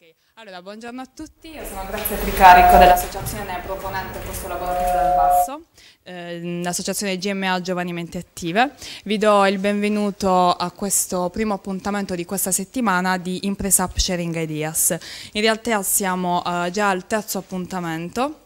Okay. Allora, buongiorno a tutti, io sono Grazia Tricarico dell'associazione proponente questo laboratorio dal basso, eh, l'associazione GMA Giovani Menti Attive. Vi do il benvenuto a questo primo appuntamento di questa settimana di Impresa Up Sharing Ideas. In realtà siamo eh, già al terzo appuntamento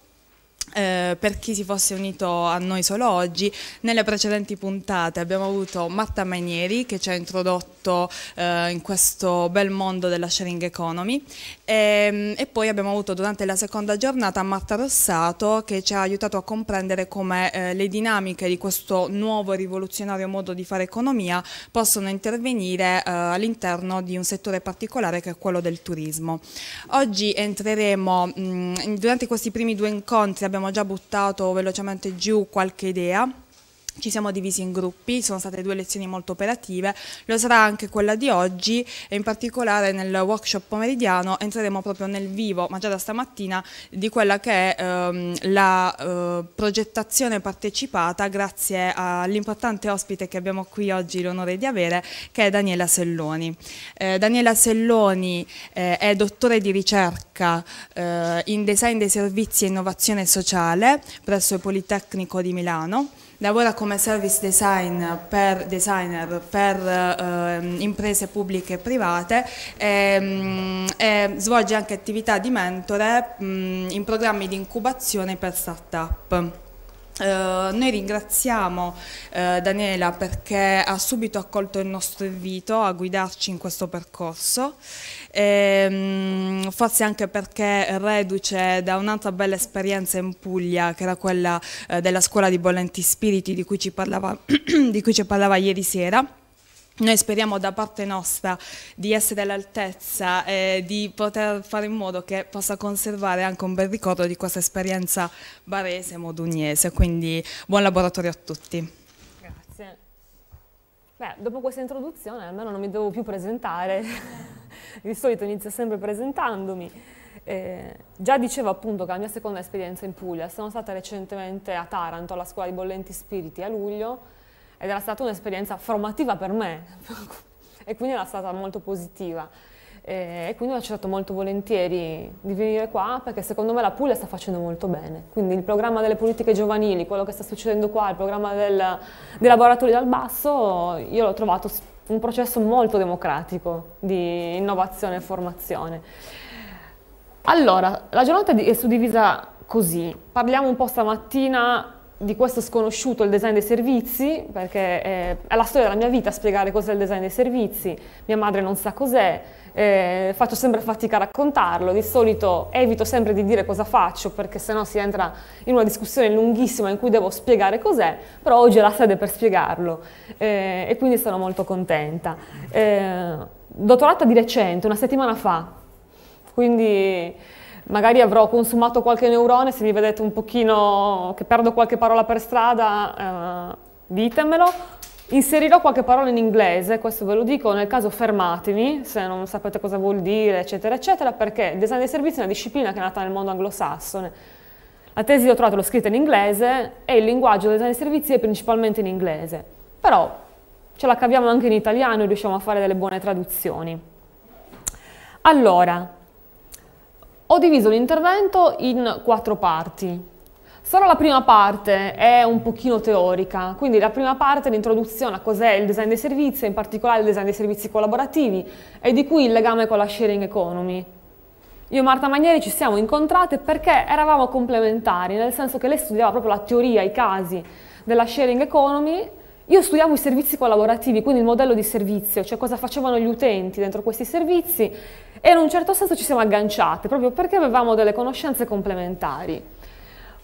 eh, per chi si fosse unito a noi solo oggi, nelle precedenti puntate abbiamo avuto Marta Manieri che ci ha introdotto eh, in questo bel mondo della sharing economy e, ehm, e, poi abbiamo avuto durante la seconda giornata Marta Rossato che ci ha aiutato a comprendere come eh, le dinamiche di questo nuovo e rivoluzionario modo di fare economia possono intervenire eh, all'interno di un settore particolare che è quello del turismo. Oggi entreremo, mh, mm, durante questi primi due incontri abbiamo abbiamo già buttato velocemente giù qualche idea ci siamo divisi in gruppi, sono state due lezioni molto operative, lo sarà anche quella di oggi e in particolare nel workshop pomeridiano entreremo proprio nel vivo, ma già da stamattina, di quella che è ehm, la eh, progettazione partecipata grazie all'importante ospite che abbiamo qui oggi l'onore di avere, che è Daniela Selloni. Eh, Daniela Selloni eh, è dottore di ricerca eh, in design dei servizi e innovazione sociale presso il Politecnico di Milano Lavora come service design per designer per eh, imprese pubbliche e private e, ehm, e, svolge anche attività di mentore mh, in programmi di incubazione per start-up. Eh, noi ringraziamo eh, Daniela perché ha subito accolto il nostro invito a guidarci in questo percorso e, ehm, forse anche perché reduce da un'altra bella esperienza in Puglia che era quella eh, della scuola di Bollenti Spiriti di cui ci parlava, di cui ci parlava ieri sera. Noi speriamo da parte nostra di essere all'altezza e di poter fare in modo che possa conservare anche un bel ricordo di questa esperienza barese e modugnese, quindi buon laboratorio a tutti. Grazie. Beh, dopo questa introduzione almeno non mi devo più presentare. di solito inizio sempre presentandomi. Eh, già dicevo appunto che la mia seconda esperienza in Puglia, sono stata recentemente a Taranto alla scuola di Bollenti Spiriti a luglio ed era stata un'esperienza formativa per me e quindi era stata molto positiva eh, e quindi ho accettato molto volentieri di venire qua perché secondo me la Puglia sta facendo molto bene. Quindi il programma delle politiche giovanili, quello che sta succedendo qua, il programma del, dei laboratori dal basso, io l'ho trovato un processo molto democratico di innovazione e formazione. Allora, la giornata è suddivisa così. Parliamo un po' stamattina di questo sconosciuto, il design dei servizi, perché eh, è la storia della mia vita spiegare cos'è il design dei servizi. Mia madre non sa cos'è, eh, faccio sempre fatica a raccontarlo, di solito evito sempre di dire cosa faccio perché sennò si entra in una discussione lunghissima in cui devo spiegare cos'è, però oggi è la sede per spiegarlo eh, e quindi sono molto contenta. Eh, dottorata di recente, una settimana fa, quindi magari avrò consumato qualche neurone, se mi vedete un pochino che perdo qualche parola per strada, eh, ditemelo Inserirò qualche parola in inglese, questo ve lo dico, nel caso fermatemi, se non sapete cosa vuol dire, eccetera, eccetera, perché il design dei servizi è una disciplina che è nata nel mondo anglosassone. La tesi l'ho trovata, l'ho scritta in inglese e il linguaggio del design dei servizi è principalmente in inglese. Però ce la caviamo anche in italiano e riusciamo a fare delle buone traduzioni. Allora, ho diviso l'intervento in quattro parti. Solo la prima parte è un pochino teorica, quindi la prima parte è l'introduzione a cos'è il design dei servizi, e in particolare il design dei servizi collaborativi e di cui il legame con la sharing economy. Io e Marta Magnieri ci siamo incontrate perché eravamo complementari, nel senso che lei studiava proprio la teoria, i casi della sharing economy, io studiavo i servizi collaborativi, quindi il modello di servizio, cioè cosa facevano gli utenti dentro questi servizi e in un certo senso ci siamo agganciate proprio perché avevamo delle conoscenze complementari.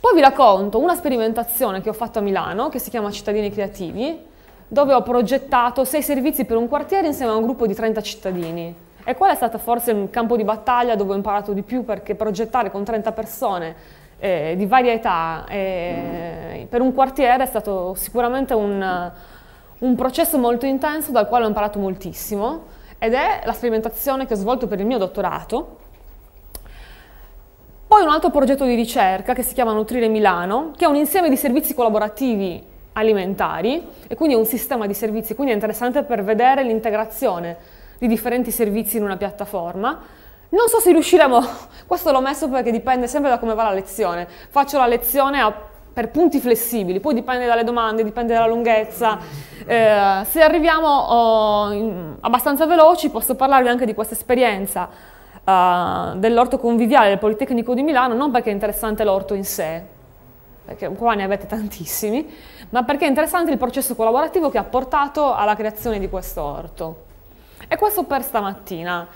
Poi vi racconto una sperimentazione che ho fatto a Milano, che si chiama Cittadini Creativi, dove ho progettato sei servizi per un quartiere insieme a un gruppo di 30 cittadini. E quello è stato forse un campo di battaglia dove ho imparato di più perché progettare con 30 persone eh, di varia età eh, per un quartiere è stato sicuramente un, un processo molto intenso dal quale ho imparato moltissimo ed è la sperimentazione che ho svolto per il mio dottorato poi un altro progetto di ricerca che si chiama Nutrire Milano, che è un insieme di servizi collaborativi alimentari e quindi è un sistema di servizi, quindi è interessante per vedere l'integrazione di differenti servizi in una piattaforma. Non so se riusciremo, questo l'ho messo perché dipende sempre da come va la lezione. Faccio la lezione a, per punti flessibili, poi dipende dalle domande, dipende dalla lunghezza. Eh, se arriviamo oh, in, abbastanza veloci posso parlarvi anche di questa esperienza uh, dell'orto conviviale del Politecnico di Milano, non perché è interessante l'orto in sé, perché qua ne avete tantissimi, ma perché è interessante il processo collaborativo che ha portato alla creazione di questo orto. E questo per stamattina.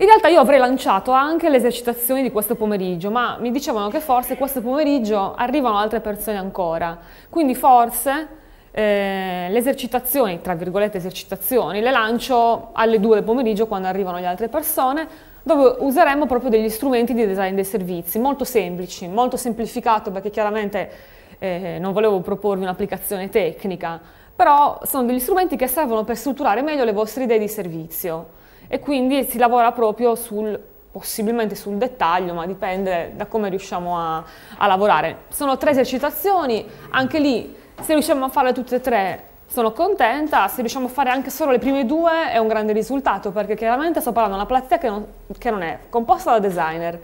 In realtà io avrei lanciato anche le esercitazioni di questo pomeriggio, ma mi dicevano che forse questo pomeriggio arrivano altre persone ancora. Quindi forse eh, le esercitazioni, tra virgolette esercitazioni, le lancio alle 2 del pomeriggio quando arrivano le altre persone, dove useremo proprio degli strumenti di design dei servizi, molto semplici, molto semplificato perché chiaramente eh, non volevo proporvi un'applicazione tecnica, però sono degli strumenti che servono per strutturare meglio le vostre idee di servizio e quindi si lavora proprio sul possibilmente sul dettaglio, ma dipende da come riusciamo a, a lavorare. Sono tre esercitazioni, anche lì se riusciamo a fare tutte e tre sono contenta, se riusciamo a fare anche solo le prime due è un grande risultato perché chiaramente sto parlando di una platea che non, che non è composta da designer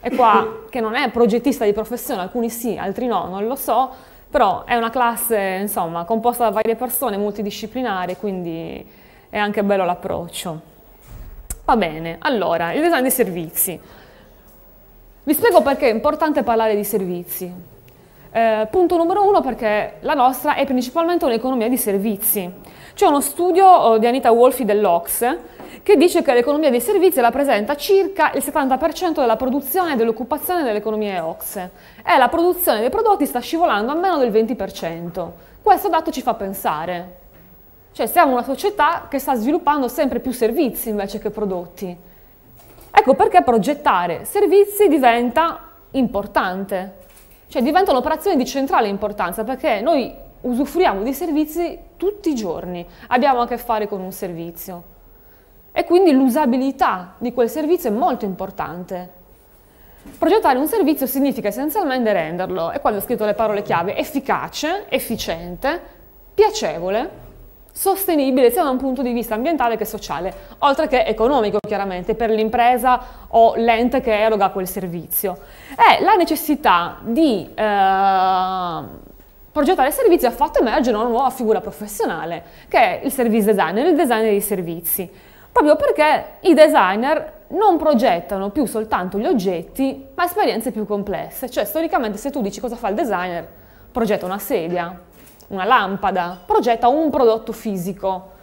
e qua che non è progettista di professione, alcuni sì, altri no, non lo so, però è una classe insomma composta da varie persone multidisciplinari quindi è anche bello l'approccio. Va bene, allora il design dei servizi. Vi spiego perché è importante parlare di servizi eh, punto numero uno perché la nostra è principalmente un'economia di servizi. C'è uno studio eh, di Anita Wolfi dell'Ox che dice che l'economia dei servizi rappresenta circa il 70% della produzione e dell'occupazione dell'economia Ox e la produzione dei prodotti sta scivolando a meno del 20%. Questo dato ci fa pensare. Cioè siamo una società che sta sviluppando sempre più servizi invece che prodotti. Ecco perché progettare servizi diventa importante. Cioè diventa un'operazione di centrale importanza perché noi usufruiamo di servizi tutti i giorni, abbiamo a che fare con un servizio e quindi l'usabilità di quel servizio è molto importante. Progettare un servizio significa essenzialmente renderlo, e quando ho scritto le parole chiave, efficace, efficiente, piacevole sostenibile sia da un punto di vista ambientale che sociale, oltre che economico chiaramente per l'impresa o l'ente che eroga quel servizio. E la necessità di eh, progettare servizi ha fatto emergere una nuova figura professionale, che è il service designer, il designer dei servizi, proprio perché i designer non progettano più soltanto gli oggetti, ma esperienze più complesse. Cioè, storicamente, se tu dici cosa fa il designer, progetta una sedia, una lampada, progetta un prodotto fisico.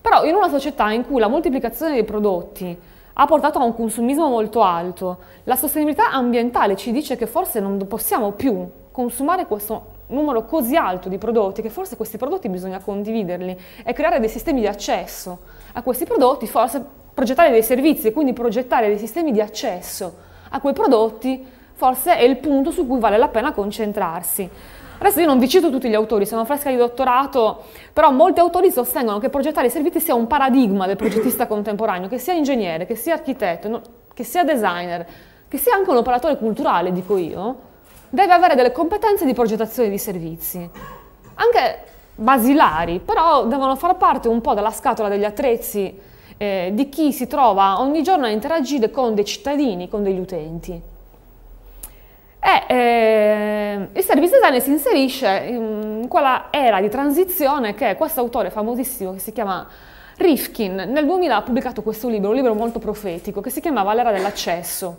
Però in una società in cui la moltiplicazione dei prodotti ha portato a un consumismo molto alto, la sostenibilità ambientale ci dice che forse non possiamo più consumare questo numero così alto di prodotti che forse questi prodotti bisogna condividerli e creare dei sistemi di accesso a questi prodotti, forse progettare dei servizi e quindi progettare dei sistemi di accesso a quei prodotti forse è il punto su cui vale la pena concentrarsi. Adesso io non vi cito tutti gli autori, sono fresca di dottorato, però molti autori sostengono che progettare i servizi sia un paradigma del progettista contemporaneo, che sia ingegnere, che sia architetto, che sia designer, che sia anche un operatore culturale, dico io, deve avere delle competenze di progettazione di servizi. Anche basilari, però devono far parte un po' della scatola degli attrezzi eh, di chi si trova ogni giorno a interagire con dei cittadini, con degli utenti. E eh, il service design si inserisce in quella era di transizione che questo autore famosissimo che si chiama Rifkin nel 2000 ha pubblicato questo libro, un libro molto profetico che si chiamava L'era dell'accesso,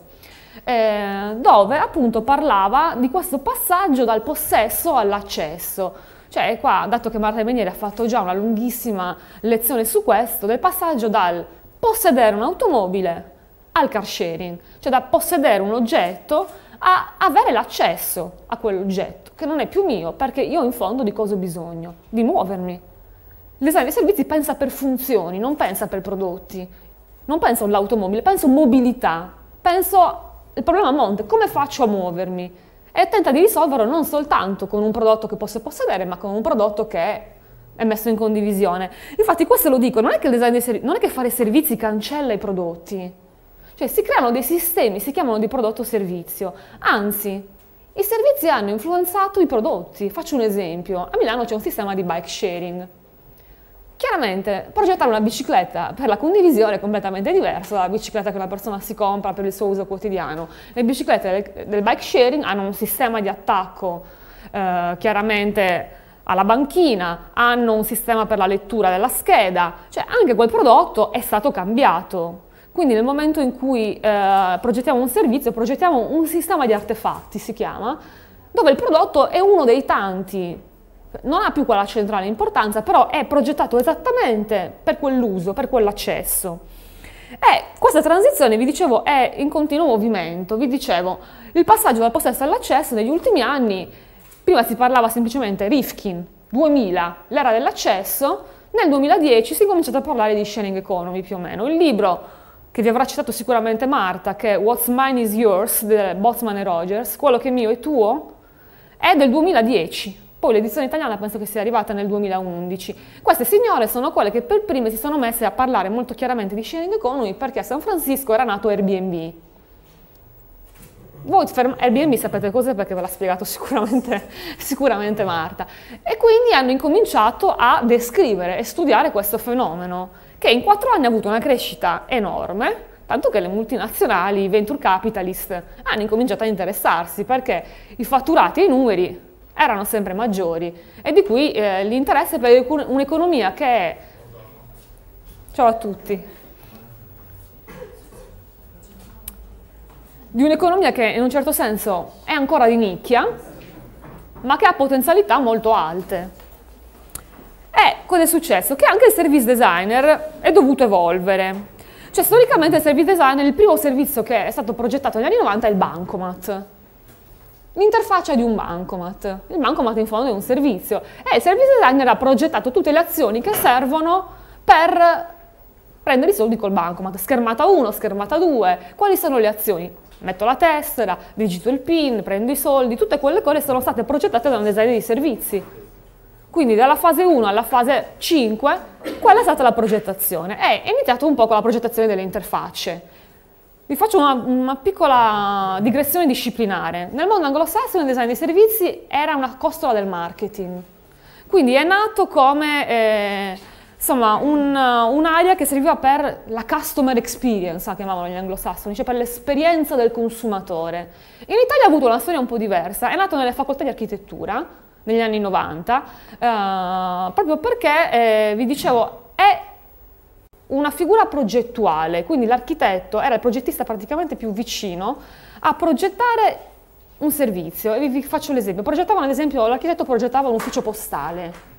eh, dove appunto parlava di questo passaggio dal possesso all'accesso. Cioè qua, dato che Marta Menieri ha fatto già una lunghissima lezione su questo, del passaggio dal possedere un'automobile al car sharing, cioè da possedere un oggetto a avere l'accesso a quell'oggetto, che non è più mio, perché io in fondo di cosa ho bisogno? Di muovermi. L'esame dei servizi pensa per funzioni, non pensa per prodotti, non penso all'automobile, penso mobilità, penso al problema a monte, come faccio a muovermi? E tenta di risolverlo non soltanto con un prodotto che posso possedere, ma con un prodotto che è messo in condivisione. Infatti questo lo dico, non è che, non è che fare servizi cancella i prodotti, cioè si creano dei sistemi, si chiamano di prodotto servizio. Anzi, i servizi hanno influenzato i prodotti. Faccio un esempio. A Milano c'è un sistema di bike sharing. Chiaramente, progettare una bicicletta per la condivisione è completamente diverso dalla bicicletta che una persona si compra per il suo uso quotidiano. Le biciclette del bike sharing hanno un sistema di attacco eh, chiaramente alla banchina, hanno un sistema per la lettura della scheda, cioè anche quel prodotto è stato cambiato. Quindi nel momento in cui eh, progettiamo un servizio, progettiamo un sistema di artefatti, si chiama, dove il prodotto è uno dei tanti, non ha più quella centrale importanza, però è progettato esattamente per quell'uso, per quell'accesso. E questa transizione, vi dicevo, è in continuo movimento. Vi dicevo, il passaggio dal possesso all'accesso negli ultimi anni, prima si parlava semplicemente Rifkin, 2000, l'era dell'accesso, nel 2010 si è cominciato a parlare di sharing economy più o meno. Il libro che vi avrà citato sicuramente Marta, che è What's Mine is Yours, di Botsman e Rogers, quello che è mio è tuo, è del 2010. Poi l'edizione italiana penso che sia arrivata nel 2011. Queste signore sono quelle che per prime si sono messe a parlare molto chiaramente di sharing economy perché a San Francisco era nato Airbnb. Voi Airbnb sapete cos'è perché ve l'ha spiegato sicuramente, sicuramente Marta. E quindi hanno incominciato a descrivere e studiare questo fenomeno che in quattro anni ha avuto una crescita enorme, tanto che le multinazionali, i venture capitalist hanno incominciato a interessarsi perché i fatturati e i numeri erano sempre maggiori e di qui eh, l'interesse per un'economia che è... Ciao a tutti. Di un'economia che in un certo senso è ancora di nicchia, ma che ha potenzialità molto alte. E eh, cosa è successo? Che anche il service designer è dovuto evolvere. Cioè, storicamente il service designer, il primo servizio che è stato progettato negli anni 90 è il bancomat. L'interfaccia di un bancomat. Il bancomat in fondo è un servizio. E il service designer ha progettato tutte le azioni che servono per prendere i soldi col bancomat. Schermata 1, schermata 2, quali sono le azioni? Metto la tessera, digito il PIN, prendo i soldi, tutte quelle cose sono state progettate da un designer di servizi. Quindi dalla fase 1 alla fase 5, qual è stata la progettazione? è iniziato un po' con la progettazione delle interfacce. Vi faccio una, una piccola digressione disciplinare. Nel mondo anglosassone il design dei servizi era una costola del marketing. Quindi è nato come eh, un'area un che serviva per la customer experience, la chiamavano gli anglosassoni, cioè per l'esperienza del consumatore. In Italia ha avuto una storia un po' diversa, è nato nelle facoltà di architettura, negli anni 90, eh, proprio perché, eh, vi dicevo, è una figura progettuale, quindi l'architetto era il progettista praticamente più vicino a progettare un servizio. E vi, vi faccio l'esempio. Progettavano, ad esempio, l'architetto progettava un ufficio postale,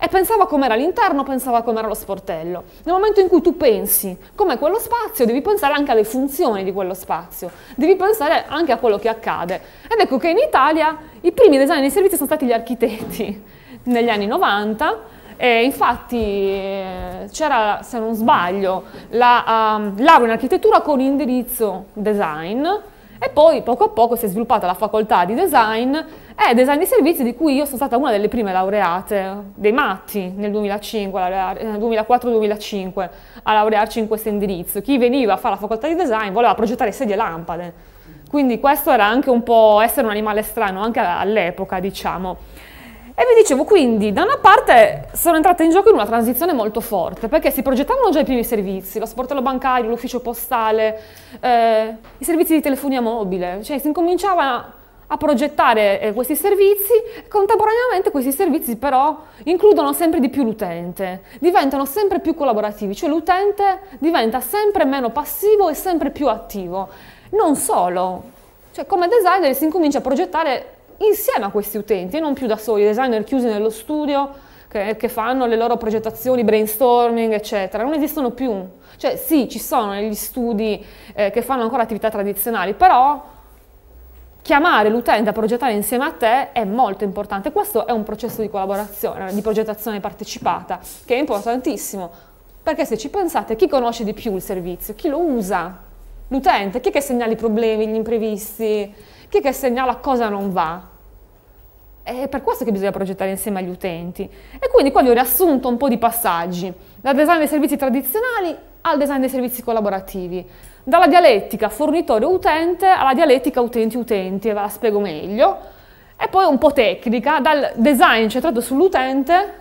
e pensava com'era l'interno, pensava com'era lo sportello. Nel momento in cui tu pensi com'è quello spazio, devi pensare anche alle funzioni di quello spazio, devi pensare anche a quello che accade. Ed ecco che in Italia i primi design dei servizi sono stati gli architetti negli anni 90 e infatti eh, c'era, se non sbaglio, la um, ehm, laurea in architettura con indirizzo design e poi poco a poco si è sviluppata la facoltà di design è eh, design di servizi di cui io sono stata una delle prime laureate, dei matti, nel 2004-2005, eh, a laurearci in questo indirizzo. Chi veniva a fare la facoltà di design voleva progettare sedie e lampade, quindi questo era anche un po' essere un animale strano, anche all'epoca, diciamo. E vi dicevo, quindi, da una parte sono entrata in gioco in una transizione molto forte, perché si progettavano già i primi servizi, lo sportello bancario, l'ufficio postale, eh, i servizi di telefonia mobile, cioè si incominciava a progettare eh, questi servizi, contemporaneamente questi servizi però includono sempre di più l'utente, diventano sempre più collaborativi, cioè l'utente diventa sempre meno passivo e sempre più attivo. Non solo, cioè come designer si incomincia a progettare insieme a questi utenti e non più da soli, designer chiusi nello studio che, che fanno le loro progettazioni, brainstorming, eccetera, non esistono più. Cioè sì, ci sono gli studi eh, che fanno ancora attività tradizionali, però chiamare l'utente a progettare insieme a te è molto importante. Questo è un processo di collaborazione, di progettazione partecipata, che è importantissimo, perché se ci pensate, chi conosce di più il servizio? Chi lo usa? L'utente? Chi è che segnala i problemi, gli imprevisti? Chi è che segnala cosa non va? È per questo che bisogna progettare insieme agli utenti. E quindi qua vi ho riassunto un po' di passaggi, dal design dei servizi tradizionali al design dei servizi collaborativi dalla dialettica fornitore-utente alla dialettica utenti-utenti, e ve la spiego meglio, e poi un po' tecnica, dal design centrato sull'utente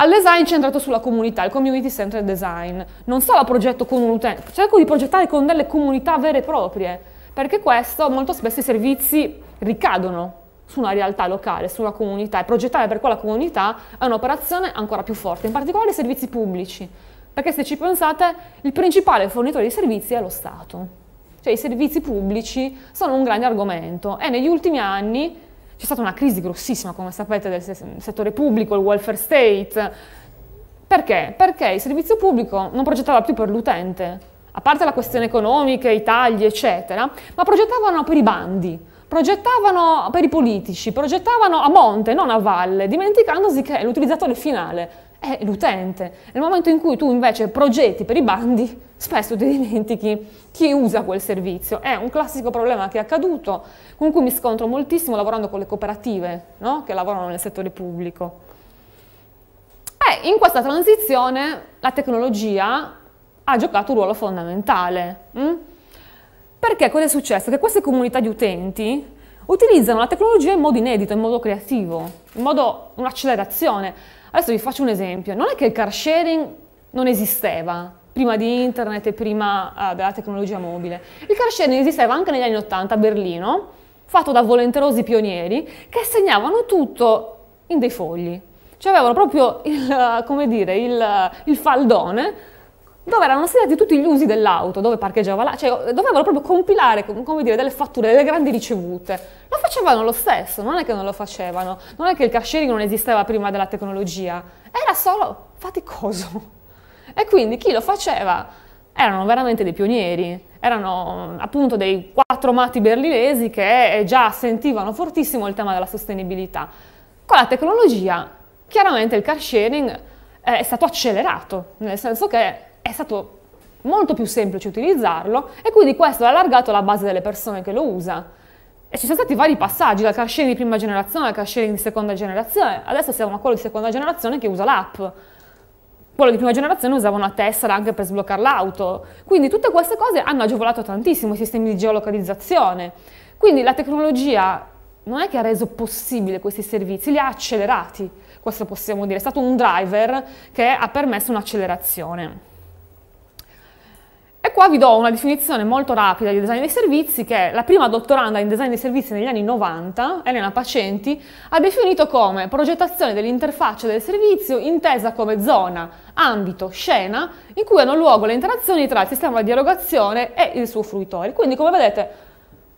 al design centrato sulla comunità, il community centered design. Non solo a progetto con un utente, cerco di progettare con delle comunità vere e proprie, perché questo molto spesso i servizi ricadono su una realtà locale, su una comunità e progettare per quella comunità è un'operazione ancora più forte, in particolare i servizi pubblici. Perché se ci pensate, il principale fornitore di servizi è lo Stato. Cioè i servizi pubblici sono un grande argomento e negli ultimi anni c'è stata una crisi grossissima, come sapete, del settore pubblico, il welfare state. Perché? Perché il servizio pubblico non progettava più per l'utente, a parte la questione economica, i tagli, eccetera, ma progettavano per i bandi, progettavano per i politici, progettavano a monte, non a valle, dimenticandosi che l'utilizzatore finale è l'utente. Nel momento in cui tu invece progetti per i bandi, spesso ti dimentichi chi usa quel servizio. È un classico problema che è accaduto, con cui mi scontro moltissimo lavorando con le cooperative no? che lavorano nel settore pubblico. E in questa transizione la tecnologia ha giocato un ruolo fondamentale. Mm? Perché cosa è successo? Che queste comunità di utenti utilizzano la tecnologia in modo inedito, in modo creativo, in modo un'accelerazione Adesso vi faccio un esempio, non è che il car sharing non esisteva prima di internet e prima eh, della tecnologia mobile. Il car sharing esisteva anche negli anni 80 a Berlino, fatto da volenterosi pionieri che segnavano tutto in dei fogli. Cioè avevano proprio il, dire, il, il faldone dove erano stati tutti gli usi dell'auto, dove parcheggiava là, cioè dovevano proprio compilare, come dire, delle fatture, delle grandi ricevute. Lo facevano lo stesso, non è che non lo facevano, non è che il car sharing non esisteva prima della tecnologia, era solo faticoso. E quindi chi lo faceva erano veramente dei pionieri, erano appunto dei quattro matti berlinesi che eh, già sentivano fortissimo il tema della sostenibilità. Con la tecnologia, chiaramente il car sharing eh, è stato accelerato, nel senso che è stato molto più semplice utilizzarlo e quindi questo ha allargato la base delle persone che lo usa. E ci sono stati vari passaggi, dal car sharing di prima generazione al car sharing di seconda generazione, adesso siamo a quello di seconda generazione che usa l'app. Quello di prima generazione usava una Tesla anche per sbloccare l'auto. Quindi tutte queste cose hanno agevolato tantissimo i sistemi di geolocalizzazione. Quindi la tecnologia non è che ha reso possibile questi servizi, li ha accelerati, questo possiamo dire. È stato un driver che ha permesso un'accelerazione qua vi do una definizione molto rapida di design dei servizi che la prima dottoranda in design dei servizi negli anni 90, Elena Pacenti, ha definito come progettazione dell'interfaccia del servizio intesa come zona, ambito, scena in cui hanno luogo le interazioni tra il sistema di erogazione e il suo fruitore. Quindi come vedete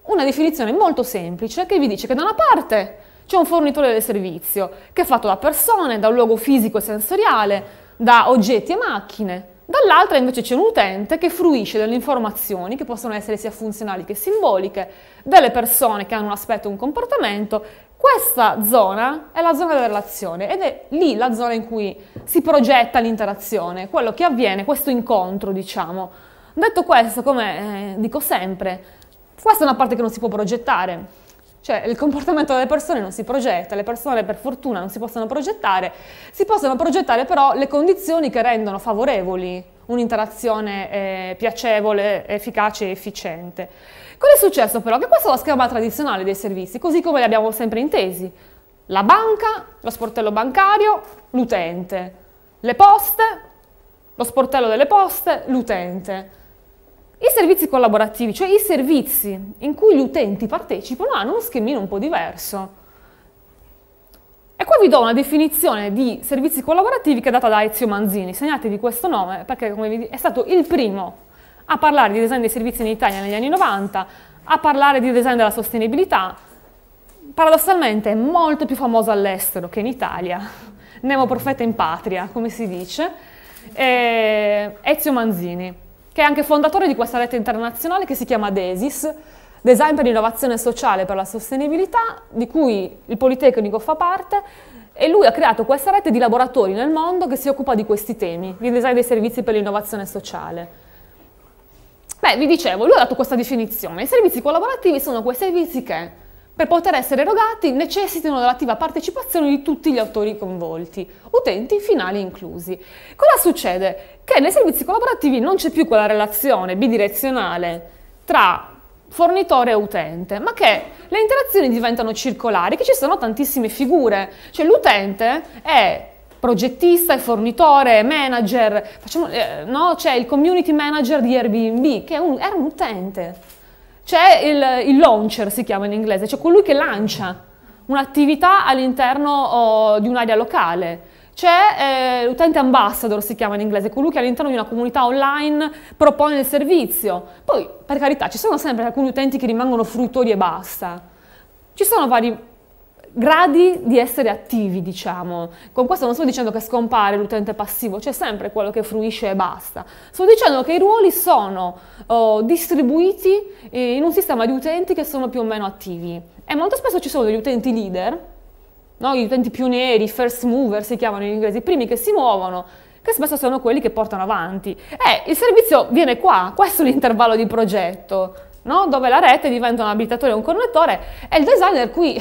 una definizione molto semplice che vi dice che da una parte c'è un fornitore del servizio che è fatto da persone, da un luogo fisico e sensoriale, da oggetti e macchine, Dall'altra invece c'è un utente che fruisce delle informazioni che possono essere sia funzionali che simboliche, delle persone che hanno un aspetto e un comportamento. Questa zona è la zona della relazione ed è lì la zona in cui si progetta l'interazione, quello che avviene, questo incontro, diciamo. Detto questo, come eh, dico sempre, questa è una parte che non si può progettare, cioè il comportamento delle persone non si progetta, le persone per fortuna non si possono progettare, si possono progettare però le condizioni che rendono favorevoli un'interazione eh, piacevole, efficace e efficiente. Cosa è successo però? Che questo è lo schema tradizionale dei servizi, così come li abbiamo sempre intesi. La banca, lo sportello bancario, l'utente. Le poste, lo sportello delle poste, l'utente. I servizi collaborativi, cioè i servizi in cui gli utenti partecipano, hanno uno schemino un po' diverso. E qua vi do una definizione di servizi collaborativi che è data da Ezio Manzini. Segnatevi questo nome perché vi, è stato il primo a parlare di design dei servizi in Italia negli anni 90, a parlare di design della sostenibilità. Paradossalmente è molto più famoso all'estero che in Italia. Nemo profeta in patria, come si dice. E Ezio Manzini che è anche fondatore di questa rete internazionale che si chiama DESIS, Design per l'innovazione sociale e per la sostenibilità, di cui il Politecnico fa parte, e lui ha creato questa rete di laboratori nel mondo che si occupa di questi temi, di design dei servizi per l'innovazione sociale. Beh, vi dicevo, lui ha dato questa definizione. I servizi collaborativi sono quei servizi che per poter essere erogati necessitano dell'attiva partecipazione di tutti gli autori coinvolti, utenti finali inclusi. Cosa succede? Che nei servizi collaborativi non c'è più quella relazione bidirezionale tra fornitore e utente, ma che le interazioni diventano circolari, che ci sono tantissime figure, cioè l'utente è progettista, è fornitore, è manager, facciamo, eh, no? c'è il community manager di Airbnb, che un, era un utente, c'è il, il, launcher, si chiama in inglese, cioè colui che lancia un'attività all'interno oh, di un'area locale. C'è eh, l'utente ambassador, si chiama in inglese, colui che all'interno di una comunità online propone il servizio. Poi, per carità, ci sono sempre alcuni utenti che rimangono fruitori e basta. Ci sono vari gradi di essere attivi, diciamo. Con questo non sto dicendo che scompare l'utente passivo, c'è sempre quello che fruisce e basta. Sto dicendo che i ruoli sono oh, distribuiti eh, in un sistema di utenti che sono più o meno attivi. E molto spesso ci sono degli utenti leader, no? gli utenti pionieri, first mover si chiamano in inglese, i primi che si muovono, che spesso sono quelli che portano avanti. E eh, il servizio viene qua, questo è l'intervallo di progetto, no? dove la rete diventa un abitatore e un connettore, e il designer qui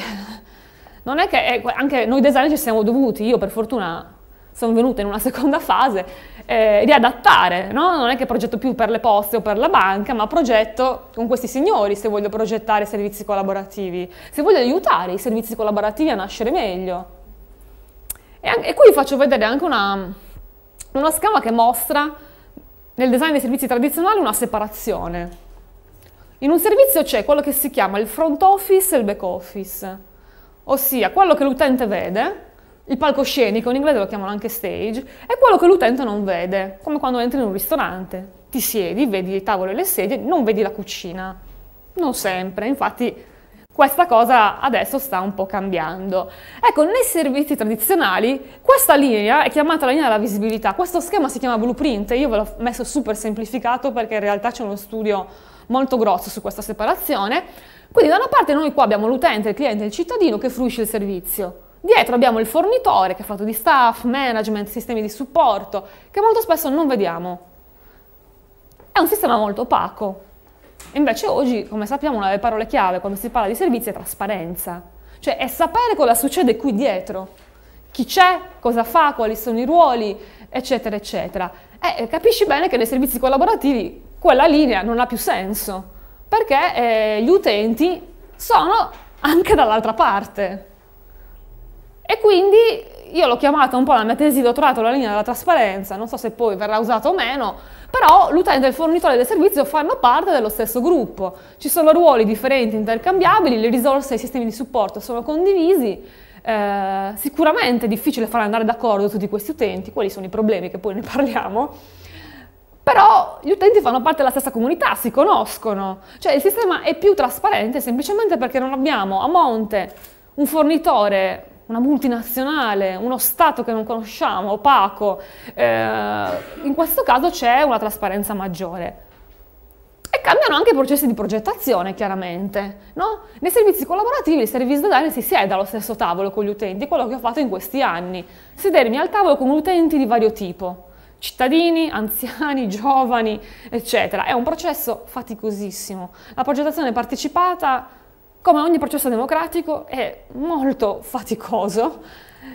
non è che eh, anche noi designer ci siamo dovuti, io per fortuna sono venuta in una seconda fase, eh, riadattare, no? non è che progetto più per le poste o per la banca, ma progetto con questi signori se voglio progettare servizi collaborativi, se voglio aiutare i servizi collaborativi a nascere meglio. E, anche, e qui vi faccio vedere anche una, una scala che mostra nel design dei servizi tradizionali una separazione. In un servizio c'è quello che si chiama il front office e il back office ossia quello che l'utente vede, il palcoscenico, in inglese lo chiamano anche stage, è quello che l'utente non vede, come quando entri in un ristorante, ti siedi, vedi il tavolo e le sedie, non vedi la cucina. Non sempre, infatti questa cosa adesso sta un po' cambiando. Ecco, nei servizi tradizionali questa linea è chiamata la linea della visibilità, questo schema si chiama blueprint, io ve l'ho messo super semplificato perché in realtà c'è uno studio molto grosso su questa separazione, quindi da una parte noi qua abbiamo l'utente, il cliente, il cittadino che fruisce il servizio. Dietro abbiamo il fornitore che è fatto di staff, management, sistemi di supporto, che molto spesso non vediamo. È un sistema molto opaco. Invece oggi, come sappiamo, una delle parole chiave quando si parla di servizi è trasparenza. Cioè è sapere cosa succede qui dietro. Chi c'è, cosa fa, quali sono i ruoli, eccetera, eccetera. E eh, capisci bene che nei servizi collaborativi quella linea non ha più senso perché eh, gli utenti sono anche dall'altra parte. E quindi io l'ho chiamata un po' la mia tesi di dottorato la linea della trasparenza, non so se poi verrà usata o meno, però l'utente e il fornitore del servizio fanno parte dello stesso gruppo. Ci sono ruoli differenti, intercambiabili, le risorse e i sistemi di supporto sono condivisi, eh, sicuramente è difficile far andare d'accordo tutti questi utenti, quali sono i problemi che poi ne parliamo, però gli utenti fanno parte della stessa comunità, si conoscono. Cioè il sistema è più trasparente semplicemente perché non abbiamo a monte un fornitore, una multinazionale, uno Stato che non conosciamo, opaco. Eh, in questo caso c'è una trasparenza maggiore. E cambiano anche i processi di progettazione, chiaramente. No? Nei servizi collaborativi, il service design si siede allo stesso tavolo con gli utenti, quello che ho fatto in questi anni. Sedermi al tavolo con utenti di vario tipo cittadini, anziani, giovani, eccetera. È un processo faticosissimo. La progettazione partecipata, come ogni processo democratico, è molto faticoso.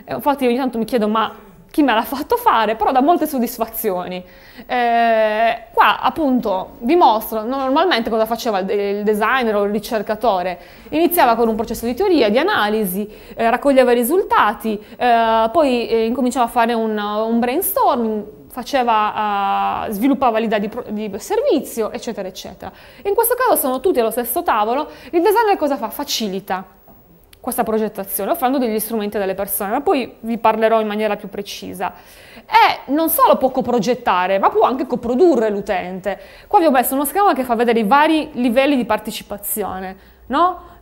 Eh, infatti ogni tanto mi chiedo ma chi me l'ha fatto fare, però dà molte soddisfazioni. Eh, qua appunto vi mostro normalmente cosa faceva il designer o il ricercatore. Iniziava con un processo di teoria, di analisi, eh, raccoglieva i risultati, eh, poi eh, incominciava a fare un, un brainstorming, faceva, uh, sviluppava l'idea di, di, servizio, eccetera, eccetera. In questo caso sono tutti allo stesso tavolo, il designer cosa fa? Facilita questa progettazione, offrendo degli strumenti alle persone, ma poi vi parlerò in maniera più precisa. E non solo può coprogettare, ma può anche coprodurre l'utente. Qua vi ho messo uno schema che fa vedere i vari livelli di partecipazione, no?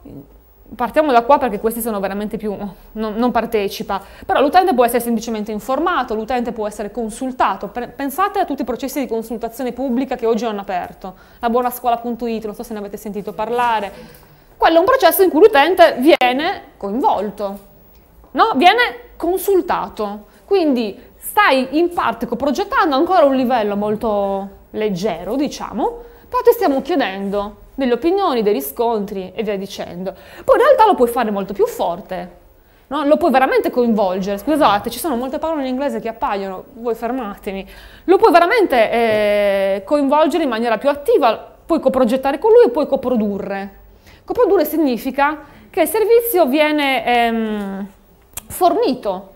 partiamo da qua perché questi sono veramente più, non, non partecipa, però l'utente può essere semplicemente informato, l'utente può essere consultato, pensate a tutti i processi di consultazione pubblica che oggi hanno aperto, la buonascuola.it, non so se ne avete sentito parlare, quello è un processo in cui l'utente viene coinvolto, no? viene consultato, quindi stai in parte progettando ancora un livello molto leggero, diciamo, però ti stiamo chiedendo delle opinioni, dei riscontri e via dicendo. Poi in realtà lo puoi fare molto più forte, no? lo puoi veramente coinvolgere. Scusate, ci sono molte parole in inglese che appaiono, voi fermatemi. Lo puoi veramente eh, coinvolgere in maniera più attiva, puoi coprogettare con lui e puoi coprodurre. Coprodurre significa che il servizio viene ehm, fornito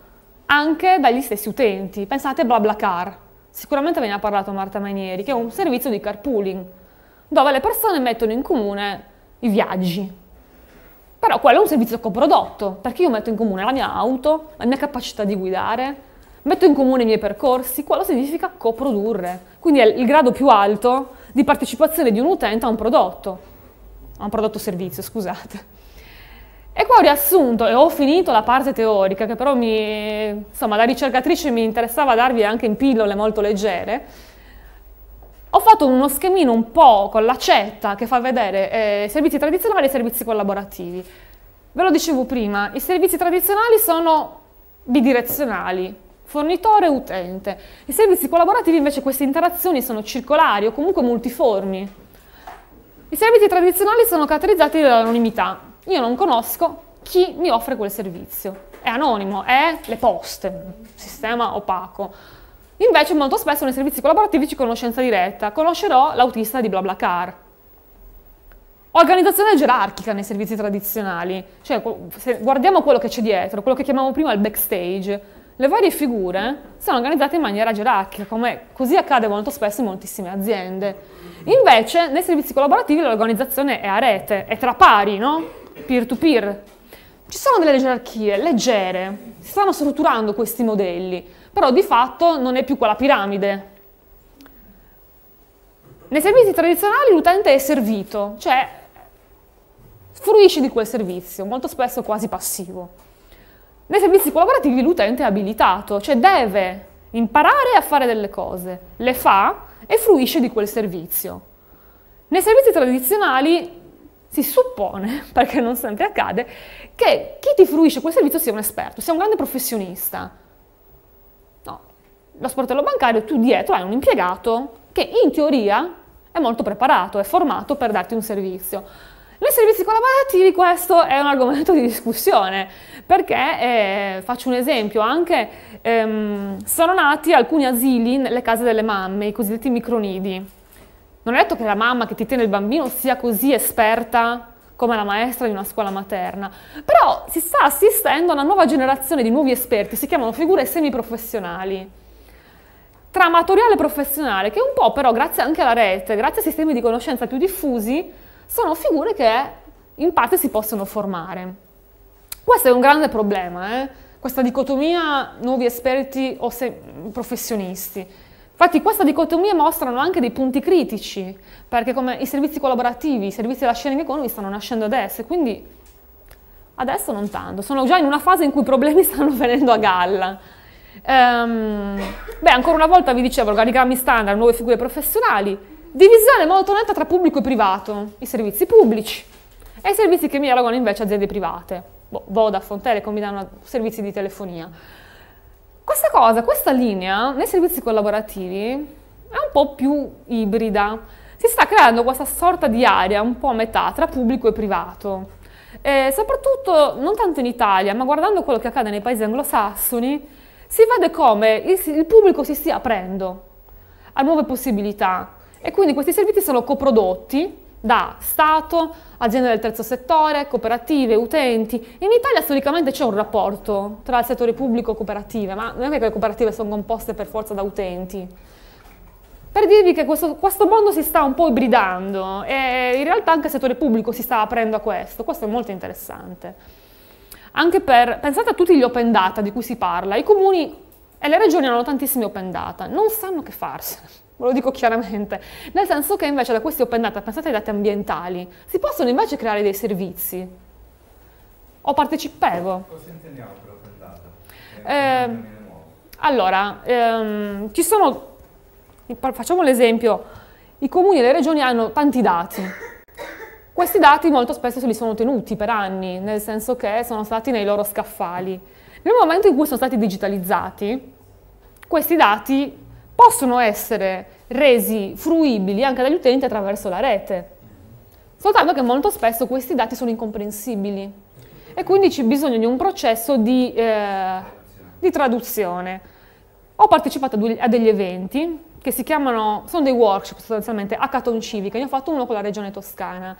anche dagli stessi utenti. Pensate a BlaBlaCar, sicuramente ve ne ha parlato Marta Manieri, che è un servizio di carpooling dove le persone mettono in comune i viaggi. Però quello è un servizio coprodotto, perché io metto in comune la mia auto, la mia capacità di guidare, metto in comune i miei percorsi, quello significa coprodurre. Quindi è il grado più alto di partecipazione di un utente a un prodotto, a un prodotto servizio, scusate. E qua ho riassunto e ho finito la parte teorica, che però mi, insomma, da ricercatrice mi interessava darvi anche in pillole molto leggere, ho fatto uno schemino un po' con l'accetta che fa vedere eh, servizi tradizionali e servizi collaborativi. Ve lo dicevo prima, i servizi tradizionali sono bidirezionali, fornitore e utente. I servizi collaborativi invece queste interazioni sono circolari o comunque multiformi. I servizi tradizionali sono caratterizzati dall'anonimità. Io non conosco chi mi offre quel servizio. È anonimo, è le poste, sistema opaco. Invece molto spesso nei servizi collaborativi c'è conoscenza diretta, conoscerò l'autista di BlaBlaCar. Organizzazione gerarchica nei servizi tradizionali, cioè se guardiamo quello che c'è dietro, quello che chiamavamo prima il backstage, le varie figure sono organizzate in maniera gerarchica, come così accade molto spesso in moltissime aziende. Invece nei servizi collaborativi l'organizzazione è a rete, è tra pari, no? Peer-to-peer. -peer. Ci sono delle gerarchie leggere, si stanno strutturando questi modelli, però di fatto non è più quella piramide. Nei servizi tradizionali l'utente è servito, cioè fruisce di quel servizio, molto spesso quasi passivo. Nei servizi collaborativi l'utente è abilitato, cioè deve imparare a fare delle cose, le fa e fruisce di quel servizio. Nei servizi tradizionali si suppone, perché non sempre accade, che chi ti fruisce quel servizio sia un esperto, sia un grande professionista, lo sportello bancario tu dietro hai un impiegato che in teoria è molto preparato, è formato per darti un servizio. Nei servizi collaborativi questo è un argomento di discussione, perché eh, faccio un esempio, anche ehm, sono nati alcuni asili nelle case delle mamme, i cosiddetti micronidi. Non è detto che la mamma che ti tiene il bambino sia così esperta come la maestra di una scuola materna, però si sta assistendo a una nuova generazione di nuovi esperti, si chiamano figure semiprofessionali tra amatoriale e professionale, che un po' però grazie anche alla rete, grazie a sistemi di conoscenza più diffusi, sono figure che in parte si possono formare. Questo è un grande problema, eh? questa dicotomia nuovi esperti o professionisti. Infatti questa dicotomia mostrano anche dei punti critici, perché come i servizi collaborativi, i servizi della sharing economy stanno nascendo adesso, e quindi adesso non tanto, sono già in una fase in cui i problemi stanno venendo a galla. Ehm, beh, ancora una volta vi dicevo, organigrammi standard, nuove figure professionali, divisione molto netta tra pubblico e privato, i servizi pubblici e i servizi che mi erogano invece aziende private, boh, Vodafone, Telecom mi danno servizi di telefonia. Questa cosa, questa linea nei servizi collaborativi è un po' più ibrida, si sta creando questa sorta di area un po' a metà tra pubblico e privato. E soprattutto, non tanto in Italia, ma guardando quello che accade nei paesi anglosassoni, si vede come il, il pubblico si stia aprendo a nuove possibilità e quindi questi servizi sono coprodotti da Stato, aziende del terzo settore, cooperative, utenti. In Italia storicamente c'è un rapporto tra il settore pubblico e cooperative, ma non è che le cooperative sono composte per forza da utenti. Per dirvi che questo, questo mondo si sta un po' ibridando e in realtà anche il settore pubblico si sta aprendo a questo, questo è molto interessante. Anche per, pensate a tutti gli open data di cui si parla, i comuni e le regioni hanno tantissimi open data, non sanno che farsene, ve lo dico chiaramente, nel senso che invece da questi open data, pensate ai dati ambientali, si possono invece creare dei servizi. O partecipevo. Cosa intendiamo per open data? Eh, allora, ehm, ci sono, facciamo l'esempio, i comuni e le regioni hanno tanti dati, Questi dati molto spesso se li sono tenuti per anni, nel senso che sono stati nei loro scaffali. Nel momento in cui sono stati digitalizzati, questi dati possono essere resi fruibili anche dagli utenti attraverso la rete. Soltanto che molto spesso questi dati sono incomprensibili e quindi c'è bisogno di un processo di, eh, di traduzione. Ho partecipato a, due, a degli eventi che si chiamano, sono dei workshop sostanzialmente, hackathon civica, ne ho fatto uno con la regione toscana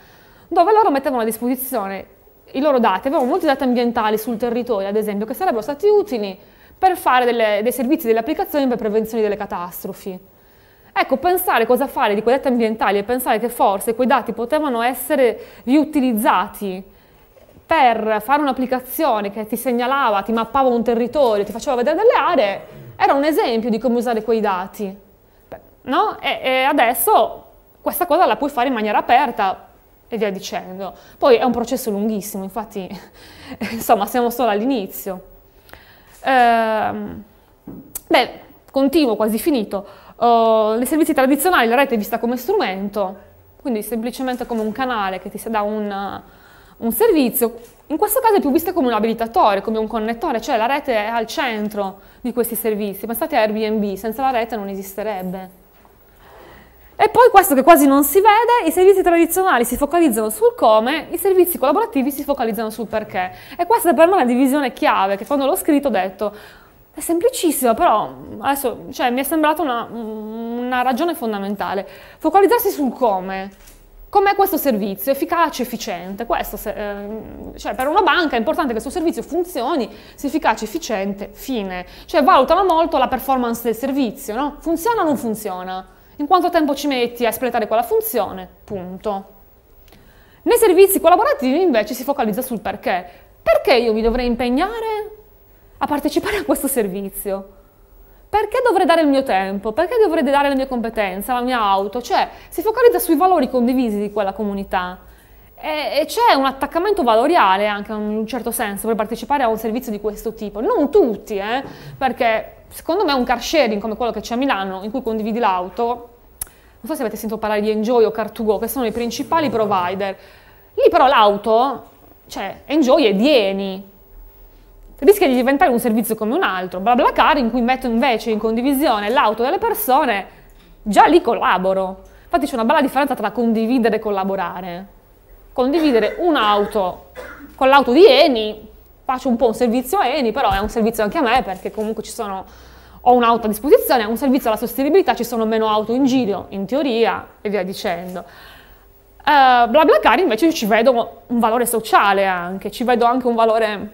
dove loro mettevano a disposizione i loro dati, avevano molti dati ambientali sul territorio, ad esempio, che sarebbero stati utili per fare delle, dei servizi, delle applicazioni per prevenzione delle catastrofi. Ecco, pensare cosa fare di quei dati ambientali e pensare che forse quei dati potevano essere riutilizzati per fare un'applicazione che ti segnalava, ti mappava un territorio, ti faceva vedere delle aree, era un esempio di come usare quei dati. No? E, e adesso questa cosa la puoi fare in maniera aperta, e via dicendo. Poi è un processo lunghissimo, infatti insomma siamo solo all'inizio. Ehm, beh, continuo, quasi finito. Uh, nei servizi tradizionali la rete è vista come strumento, quindi semplicemente come un canale che ti dà un, un servizio. In questo caso è più vista come un abilitatore, come un connettore, cioè la rete è al centro di questi servizi. Pensate a Airbnb, senza la rete non esisterebbe. E poi questo che quasi non si vede, i servizi tradizionali si focalizzano sul come, i servizi collaborativi si focalizzano sul perché. E questa è per me la divisione chiave che quando l'ho scritto ho detto è semplicissima, però adesso cioè, mi è sembrata una, una ragione fondamentale. Focalizzarsi sul come. Com'è questo servizio? Efficace, efficiente? Questo, se, eh, cioè per una banca è importante che il suo servizio funzioni, sia efficace, efficiente, fine. Cioè valutano molto la performance del servizio, no? Funziona o non funziona? in quanto tempo ci metti a espletare quella funzione, punto. Nei servizi collaborativi invece si focalizza sul perché. Perché io mi dovrei impegnare a partecipare a questo servizio? Perché dovrei dare il mio tempo? Perché dovrei dare la mia competenza, la mia auto? Cioè, si focalizza sui valori condivisi di quella comunità. E, c'è un attaccamento valoriale anche in un certo senso per partecipare a un servizio di questo tipo. Non tutti, eh, perché secondo me un car sharing come quello che c'è a Milano, in cui condividi l'auto, non so se avete sentito parlare di Enjoy o Car2Go, che sono i principali provider. Lì però l'auto, cioè Enjoy è di Eni, rischia di diventare un servizio come un altro. bla bla car in cui metto invece in condivisione l'auto delle persone, già lì collaboro. Infatti c'è una bella differenza tra condividere e collaborare. Condividere un'auto con l'auto di Eni faccio un po' un servizio a Eni, però è un servizio anche a me perché comunque ci sono, ho un'auto a disposizione, un servizio alla sostenibilità, ci sono meno auto in giro, in teoria, e via dicendo. Uh, eh, BlaBlaCar invece ci vedo un valore sociale anche, ci vedo anche un valore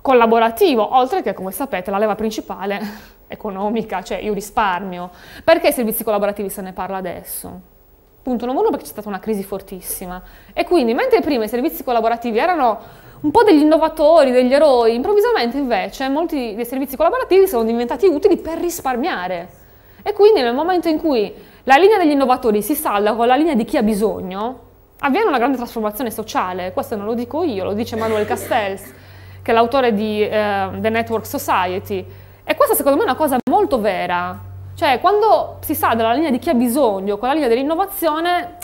collaborativo, oltre che come sapete la leva principale economica, cioè io risparmio. Perché i servizi collaborativi se ne parla adesso? Punto numero uno perché c'è stata una crisi fortissima e quindi mentre prima i servizi collaborativi erano un po' degli innovatori, degli eroi. Improvvisamente invece molti dei servizi collaborativi sono diventati utili per risparmiare. E quindi nel momento in cui la linea degli innovatori si salda con la linea di chi ha bisogno, avviene una grande trasformazione sociale. Questo non lo dico io, lo dice Manuel Castells, che è l'autore di eh, The Network Society. E questa secondo me è una cosa molto vera. Cioè, quando si sa dalla linea di chi ha bisogno con la linea dell'innovazione,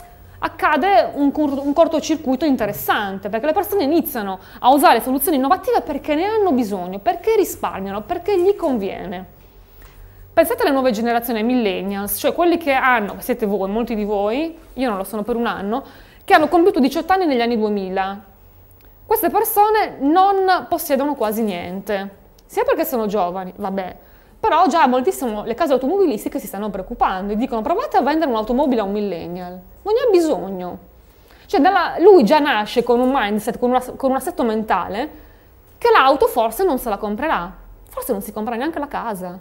accade un, un cortocircuito interessante, perché le persone iniziano a usare soluzioni innovative perché ne hanno bisogno, perché risparmiano, perché gli conviene. Pensate alle nuove generazioni, ai millennials, cioè quelli che hanno, siete voi, molti di voi, io non lo sono per un anno, che hanno compiuto 18 anni negli anni 2000. Queste persone non possiedono quasi niente, sia perché sono giovani, vabbè, però già molti le case automobilistiche si stanno preoccupando e dicono provate a vendere un'automobile a un millennial, non ne ha bisogno. Cioè dalla, lui già nasce con un mindset, con, una, con un assetto mentale che l'auto forse non se la comprerà, forse non si compra neanche la casa.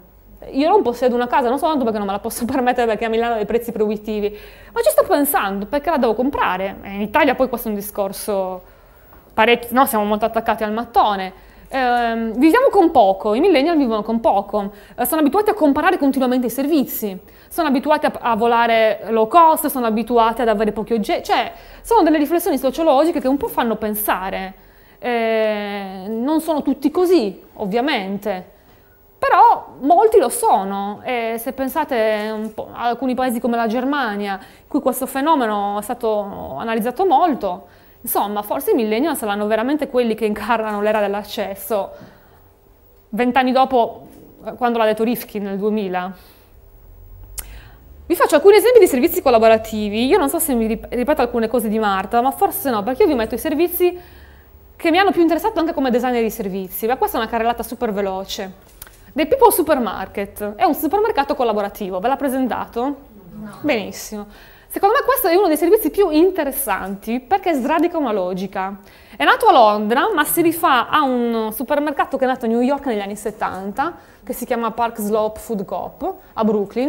Io non possiedo una casa, non so tanto perché non me la posso permettere perché a Milano i prezzi proibitivi, ma ci sto pensando perché la devo comprare. Eh, in Italia poi questo è un discorso, parecchio, no, siamo molto attaccati al mattone, eh, viviamo con poco, i millennial vivono con poco, eh, sono abituati a comparare continuamente i servizi, sono abituati a, a, volare low cost, sono abituati ad avere pochi oggetti, cioè sono delle riflessioni sociologiche che un po' fanno pensare. Eh, non sono tutti così, ovviamente, però molti lo sono e se pensate ad alcuni paesi come la Germania, in cui questo fenomeno è stato analizzato molto, Insomma, forse i millennial saranno veramente quelli che incarnano l'era dell'accesso. Vent'anni dopo, eh, quando l'ha detto Rifkin nel 2000. Vi faccio alcuni esempi di servizi collaborativi. Io non so se mi ripeto alcune cose di Marta, ma forse no, perché io vi metto i servizi che mi hanno più interessato anche come designer di servizi. Ma questa è una carrellata super veloce. The People Supermarket è un supermercato collaborativo, ve l'ha presentato? No. Benissimo. Secondo me questo è uno dei servizi più interessanti perché sradica una logica. È nato a Londra, ma si rifà a un supermercato che è nato a New York negli anni 70, che si chiama Park Slope Food Coop a Brooklyn.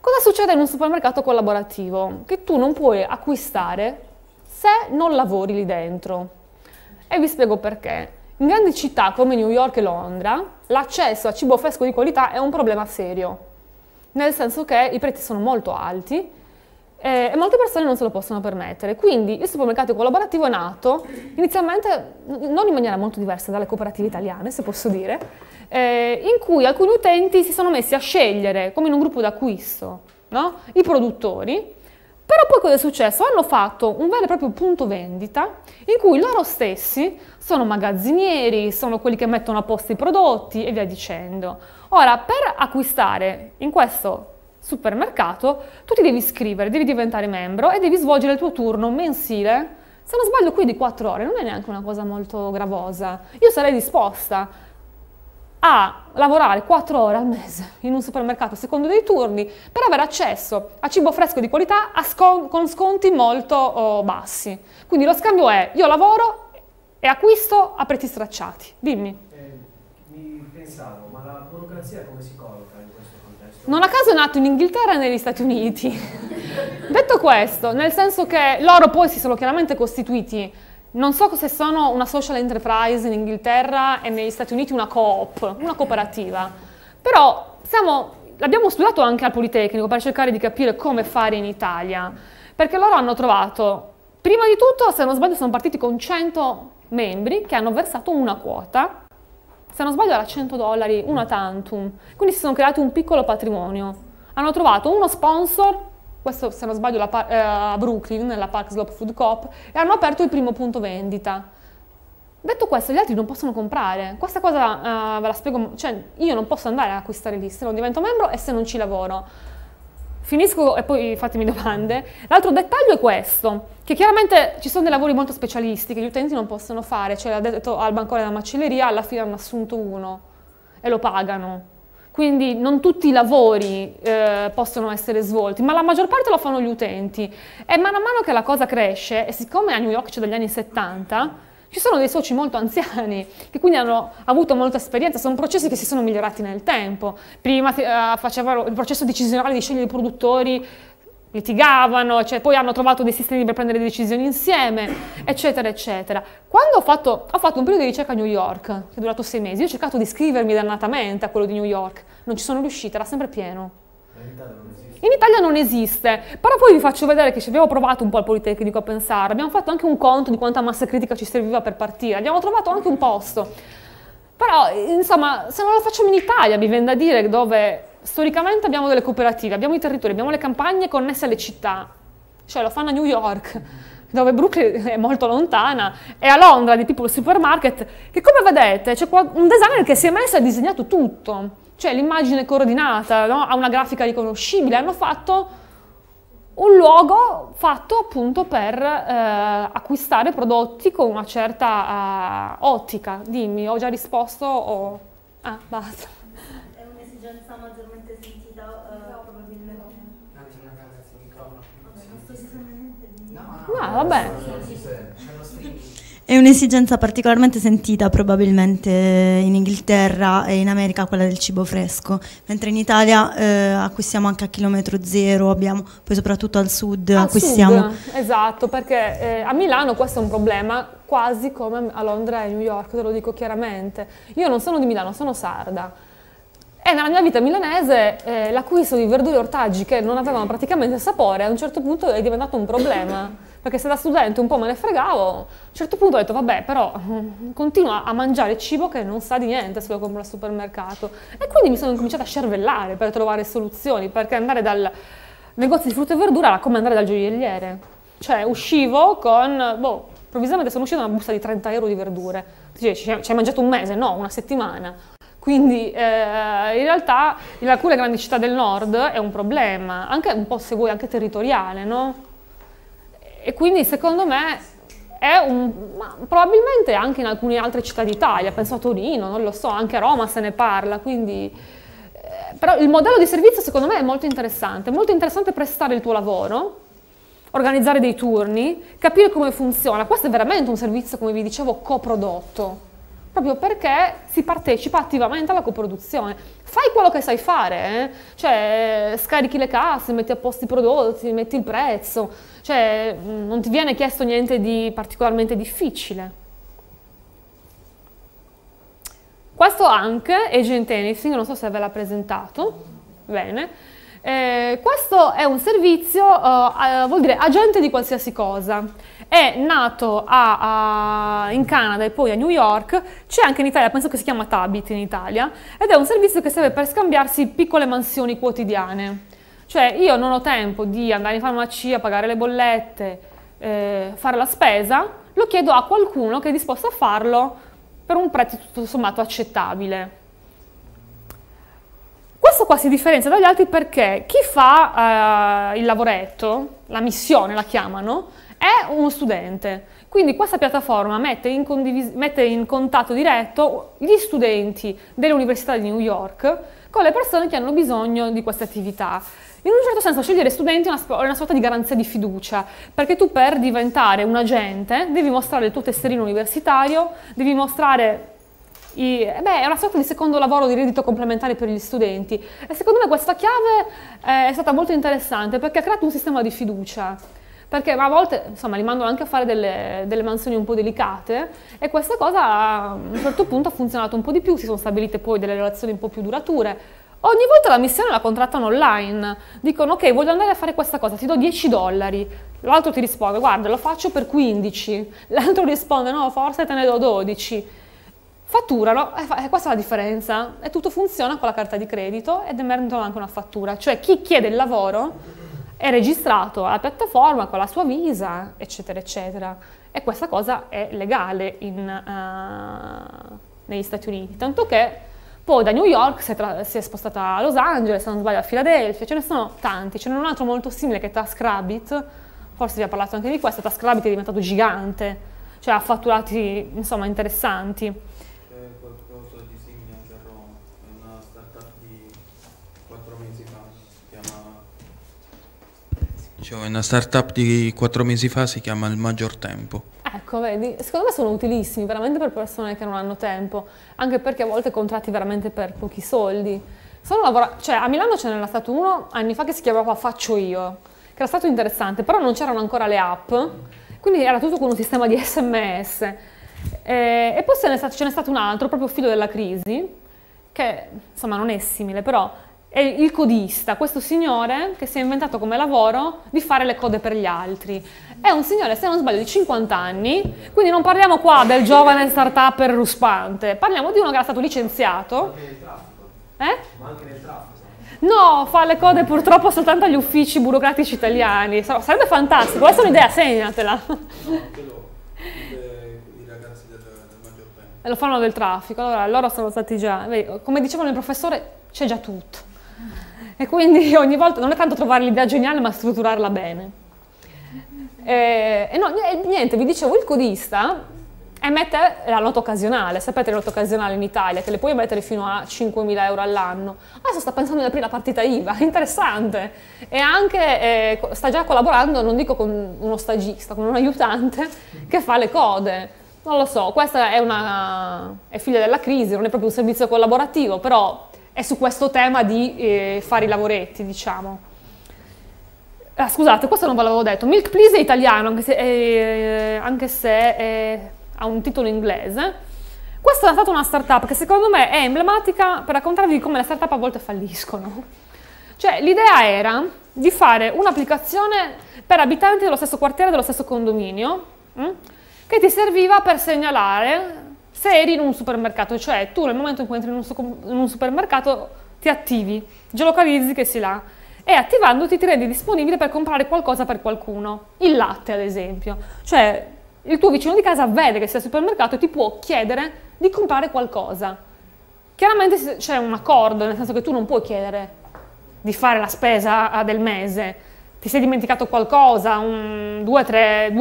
Cosa succede in un supermercato collaborativo? Che tu non puoi acquistare se non lavori lì dentro. E vi spiego perché. In grandi città come New York e Londra, l'accesso a cibo fresco di qualità è un problema serio, nel senso che i prezzi sono molto alti eh, e molte persone non se lo possono permettere. Quindi il supermercato collaborativo è nato inizialmente non in maniera molto diversa dalle cooperative italiane, se posso dire, eh, in cui alcuni utenti si sono messi a scegliere, come in un gruppo d'acquisto, no? i produttori. Però poi cosa è successo? Hanno fatto un vero e proprio punto vendita in cui loro stessi sono magazzinieri, sono quelli che mettono a posto i prodotti e via dicendo. Ora, per acquistare in questo supermercato, tu ti devi iscrivere, devi diventare membro e devi svolgere il tuo turno mensile. Se non sbaglio qui di 4 ore, non è neanche una cosa molto gravosa. Io sarei disposta a lavorare 4 ore al mese in un supermercato secondo dei turni per avere accesso a cibo fresco di qualità scon con sconti molto oh, bassi. Quindi lo scambio è io lavoro e acquisto a prezzi stracciati. Dimmi. Eh, mi pensavo, ma la burocrazia come si copre? Non a caso è nato in Inghilterra e negli Stati Uniti. Detto questo, nel senso che loro poi si sono chiaramente costituiti, non so se sono una social enterprise in Inghilterra e negli Stati Uniti una coop, una cooperativa, però siamo, l'abbiamo studiato anche al Politecnico per cercare di capire come fare in Italia, perché loro hanno trovato, prima di tutto, se non sbaglio, sono partiti con 100 membri che hanno versato una quota se non sbaglio era 100 dollari, una tantum. Quindi si sono creati un piccolo patrimonio. Hanno trovato uno sponsor, questo se non sbaglio eh, a Brooklyn, nella Park Slope Food Coop, e hanno aperto il primo punto vendita. Detto questo, gli altri non possono comprare. Questa cosa eh, ve la spiego, cioè io non posso andare a acquistare lì se non divento membro e se non ci lavoro. Finisco e poi fatemi domande. L'altro dettaglio è questo, che chiaramente ci sono dei lavori molto specialisti che gli utenti non possono fare, cioè l'ha detto al bancone della macelleria, alla fine hanno assunto uno e lo pagano. Quindi non tutti i lavori eh, possono essere svolti, ma la maggior parte lo fanno gli utenti. E man mano che la cosa cresce, e siccome a New York c'è dagli anni 70, ci sono dei soci molto anziani che quindi hanno avuto molta esperienza, sono processi che si sono migliorati nel tempo. Prima eh, facevano il processo decisionale di scegliere i produttori, litigavano, cioè, poi hanno trovato dei sistemi per prendere decisioni insieme, eccetera, eccetera. Quando ho fatto, ho fatto un periodo di ricerca a New York, che è durato sei mesi, ho cercato di iscrivermi dannatamente a quello di New York, non ci sono riuscita, era sempre pieno. In Italia non esiste. In Italia non esiste, però poi vi faccio vedere che ci abbiamo provato un po' al Politecnico a pensare, abbiamo fatto anche un conto di quanta massa critica ci serviva per partire, abbiamo trovato anche un posto. Però, insomma, se non lo facciamo in Italia, mi viene da dire, dove storicamente abbiamo delle cooperative, abbiamo i territori, abbiamo le campagne connesse alle città, cioè lo fanno a New York, dove Brooklyn è molto lontana, e a Londra di People Supermarket, che come vedete c'è un designer che si è messo e ha disegnato tutto cioè l'immagine coordinata, no? ha una grafica riconoscibile, hanno fatto un luogo fatto appunto per eh, acquistare prodotti con una certa eh, ottica. Dimmi, ho già risposto o... Ah, basta. È un'esigenza maggiormente sentita eh, probabilmente. No, vabbè. È un'esigenza particolarmente sentita probabilmente in Inghilterra e in America quella del cibo fresco, mentre in Italia eh, acquistiamo anche a chilometro zero, abbiamo, poi soprattutto al sud al acquistiamo. Sud, esatto, perché eh, a Milano questo è un problema quasi come a Londra e New York, te lo dico chiaramente. Io non sono di Milano, sono sarda. E nella mia vita milanese eh, l'acquisto di verdure e ortaggi che non avevano praticamente sapore a un certo punto è diventato un problema perché se da studente un po' me ne fregavo, a un certo punto ho detto vabbè però mm, continua a mangiare cibo che non sa di niente se lo compro al supermercato e quindi mi sono incominciata a cervellare per trovare soluzioni, perché andare dal negozio di frutta e verdura era come andare dal gioielliere, cioè uscivo con, boh, improvvisamente sono uscita da una busta di 30 euro di verdure, cioè, ci hai mangiato un mese, no, una settimana. Quindi eh, in realtà in alcune grandi città del nord è un problema, anche un po' se vuoi anche territoriale, no? E quindi secondo me è un, probabilmente anche in alcune altre città d'Italia, penso a Torino, non lo so, anche a Roma se ne parla, quindi eh, però il modello di servizio secondo me è molto interessante, è molto interessante prestare il tuo lavoro, organizzare dei turni, capire come funziona. Questo è veramente un servizio, come vi dicevo, coprodotto proprio perché si partecipa attivamente alla coproduzione. Fai quello che sai fare, eh? cioè scarichi le casse, metti a posto i prodotti, metti il prezzo, cioè mm, non ti viene chiesto niente di particolarmente difficile. Questo anche, Agent Anything, non so se ve l'ha presentato, bene, eh, questo è un servizio, eh, vuol dire agente di qualsiasi cosa è nato a, a, in Canada e poi a New York, c'è anche in Italia, penso che si chiama Tabit in Italia, ed è un servizio che serve per scambiarsi piccole mansioni quotidiane. Cioè io non ho tempo di andare in farmacia, pagare le bollette, eh, fare la spesa, lo chiedo a qualcuno che è disposto a farlo per un prezzo tutto sommato accettabile. Questo qua si differenzia dagli altri perché chi fa eh, il lavoretto, la missione la chiamano, è uno studente. Quindi questa piattaforma mette in, mette in contatto diretto gli studenti dell'Università di New York con le persone che hanno bisogno di queste attività. In un certo senso scegliere studenti è una, una, sorta di garanzia di fiducia, perché tu per diventare un agente devi mostrare il tuo tesserino universitario, devi mostrare... I, eh beh, è una sorta di secondo lavoro di reddito complementare per gli studenti e secondo me questa chiave eh, è stata molto interessante perché ha creato un sistema di fiducia perché a volte insomma, li mandano anche a fare delle, delle mansioni un po' delicate e questa cosa mm, a un certo punto ha funzionato un po' di più, si sono stabilite poi delle relazioni un po' più durature. Ogni volta la missione la contrattano online, dicono ok voglio andare a fare questa cosa, ti do 10 dollari, l'altro ti risponde guarda lo faccio per 15, l'altro risponde no forse te ne do 12, fatturano e, fa- questa è la differenza e tutto funziona con la carta di credito ed emergono anche una fattura, cioè chi chiede il lavoro è registrato alla piattaforma con la sua visa, eccetera, eccetera. E questa cosa è legale in, uh, negli Stati Uniti, tanto che poi da New York si è, tra- si è, spostata a Los Angeles, se non sbaglio a Filadelfia, ce ne sono tanti, ce n'è un altro molto simile che è TaskRabbit, forse vi ho parlato anche di questo, TaskRabbit è diventato gigante, cioè ha fatturati insomma interessanti. Dicevo, è una startup di quattro mesi fa, si chiama Il Maggior Tempo. Ecco, vedi, secondo me sono utilissimi veramente per persone che non hanno tempo, anche perché a volte contratti veramente per pochi soldi. Cioè, a Milano ce n'era stato uno anni fa che si chiamava Faccio Io, che era stato interessante, però non c'erano ancora le app, quindi era tutto con un sistema di sms. Eh, e poi ce n'è stato, stato un altro, proprio figlio della crisi, che insomma non è simile, però è il codista, questo signore che si è inventato come lavoro di fare le code per gli altri. È un signore, se non sbaglio, di 50 anni, quindi non parliamo qua del giovane start-upper ruspante, parliamo di uno che era stato licenziato. Anche nel traffico. Eh? Ma anche nel traffico. No, fa le code purtroppo soltanto agli uffici burocratici italiani. Sarebbe fantastico, questa è un'idea, segnatela. No, quello, eh, i ragazzi del, del maggior tempo. Lo fanno del traffico, allora loro sono stati già... Come dicevano il professore, c'è già tutto. E quindi ogni volta non è tanto trovare l'idea geniale, ma strutturarla bene. E, e, no, niente, vi dicevo, il codista emette la nota occasionale, sapete la nota occasionale in Italia, che le puoi mettere fino a 5.000 euro all'anno. Adesso sta pensando di aprire la partita IVA, interessante. E anche eh, sta già collaborando, non dico con uno stagista, con un aiutante che fa le code. Non lo so, questa è, una, è figlia della crisi, non è proprio un servizio collaborativo, però è su questo tema di eh, fare i lavoretti, diciamo. Ah, scusate, questo non ve l'avevo detto. Milk Please è italiano, anche se, eh, anche se eh, ha un titolo inglese. Questa è stata una startup che secondo me è emblematica per raccontarvi come le startup a volte falliscono. Cioè, l'idea era di fare un'applicazione per abitanti dello stesso quartiere, dello stesso condominio, mh, mm, che ti serviva per segnalare se eri in un supermercato, cioè tu nel momento in cui entri in un, supermercato ti attivi, geolocalizzi che si là e attivandoti ti rendi disponibile per comprare qualcosa per qualcuno, il latte ad esempio, cioè il tuo vicino di casa vede che sei al supermercato e ti può chiedere di comprare qualcosa. Chiaramente c'è un accordo, nel senso che tu non puoi chiedere di fare la spesa del mese, ti sei dimenticato qualcosa, un, due o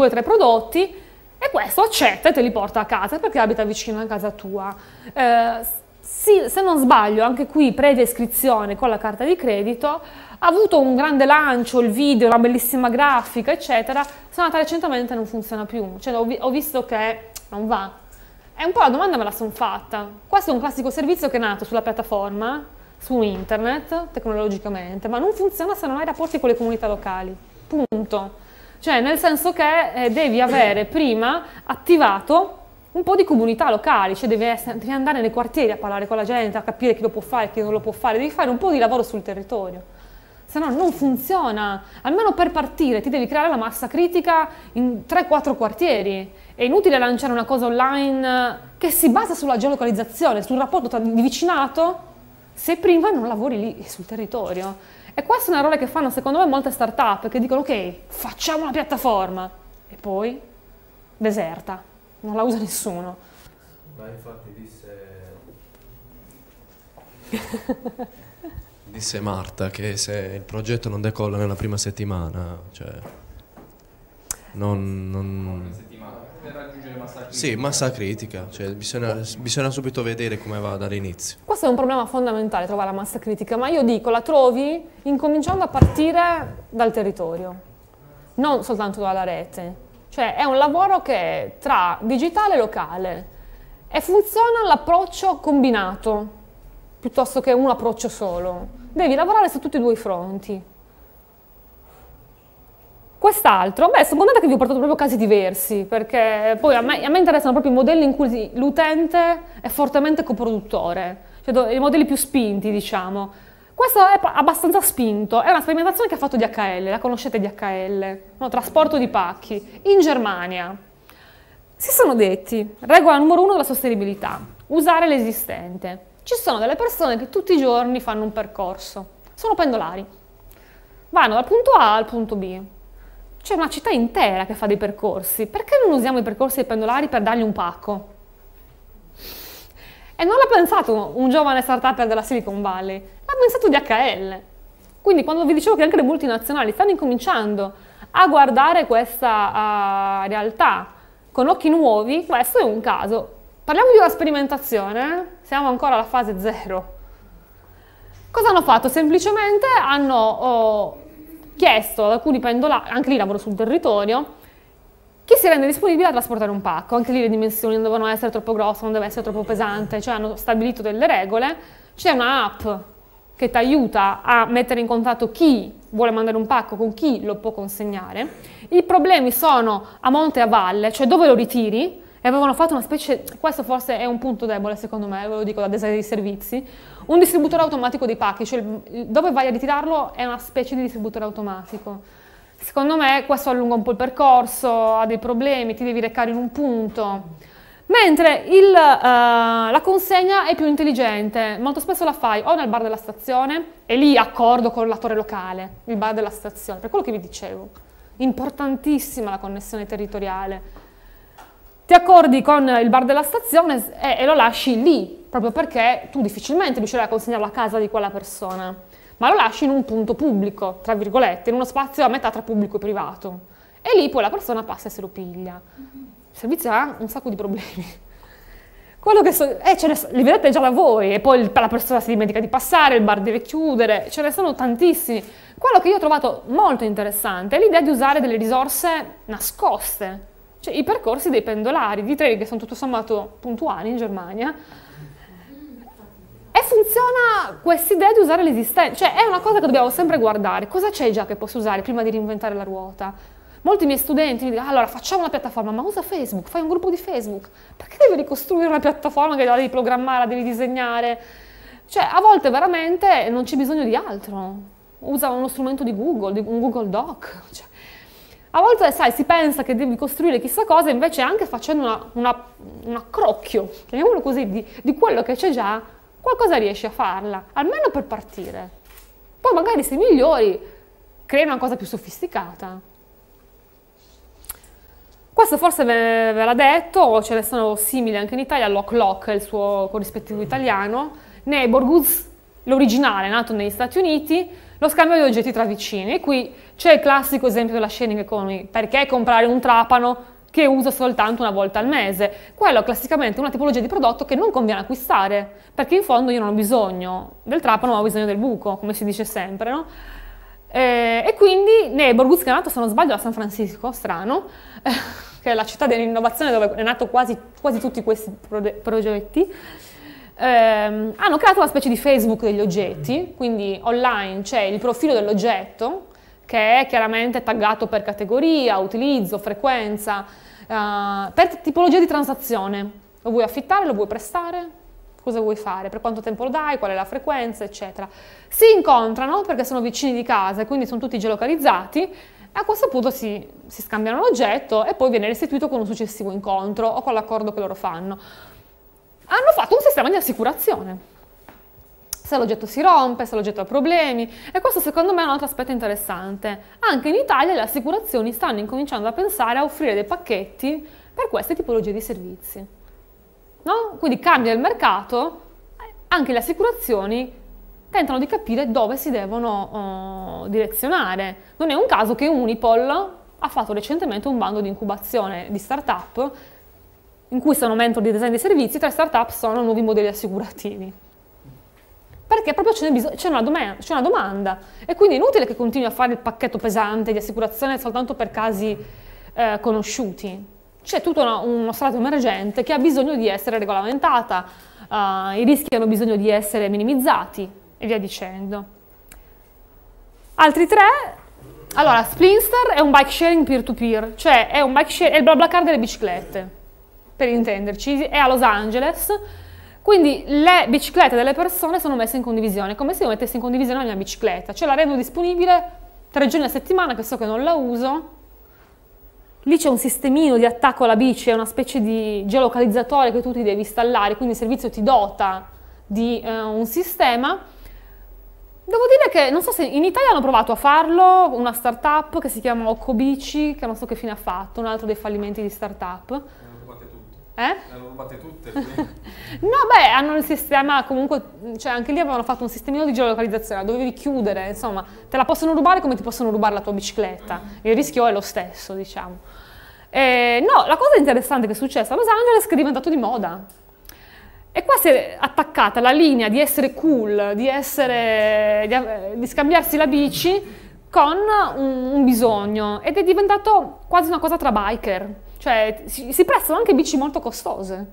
tre prodotti, e questo accetta e te li porta a casa perché abita vicino a casa tua. Eh, sì, se non sbaglio, anche qui previa iscrizione con la carta di credito, ha avuto un grande lancio, il video, una bellissima grafica, eccetera. Sono andata recentemente e non funziona più. Cioè, ho, vi ho visto che non va. È un po' la domanda me la sono fatta. Questo è un classico servizio che è nato sulla piattaforma, su internet, tecnologicamente, ma non funziona se non hai rapporti con le comunità locali. Punto. Cioè, nel senso che eh, devi avere prima attivato un po' di comunità locali, cioè devi, essere, devi, andare nei quartieri a parlare con la gente, a capire chi lo può fare, e chi non lo può fare, devi fare un po' di lavoro sul territorio. Se no non funziona, almeno per partire ti devi creare la massa critica in 3-4 quartieri. È inutile lanciare una cosa online eh, che si basa sulla geolocalizzazione, sul rapporto tra, di vicinato, se prima non lavori lì sul territorio. E questo è un errore che fanno secondo me molte start-up che dicono ok, facciamo una piattaforma e poi deserta, non la usa nessuno. Ma infatti disse... disse Marta che se il progetto non decolla nella prima settimana, cioè... Non... non... Una settimana per raggiungere massa critica? Sì, massa critica, cioè bisogna, bisogna subito vedere come va dall'inizio. Questo è un problema fondamentale, trovare la massa critica, ma io dico la trovi incominciando a partire dal territorio, non soltanto dalla rete. Cioè è un lavoro che è tra digitale e locale e funziona l'approccio combinato piuttosto che un approccio solo. Devi lavorare su tutti e due i fronti. Quest'altro, beh, sono contenta che vi ho portato proprio casi diversi, perché poi a me, a me interessano proprio i modelli in cui l'utente è fortemente coproduttore, cioè i modelli più spinti, diciamo. Questo è abbastanza spinto, è una sperimentazione che ha fatto DHL, la conoscete DHL, no? trasporto di pacchi, in Germania. Si sono detti, regola numero uno della sostenibilità, usare l'esistente. Ci sono delle persone che tutti i giorni fanno un percorso, sono pendolari, vanno dal punto A al punto B, c'è una città intera che fa dei percorsi, perché non usiamo i percorsi dei pendolari per dargli un pacco? E non l'ha pensato un giovane startup della Silicon Valley, l'ha pensato DHL. Quindi quando vi dicevo che anche le multinazionali stanno incominciando a guardare questa uh, realtà con occhi nuovi, questo è un caso. Parliamo di una sperimentazione, eh? siamo ancora alla fase zero. Cosa hanno fatto? Semplicemente hanno oh, chiesto ad alcuni pendolari, anche lì lavoro sul territorio, chi si rende disponibile a trasportare un pacco. Anche lì le dimensioni non devono essere troppo grosse, non deve essere troppo pesante, cioè hanno stabilito delle regole. C'è un'app che ti aiuta a mettere in contatto chi vuole mandare un pacco con chi lo può consegnare. I problemi sono a monte e a valle, cioè dove lo ritiri, e avevano fatto una specie, questo forse è un punto debole secondo me, ve lo dico da design dei servizi, un distributore automatico dei pacchi, cioè dove vai a ritirarlo è una specie di distributore automatico. Secondo me questo allunga un po' il percorso, ha dei problemi, ti devi recare in un punto. Mentre il, uh, la consegna è più intelligente, molto spesso la fai o nel bar della stazione e lì accordo con l'attore locale, il bar della stazione, per quello che vi dicevo. Importantissima la connessione territoriale ti accordi con il bar della stazione e, e, lo lasci lì, proprio perché tu difficilmente riuscirai a consegnarlo a casa di quella persona, ma lo lasci in un punto pubblico, tra virgolette, in uno spazio a metà tra pubblico e privato. E lì poi la persona passa e se lo piglia. Il servizio ha un sacco di problemi. Quello che so, eh, ce ne so, li vedete già da voi, e poi il, la persona si dimentica di passare, il bar deve chiudere, ce ne sono tantissimi. Quello che io ho trovato molto interessante è l'idea di usare delle risorse nascoste, cioè i percorsi dei pendolari, di treni che sono tutto sommato puntuali in Germania. E funziona questa idea di usare l'esistenza, cioè è una cosa che dobbiamo sempre guardare, cosa c'è già che posso usare prima di reinventare la ruota? Molti miei studenti mi dicono, allora facciamo una piattaforma, ma usa Facebook, fai un gruppo di Facebook, perché devi ricostruire una piattaforma che la devi programmare, la devi disegnare? Cioè a volte veramente non c'è bisogno di altro, usa uno strumento di Google, di un Google Doc. Cioè, a volte, sai, si pensa che devi costruire chissà cosa, invece anche facendo una, una, un accrocchio, chiamiamolo così, di, di quello che c'è già, qualcosa riesci a farla, almeno per partire. Poi magari se migliori, crei una cosa più sofisticata. Questo forse ve, ve l'ha detto, o ce ne sono simili anche in Italia, Lock Lock, il suo corrispettivo italiano, Neighborhoods, l'originale nato negli Stati Uniti, lo scambio di oggetti tra vicini, E qui c'è il classico esempio della sharing economy, perché comprare un trapano che uso soltanto una volta al mese. Quello è classicamente una tipologia di prodotto che non conviene acquistare, perché in fondo io non ho bisogno del trapano, ma ho bisogno del buco, come si dice sempre, no? Eh, e quindi Neighborhoods, che è nato, se non sbaglio, a San Francisco, strano, eh, che è la città dell'innovazione dove è nato quasi, quasi tutti questi pro progetti, ehm, hanno creato una specie di Facebook degli oggetti, quindi online c'è il profilo dell'oggetto che è chiaramente taggato per categoria, utilizzo, frequenza, eh, per tipologia di transazione. Lo vuoi affittare, lo vuoi prestare, cosa vuoi fare, per quanto tempo lo dai, qual è la frequenza, eccetera. Si incontrano perché sono vicini di casa e quindi sono tutti geolocalizzati a questo punto si, si scambiano l'oggetto e poi viene restituito con un successivo incontro o con l'accordo che loro fanno hanno fatto un sistema di assicurazione. Se l'oggetto si rompe, se l'oggetto ha problemi. E questo secondo me è un altro aspetto interessante. Anche in Italia le assicurazioni stanno incominciando a pensare a offrire dei pacchetti per queste tipologie di servizi. No? Quindi cambia il mercato, anche le assicurazioni tentano di capire dove si devono uh, direzionare. Non è un caso che Unipol ha fatto recentemente un bando di incubazione di start-up in cui sono mentor di design dei servizi, tre le startup sono nuovi modelli assicurativi. Perché proprio c'è, una, una, domanda e quindi è inutile che continui a fare il pacchetto pesante di assicurazione soltanto per casi eh, conosciuti. C'è tutto una, uno strato emergente che ha bisogno di essere regolamentata, eh, i rischi hanno bisogno di essere minimizzati e via dicendo. Altri tre, allora Splinster è un bike sharing peer-to-peer, cioè è, un bike share, è il BlaBlaCar delle biciclette per intenderci, è a Los Angeles, quindi le biciclette delle persone sono messe in condivisione, come se io mettessi in condivisione la mia bicicletta, cioè la rendo disponibile tre giorni a settimana che so che non la uso, lì c'è un sistemino di attacco alla bici, è una specie di geolocalizzatore che tu ti devi installare, quindi il servizio ti dota di eh, un sistema. Devo dire che, non so se in Italia hanno provato a farlo, una startup che si chiama Occobici, che non so che fine ha fatto, un altro dei fallimenti di startup. Eh? Le hanno rubate tutte. no, beh, hanno il sistema comunque, cioè anche lì avevano fatto un sistemino di geolocalizzazione, dovevi chiudere, insomma, te la possono rubare come ti possono rubare la tua bicicletta. Il rischio è lo stesso, diciamo. Eh, no, la cosa interessante che è successa a Los Angeles è che è diventato di moda. E qua si è attaccata la linea di essere cool, di, essere, di, di scambiarsi la bici con un, un bisogno ed è diventato quasi una cosa tra biker. Cioè si, si prestano anche bici molto costose.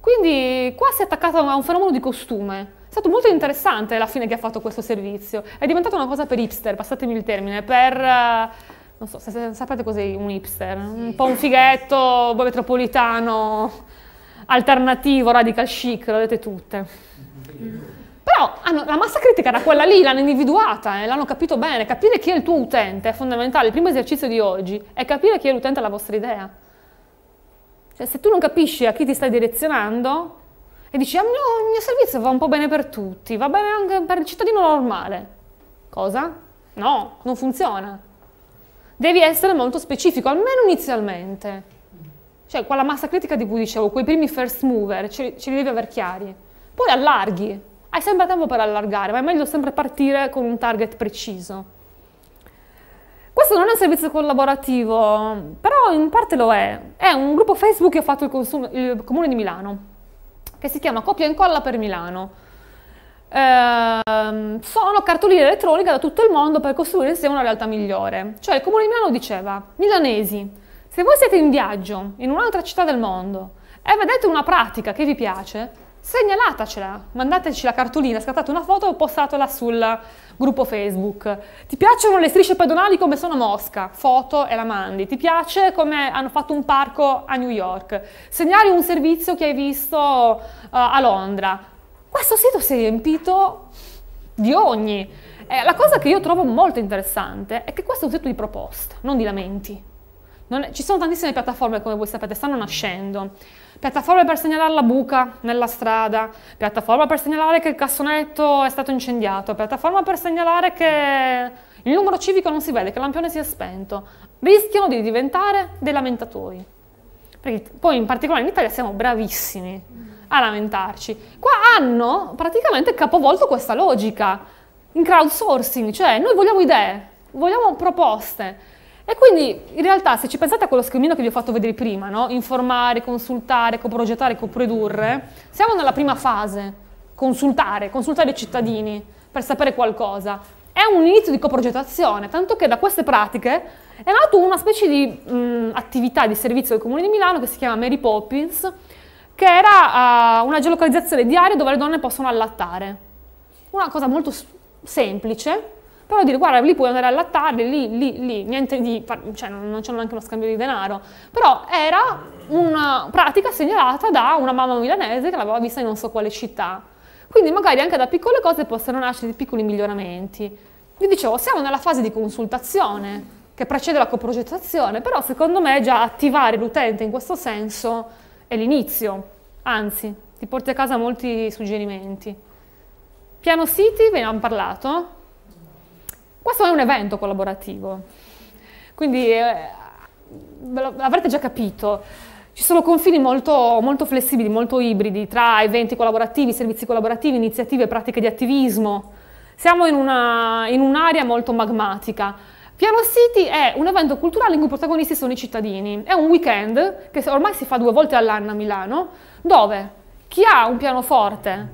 Quindi qua si è attaccato a un fenomeno di costume. È stato molto interessante la fine che ha fatto questo servizio. È diventata una cosa per hipster, passatemi il termine, per... Eh, non so, se, sapete cos'è un hipster? Un po' un fighetto metropolitano, alternativo, radical chic, lo vedete tutte. Però hanno, ah, la massa critica era quella lì, l'hanno individuata, eh, l'hanno capito bene. Capire chi è il tuo utente è fondamentale. Il primo esercizio di oggi è capire chi è l'utente della vostra idea. Cioè, se tu non capisci a chi ti stai direzionando e dici, ah, no, il mio servizio va un po' bene per tutti, va bene anche per il cittadino normale. Cosa? No, non funziona. Devi essere molto specifico, almeno inizialmente. Cioè, quella massa critica di cui dicevo, quei primi first mover, ce, ce li devi avere chiari. Poi allarghi. Hai sempre tempo per allargare, ma è meglio sempre partire con un target preciso questo non è un servizio collaborativo, però in parte lo è. È un gruppo Facebook che ha fatto il, consumo, il comune di Milano, che si chiama Copia e Incolla per Milano. Ehm, sono cartoline elettroniche da tutto il mondo per costruire insieme una realtà migliore. Cioè il comune di Milano diceva, milanesi, se voi siete in viaggio in un'altra città del mondo e vedete una pratica che vi piace, segnalatacela, mandateci la cartolina, scattate una foto e postatela sul gruppo Facebook. Ti piacciono le strisce pedonali come sono a Mosca? Foto e la mandi. Ti piace come hanno fatto un parco a New York? Segnali un servizio che hai visto uh, a Londra. Questo sito si è riempito di ogni. Eh, la cosa che io trovo molto interessante è che questo è un sito di proposte, non di lamenti. È, ci sono tantissime piattaforme, come voi sapete, stanno nascendo piattaforme per segnalare la buca nella strada, piattaforma per segnalare che il cassonetto è stato incendiato, piattaforma per segnalare che il numero civico non si vede, che il lampione si è spento, rischiano di diventare dei lamentatori. Perché poi in particolare in Italia siamo bravissimi a lamentarci. Qua hanno praticamente capovolto questa logica in crowdsourcing, cioè noi vogliamo idee, vogliamo proposte, e quindi in realtà se ci pensate a quello schermino che vi ho fatto vedere prima, no? informare, consultare, coprogettare, coprodurre, siamo nella prima fase, consultare, consultare i cittadini per sapere qualcosa. È un inizio di coprogettazione, tanto che da queste pratiche è nata una specie di mh, mm, attività di servizio del Comune di Milano che si chiama Mary Poppins, che era uh, una geolocalizzazione di aree dove le donne possono allattare. Una cosa molto semplice, però dire, guarda, lì puoi andare a lattare, lì, lì, lì, niente di... cioè non c'è neanche uno scambio di denaro. Però era una pratica segnalata da una mamma milanese che l'aveva vista in non so quale città. Quindi magari anche da piccole cose possono nascere dei piccoli miglioramenti. Vi dicevo, siamo nella fase di consultazione che precede la coprogettazione, però secondo me già attivare l'utente in questo senso è l'inizio, anzi ti porti a casa molti suggerimenti. Piano City, ve ne abbiamo parlato, questo è un evento collaborativo, quindi eh, l'avrete già capito. Ci sono confini molto, molto flessibili, molto ibridi tra eventi collaborativi, servizi collaborativi, iniziative, pratiche di attivismo. Siamo in, un'area molto magmatica. Piano City è un evento culturale in cui i protagonisti sono i cittadini. È un weekend che ormai si fa due volte all'anno a Milano, dove chi ha un pianoforte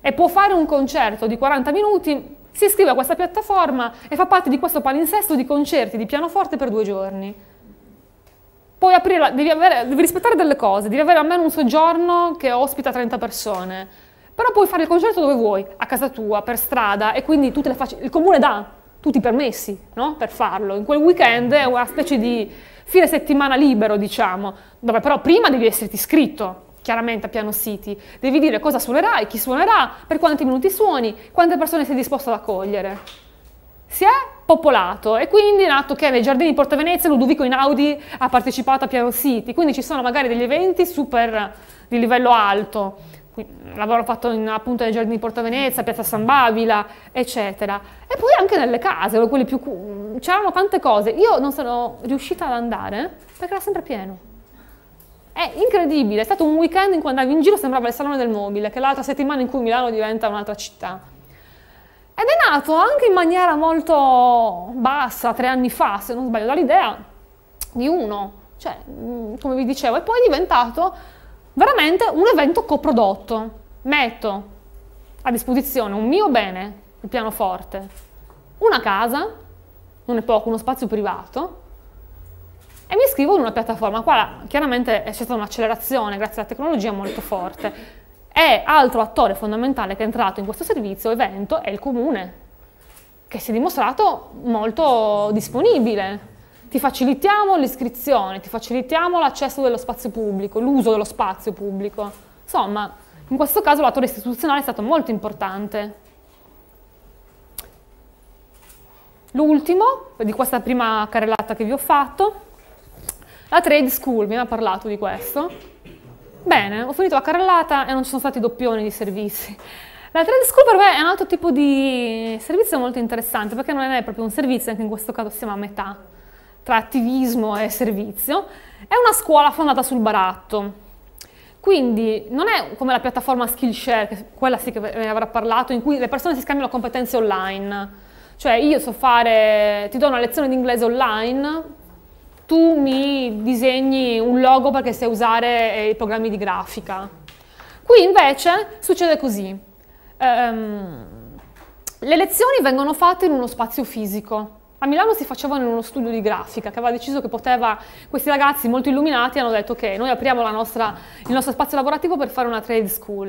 e può fare un concerto di 40 minuti si iscrive a questa piattaforma e fa parte di questo palinsesto di concerti di pianoforte per due giorni. Puoi aprire, devi, avere, devi rispettare delle cose, devi avere almeno un soggiorno che ospita 30 persone, però puoi fare il concerto dove vuoi, a casa tua, per strada, e quindi il comune dà tutti i permessi no? per farlo. In quel weekend è una specie di fine settimana libero, diciamo, dove però prima devi esserti iscritto, chiaramente a Piano City, devi dire cosa suonerai, chi suonerà, per quanti minuti suoni, quante persone sei disposto ad accogliere. Si è popolato e quindi è nato che nei giardini di Porta Venezia Ludovico Inaudi ha partecipato a Piano City, quindi ci sono magari degli eventi super di livello alto, l'avrò fatto in, appunto nei giardini di Porta Venezia, Piazza San Babila, eccetera. E poi anche nelle case, c'erano tante cose. Io non sono riuscita ad andare eh, perché era sempre pieno è incredibile, è stato un weekend in cui andavi in giro sembrava il Salone del Mobile, che è l'altra settimana in cui Milano diventa un'altra città. Ed è nato anche in maniera molto bassa, tre anni fa, se non sbaglio, dall'idea di uno, cioè, mm, come vi dicevo, e poi è diventato veramente un evento coprodotto. Metto a disposizione un mio bene, il pianoforte, una casa, non è poco, uno spazio privato, e mi iscrivo in una piattaforma. Qua chiaramente è stata un'accelerazione grazie alla tecnologia molto forte. E altro attore fondamentale che è entrato in questo servizio, evento, è il comune, che si è dimostrato molto disponibile. Ti facilitiamo l'iscrizione, ti facilitiamo l'accesso dello spazio pubblico, l'uso dello spazio pubblico. Insomma, in questo caso l'attore istituzionale è stato molto importante. L'ultimo, di questa prima carrellata che vi ho fatto, la trade school mi ha parlato di questo. Bene, ho finito la carrellata e non ci sono stati doppioni di servizi. La trade school per me è un altro tipo di servizio molto interessante perché non è proprio un servizio, anche in questo caso siamo a metà tra attivismo e servizio. È una scuola fondata sul baratto. Quindi non è come la piattaforma Skillshare, quella sì che ne avrà parlato, in cui le persone si scambiano competenze online. Cioè io so fare, ti do una lezione di inglese online, tu mi disegni un logo perché sai usare eh, i programmi di grafica. Qui invece succede così. Um, le lezioni vengono fatte in uno spazio fisico. A Milano si facevano in uno studio di grafica che aveva deciso che poteva, questi ragazzi molto illuminati hanno detto che okay, noi apriamo nostra, il nostro spazio lavorativo per fare una trade school.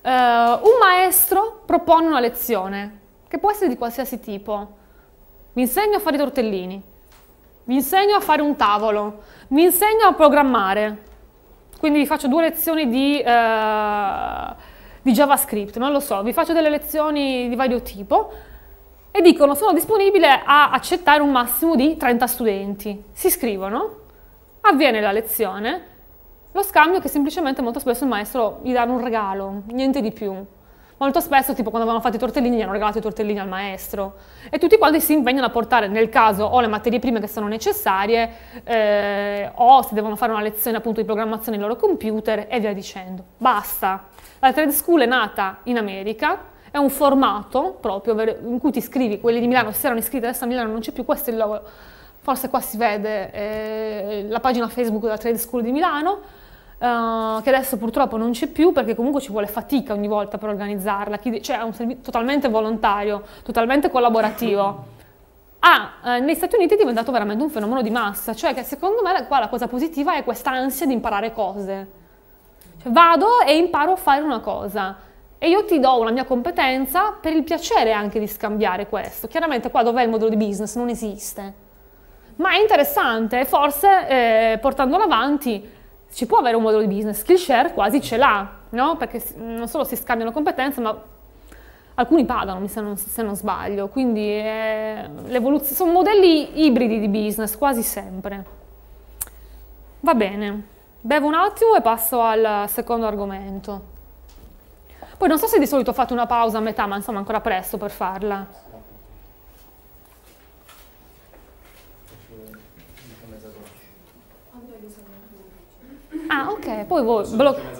Uh, un maestro propone una lezione, che può essere di qualsiasi tipo. Mi insegno a fare i tortellini, vi insegno a fare un tavolo, vi insegno a programmare, quindi vi faccio due lezioni di, eh, di JavaScript, non lo so, vi faccio delle lezioni di vario tipo e dicono sono disponibile a accettare un massimo di 30 studenti. Si iscrivono, avviene la lezione, lo scambio che semplicemente molto spesso il maestro gli dà un regalo, niente di più molto spesso tipo quando avevano fatto i tortellini gli hanno regalato i tortellini al maestro e tutti quanti si impegnano a portare nel caso o le materie prime che sono necessarie eh, o se devono fare una lezione appunto di programmazione nel loro computer e via dicendo. Basta. La trade school è nata in America, è un formato proprio in cui ti iscrivi, quelli di Milano si erano iscritti, adesso a Milano non c'è più, questo è il logo, forse qua si vede eh, la pagina Facebook della trade school di Milano, eh, che adesso purtroppo non c'è più perché comunque ci vuole fatica ogni volta per organizzarla, cioè è un servizio totalmente volontario, totalmente collaborativo. Ah, eh, negli Stati Uniti è diventato veramente un fenomeno di massa, cioè che secondo me qua la cosa positiva è questa ansia di imparare cose. Cioè, vado e imparo a fare una cosa e io ti do una mia competenza per il piacere anche di scambiare questo. Chiaramente qua dov'è il modello di business? Non esiste. Ma è interessante, forse eh, portandolo avanti si può avere un modello di business, Skillshare quasi ce l'ha, no? perché non solo si scambiano competenze, ma alcuni pagano, se non, se non sbaglio, quindi è, eh, sono modelli ibridi di business quasi sempre. Va bene, bevo un attimo e passo al secondo argomento. Poi non so se di solito fate una pausa a metà, ma insomma ancora presto per farla. Ah, ok, poi voi... Blo-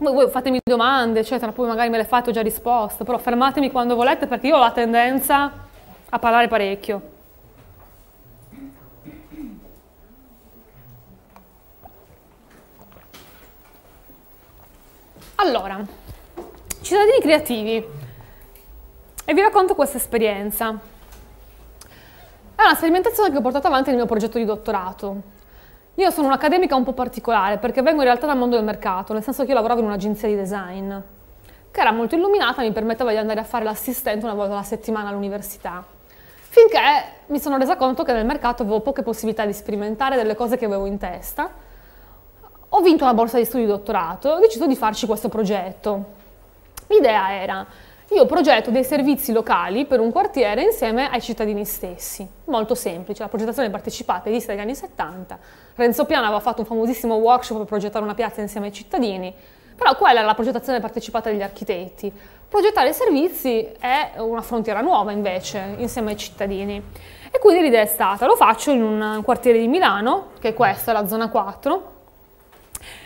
Voi, voi fatemi domande, eccetera, poi magari me le fate, ho già risposte, però fermatemi quando volete perché io ho la tendenza a parlare parecchio. Allora, cittadini creativi, e vi racconto questa esperienza. È una sperimentazione che ho portato avanti nel mio progetto di dottorato. Io sono un'accademica un po' particolare perché vengo in realtà dal mondo del mercato, nel senso che io lavoravo in un'agenzia di design, che era molto illuminata e mi permetteva di andare a fare l'assistente una volta alla settimana all'università. Finché mi sono resa conto che nel mercato avevo poche possibilità di sperimentare delle cose che avevo in testa, ho vinto una borsa di studio di dottorato e ho deciso di farci questo progetto. L'idea era io progetto dei servizi locali per un quartiere insieme ai cittadini stessi. Molto semplice, la progettazione partecipata è vista dagli anni 70. Renzo Piano aveva fatto un famosissimo workshop per progettare una piazza insieme ai cittadini, però quella era la progettazione partecipata degli architetti. Progettare servizi è una frontiera nuova invece, insieme ai cittadini. E quindi l'idea è stata, lo faccio in un quartiere di Milano, che è questa, la zona 4,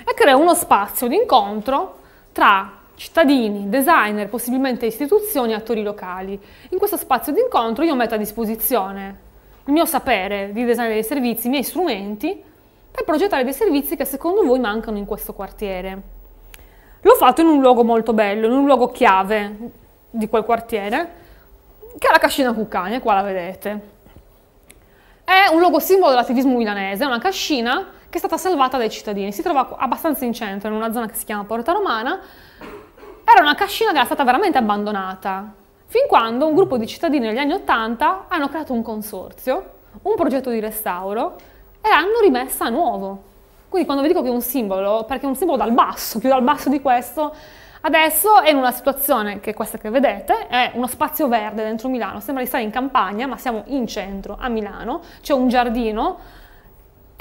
e creo uno spazio di incontro tra cittadini, designer, possibilmente istituzioni e attori locali. In questo spazio di incontro io metto a disposizione il mio sapere di design dei servizi, i miei strumenti, per progettare dei servizi che secondo voi mancano in questo quartiere. L'ho fatto in un luogo molto bello, in un luogo chiave di quel quartiere, che è la cascina Cuccagna, qua la vedete. È un luogo simbolo dell'attivismo milanese, è una cascina che è stata salvata dai cittadini. Si trova abbastanza in centro, in una zona che si chiama Porta Romana, era una cascina che era stata veramente abbandonata, fin quando un gruppo di cittadini negli anni Ottanta hanno creato un consorzio, un progetto di restauro e l'hanno rimessa a nuovo. Quindi quando vi dico che è un simbolo, perché è un simbolo dal basso, più dal basso di questo, adesso è in una situazione che è questa che vedete, è uno spazio verde dentro Milano, sembra di stare in campagna, ma siamo in centro, a Milano, c'è un giardino,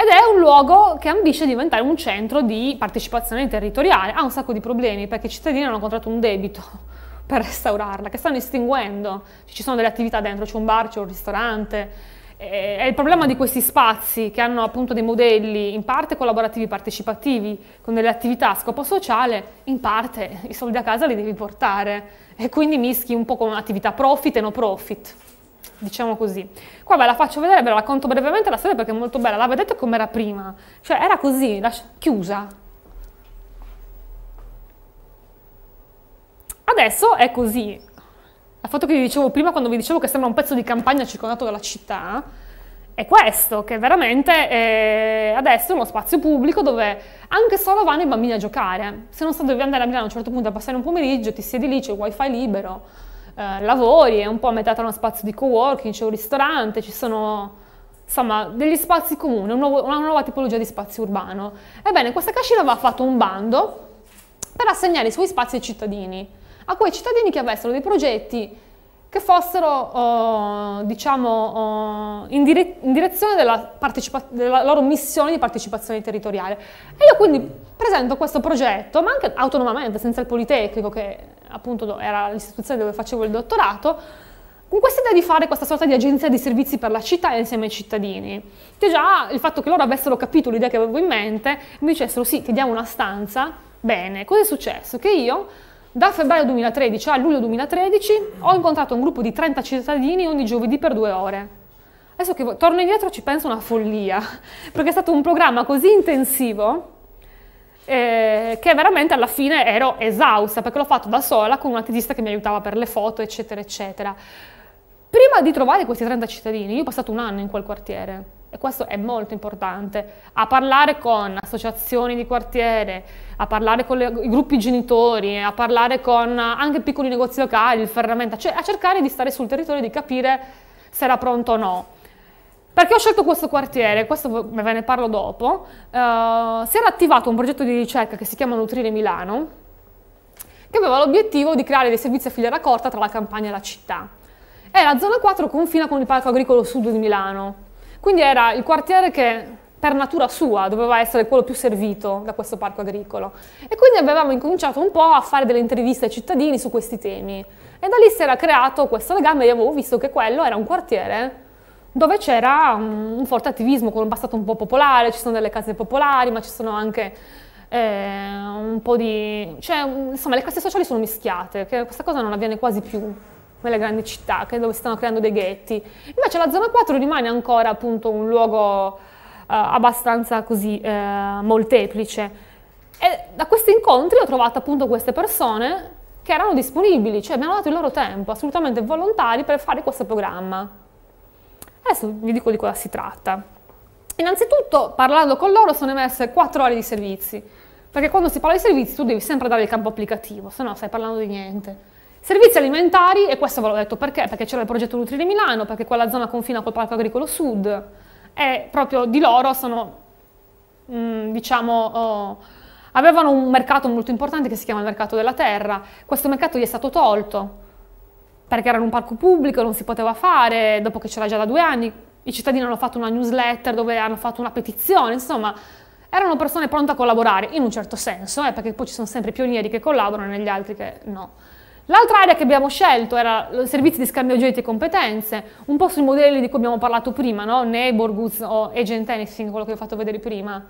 ed è un luogo che ambisce a diventare un centro di partecipazione territoriale. Ha un sacco di problemi perché i cittadini hanno contratto un debito per restaurarla, che stanno estinguendo. Ci sono delle attività dentro, c'è un bar, c'è un ristorante. È il problema di questi spazi che hanno appunto dei modelli in parte collaborativi partecipativi, con delle attività a scopo sociale, in parte i soldi a casa li devi portare e quindi mischi un po' con attività profit e no profit diciamo così. Qua ve la faccio vedere, ve la racconto brevemente la storia perché è molto bella, la vedete com'era prima, cioè era così, lascia, chiusa. Adesso è così. La foto che vi dicevo prima, quando vi dicevo che sembra un pezzo di campagna circondato dalla città, è questo, che veramente è eh, adesso è uno spazio pubblico dove anche solo vanno i bambini a giocare. Se non so, devi andare a Milano a un certo punto a passare un pomeriggio, ti siedi lì, c'è il wifi libero, eh, lavori, è un po' a metà tra uno spazio di co-working, c'è un ristorante, ci sono insomma degli spazi comuni, un nuovo, una nuova tipologia di spazio urbano. Ebbene, questa cascina ha fatto un bando per assegnare i suoi spazi ai cittadini, a quei cittadini che avessero dei progetti che fossero oh, diciamo, oh, in, dire in, direzione della, della, loro missione di partecipazione territoriale. E io quindi presento questo progetto, ma anche autonomamente, senza il Politecnico, che appunto era l'istituzione dove facevo il dottorato, con questa idea di fare questa sorta di agenzia di servizi per la città insieme ai cittadini, che già il fatto che loro avessero capito l'idea che avevo in mente, mi dicessero sì, ti diamo una stanza, bene, cosa è successo? Che io da febbraio 2013 a luglio 2013 ho incontrato un gruppo di 30 cittadini ogni giovedì per due ore. Adesso che torno indietro ci penso una follia, perché è stato un programma così intensivo eh, che veramente alla fine ero esausta, perché l'ho fatto da sola con una tesista che mi aiutava per le foto, eccetera, eccetera. Prima di trovare questi 30 cittadini, io ho passato un anno in quel quartiere e questo è molto importante, a parlare con associazioni di quartiere, a parlare con le, i gruppi genitori, a parlare con anche piccoli negozi locali, il ferramenta, cioè a cercare di stare sul territorio e di capire se era pronto o no. Perché ho scelto questo quartiere, questo ve ne parlo dopo, eh, si era attivato un progetto di ricerca che si chiama Nutrire Milano, che aveva l'obiettivo di creare dei servizi a filiera corta tra la campagna e la città. E la zona 4 confina con il parco agricolo sud di Milano, quindi era il quartiere che per natura sua doveva essere quello più servito da questo parco agricolo. E quindi avevamo incominciato un po' a fare delle interviste ai cittadini su questi temi. E da lì si era creato questo legame, e avevo visto che quello era un quartiere dove c'era mm, un forte attivismo con un passato un po' popolare, ci sono delle case popolari, ma ci sono anche eh, un po' di... Cioè, insomma, le classi sociali sono mischiate, che questa cosa non avviene quasi più come le grandi città, che dove si stanno creando dei ghetti. Invece la zona 4 rimane ancora appunto un luogo eh, abbastanza così eh, molteplice. E da questi incontri ho trovato appunto queste persone che erano disponibili, cioè mi hanno dato il loro tempo, assolutamente volontari per fare questo programma. Adesso vi dico di cosa si tratta. Innanzitutto, parlando con loro, sono emesse 4 ore di servizi, perché quando si parla di servizi tu devi sempre dare il campo applicativo, se no stai parlando di niente. Servizi alimentari, e questo ve l'ho detto perché, perché c'era il progetto Nutri di Milano, perché quella zona confina col Parco Agricolo Sud, e proprio di loro sono, mm, diciamo, oh, avevano un mercato molto importante che si chiama il mercato della terra, questo mercato gli è stato tolto, perché era in un parco pubblico, non si poteva fare, dopo che c'era già da due anni, i cittadini hanno fatto una newsletter dove hanno fatto una petizione, insomma, erano persone pronte a collaborare, in un certo senso, eh, perché poi ci sono sempre i pionieri che collaborano e gli altri che no. L'altra area che abbiamo scelto era i servizi di scambio oggetti e competenze, un po' sui modelli di cui abbiamo parlato prima, no? Neighbor Goods o Agent Anything, quello che vi ho fatto vedere prima.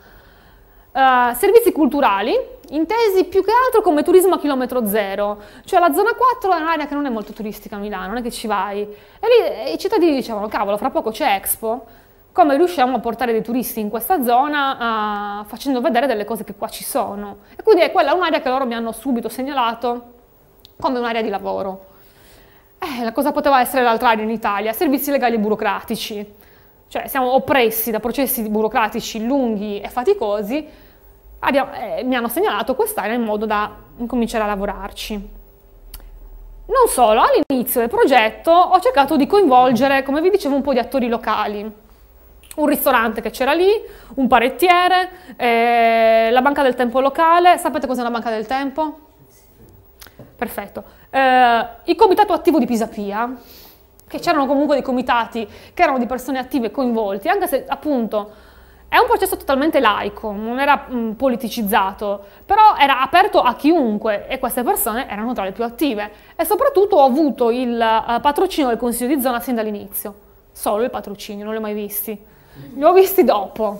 Uh, servizi culturali, intesi più che altro come turismo a chilometro zero, cioè la zona 4 è un'area che non è molto turistica a Milano, non è che ci vai. E lì eh, i cittadini dicevano, cavolo, fra poco c'è Expo, come riusciamo a portare dei turisti in questa zona uh, facendo vedere delle cose che qua ci sono. E quindi è quella un'area che loro mi hanno subito segnalato come un'area di lavoro. Eh, cosa poteva essere l'altra area in Italia? Servizi legali e burocratici. Cioè siamo oppressi da processi burocratici lunghi e faticosi, abbiamo, eh, mi hanno segnalato quest'area in modo da incominciare a lavorarci. Non solo, all'inizio del progetto ho cercato di coinvolgere, come vi dicevo, un po' di attori locali. Un ristorante che c'era lì, un parettiere, eh, la banca del tempo locale. Sapete cos'è una banca del tempo? perfetto. Eh, il comitato attivo di Pisapia, che c'erano comunque dei comitati che erano di persone attive coinvolti, anche se appunto è un processo totalmente laico, non era mh, politicizzato, però era aperto a chiunque e queste persone erano tra le più attive. E soprattutto ho avuto il uh, patrocinio del consiglio di zona sin dall'inizio, solo il patrocinio, non li ho mai visti. Li ho visti dopo.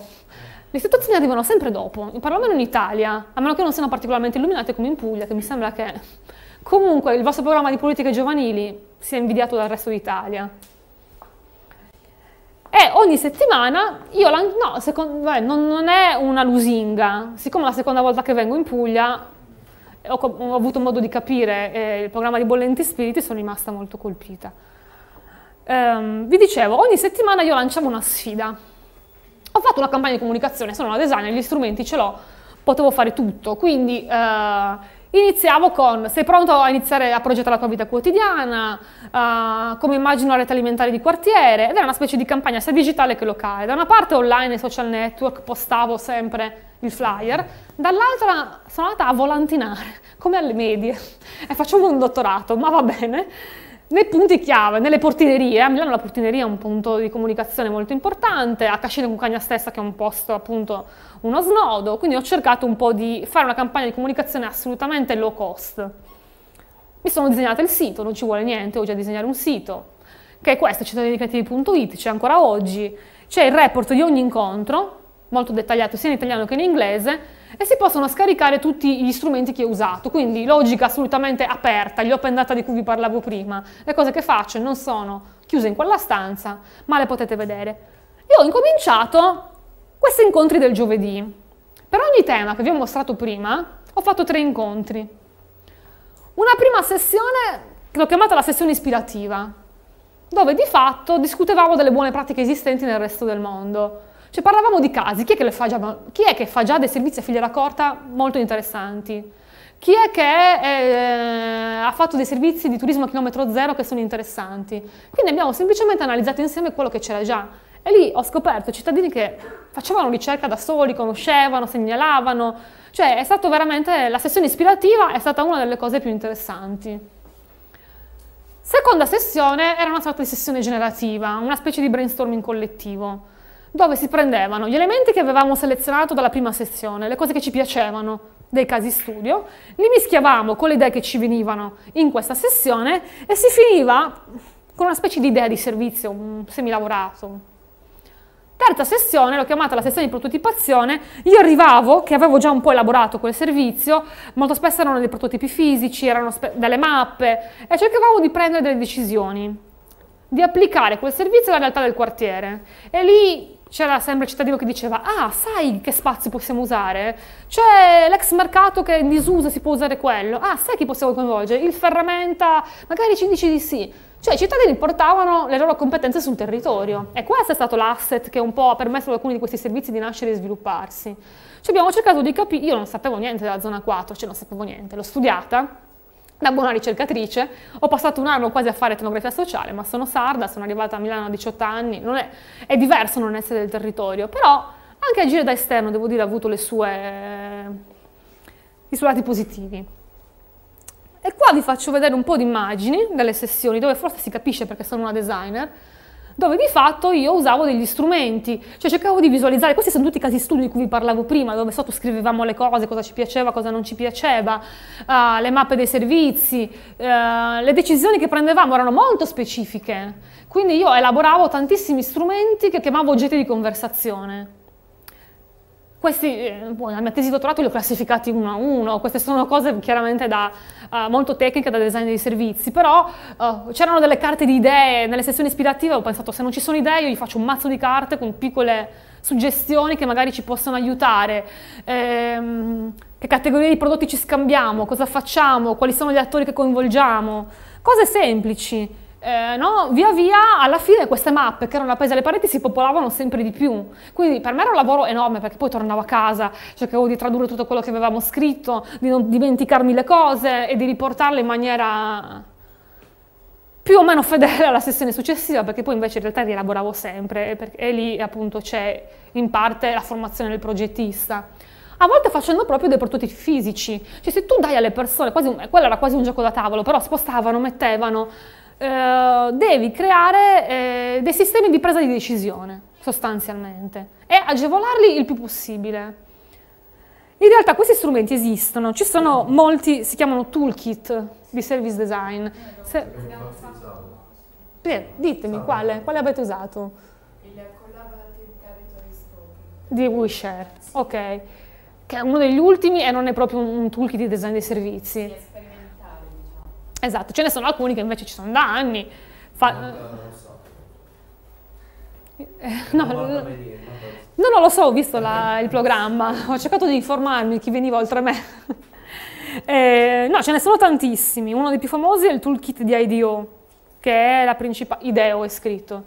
Le istituzioni arrivano sempre dopo, in perlomeno in Italia, a meno che non siano particolarmente illuminate come in Puglia, che mi sembra che Comunque il vostro programma di politiche giovanili si è invidiato dal resto d'Italia. E ogni settimana io, la, no, secondo, beh, non, non, è una lusinga, siccome è la seconda volta che vengo in Puglia ho, ho avuto modo di capire eh, il programma di Bollenti Spiriti e sono rimasta molto colpita. Um, vi dicevo, ogni settimana io lanciavo una sfida. Ho fatto una campagna di comunicazione, sono una designer, gli strumenti ce l'ho, potevo fare tutto, quindi uh, Iniziavo con sei pronto a iniziare a progettare la tua vita quotidiana, uh, come immagino la rete alimentare di quartiere, ed era una specie di campagna sia digitale che locale. Da una parte online e social network postavo sempre il flyer, dall'altra sono andata a volantinare, come alle medie, e facevo un dottorato, ma va bene nei punti chiave, nelle portinerie, a Milano la portineria è un punto di comunicazione molto importante, a Cascina Cucagna stessa che è un posto appunto uno snodo, quindi ho cercato un po' di fare una campagna di comunicazione assolutamente low cost. Mi sono disegnata il sito, non ci vuole niente, ho già disegnato un sito, che è questo, cittadini c'è ancora oggi, c'è il report di ogni incontro, molto dettagliato sia in italiano che in inglese, e si possono scaricare tutti gli strumenti che ho usato, quindi logica assolutamente aperta, gli open data di cui vi parlavo prima. Le cose che faccio non sono chiuse in quella stanza, ma le potete vedere. Io ho incominciato questi incontri del giovedì. Per ogni tema che vi ho mostrato prima, ho fatto tre incontri. Una prima sessione che l'ho chiamata la sessione ispirativa, dove di fatto discutevamo delle buone pratiche esistenti nel resto del mondo. Cioè parlavamo di casi, chi è che, fa già, chi è che fa già dei servizi a filiera corta molto interessanti? Chi è che eh, ha fatto dei servizi di turismo a chilometro zero che sono interessanti? Quindi abbiamo semplicemente analizzato insieme quello che c'era già. E lì ho scoperto cittadini che facevano ricerca da soli, conoscevano, segnalavano. Cioè è stata veramente, la sessione ispirativa è stata una delle cose più interessanti. Seconda sessione era una sorta di sessione generativa, una specie di brainstorming collettivo dove si prendevano gli elementi che avevamo selezionato dalla prima sessione, le cose che ci piacevano dei casi studio, li mischiavamo con le idee che ci venivano in questa sessione e si finiva con una specie di idea di servizio, semilavorato. Terza sessione, l'ho chiamata la sessione di prototipazione, io arrivavo che avevo già un po' elaborato quel servizio, molto spesso erano dei prototipi fisici, erano delle mappe e cercavamo di prendere delle decisioni, di applicare quel servizio alla realtà del quartiere e lì c'era sempre il cittadino che diceva ah sai che spazio possiamo usare? C'è l'ex mercato che è in disuso si può usare quello, ah sai chi possiamo coinvolgere? Il ferramenta, magari ci dici di sì. Cioè i cittadini portavano le loro competenze sul territorio e questo è stato l'asset che un po' ha permesso ad alcuni di questi servizi di nascere e svilupparsi. Cioè abbiamo cercato di capire, io non sapevo niente della zona 4, cioè non sapevo niente, l'ho studiata, da buona ricercatrice, ho passato un anno quasi a fare etnografia sociale, ma sono sarda, sono arrivata a Milano a 18 anni, è, è, diverso non essere del territorio, però anche agire da esterno, devo dire, ha avuto sue, i suoi lati positivi. E qua vi faccio vedere un po' di immagini delle sessioni, dove forse si capisce perché sono una designer, dove di fatto io usavo degli strumenti, cioè cercavo di visualizzare, questi sono tutti i casi studio di cui vi parlavo prima, dove sotto scrivevamo le cose, cosa ci piaceva, cosa non ci piaceva, uh, le mappe dei servizi, uh, le decisioni che prendevamo erano molto specifiche, quindi io elaboravo tantissimi strumenti che chiamavo oggetti di conversazione. Questi, eh, la mia tesi di dottorato li ho classificati uno a uno, queste sono cose chiaramente da, uh, molto tecniche da design dei servizi, però uh, c'erano delle carte di idee, nelle sessioni ispirative ho pensato se non ci sono idee io gli faccio un mazzo di carte con piccole suggestioni che magari ci possono aiutare. Ehm, che categorie di prodotti ci scambiamo, cosa facciamo, quali sono gli attori che coinvolgiamo, cose semplici eh, no? via via alla fine queste mappe che erano appese alle pareti si popolavano sempre di più. Quindi per me era un lavoro enorme perché poi tornavo a casa, cercavo di tradurre tutto quello che avevamo scritto, di non dimenticarmi le cose e di riportarle in maniera più o meno fedele alla sessione successiva perché poi invece in realtà rielaboravo sempre e lì appunto c'è in parte la formazione del progettista a volte facendo proprio dei prototipi fisici. Cioè se tu dai alle persone, quasi, quello era quasi un gioco da tavolo, però spostavano, mettevano, eh, devi creare eh, dei sistemi di presa di decisione, sostanzialmente, e agevolarli il più possibile. In realtà questi strumenti esistono, ci sono molti, si chiamano toolkit di service design. Se, eh, ditemi quale, quale avete usato? Il Collaborative Di WeShare, ok. Che è uno degli ultimi e non è proprio un toolkit di design dei servizi. Esatto, ce ne sono alcuni che invece ci sono da anni. Fa... Eh, no, no, non lo so, ho visto la, eh. il programma, ho cercato di informarmi chi veniva oltre me. Eh, no, ce ne sono tantissimi, uno dei più famosi è il toolkit di IDEO, che è la principale, IDEO è scritto,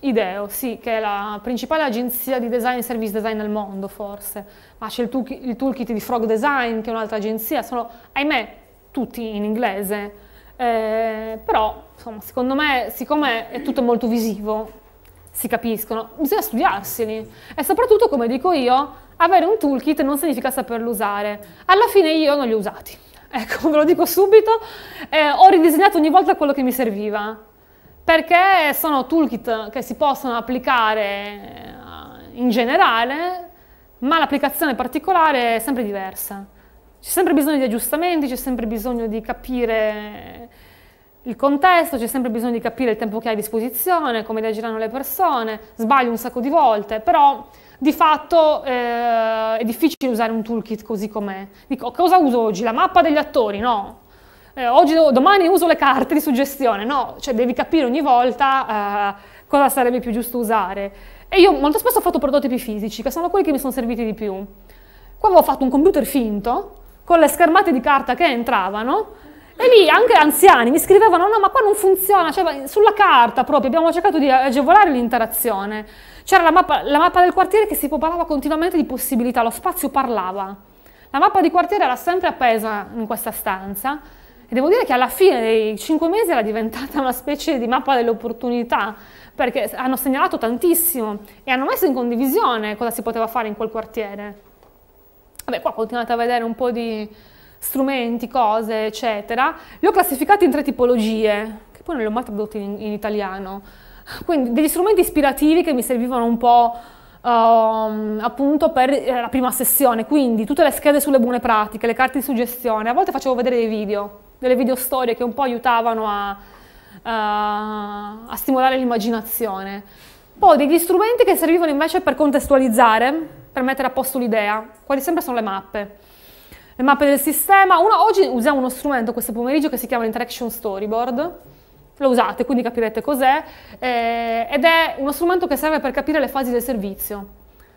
IDEO, sì, che è la principale agenzia di design e service design al mondo forse, ma c'è il, toolkit, il toolkit di Frog Design, che è un'altra agenzia, sono, ahimè, tutti in inglese, eh, però insomma, secondo me, siccome è tutto molto visivo, si capiscono, bisogna studiarseli e soprattutto, come dico io, avere un toolkit non significa saperlo usare. Alla fine io non li ho usati, ecco, ve lo dico subito, eh, ho ridisegnato ogni volta quello che mi serviva, perché sono toolkit che si possono applicare eh, in generale, ma l'applicazione particolare è sempre diversa. C'è sempre bisogno di aggiustamenti, c'è sempre bisogno di capire il contesto, c'è sempre bisogno di capire il tempo che hai a disposizione, come reagiranno le persone, sbaglio un sacco di volte, però di fatto eh, è difficile usare un toolkit così com'è. Dico, cosa uso oggi? La mappa degli attori? No. Eh, oggi, domani uso le carte di suggestione? No, cioè devi capire ogni volta eh, cosa sarebbe più giusto usare. E io molto spesso ho fatto prototipi fisici, che sono quelli che mi sono serviti di più. Qua avevo fatto un computer finto, con le schermate di carta che entravano e lì anche anziani mi scrivevano no ma qua non funziona, cioè, sulla carta proprio abbiamo cercato di agevolare l'interazione. C'era la mappa, la mappa, del quartiere che si popolava continuamente di possibilità, lo spazio parlava. La mappa di quartiere era sempre appesa in questa stanza e devo dire che alla fine dei cinque mesi era diventata una specie di mappa delle opportunità perché hanno segnalato tantissimo e hanno messo in condivisione cosa si poteva fare in quel quartiere. Vabbè, qua continuate a vedere un po' di strumenti, cose, eccetera. Li ho classificati in tre tipologie, che poi non li ho mai tradotti in, in italiano. Quindi degli strumenti ispirativi che mi servivano un po' Um, appunto per eh, la prima sessione, quindi tutte le schede sulle buone pratiche, le carte di suggestione, a volte facevo vedere dei video, delle video storie che un po' aiutavano a, uh, a stimolare l'immaginazione. Poi degli strumenti che servivano invece per contestualizzare, per mettere a posto l'idea. Quali sempre sono le mappe. Le mappe del sistema. Uno, oggi usiamo uno strumento questo pomeriggio che si chiama Interaction Storyboard. Lo usate, quindi capirete cos'è. Eh, ed è uno strumento che serve per capire le fasi del servizio.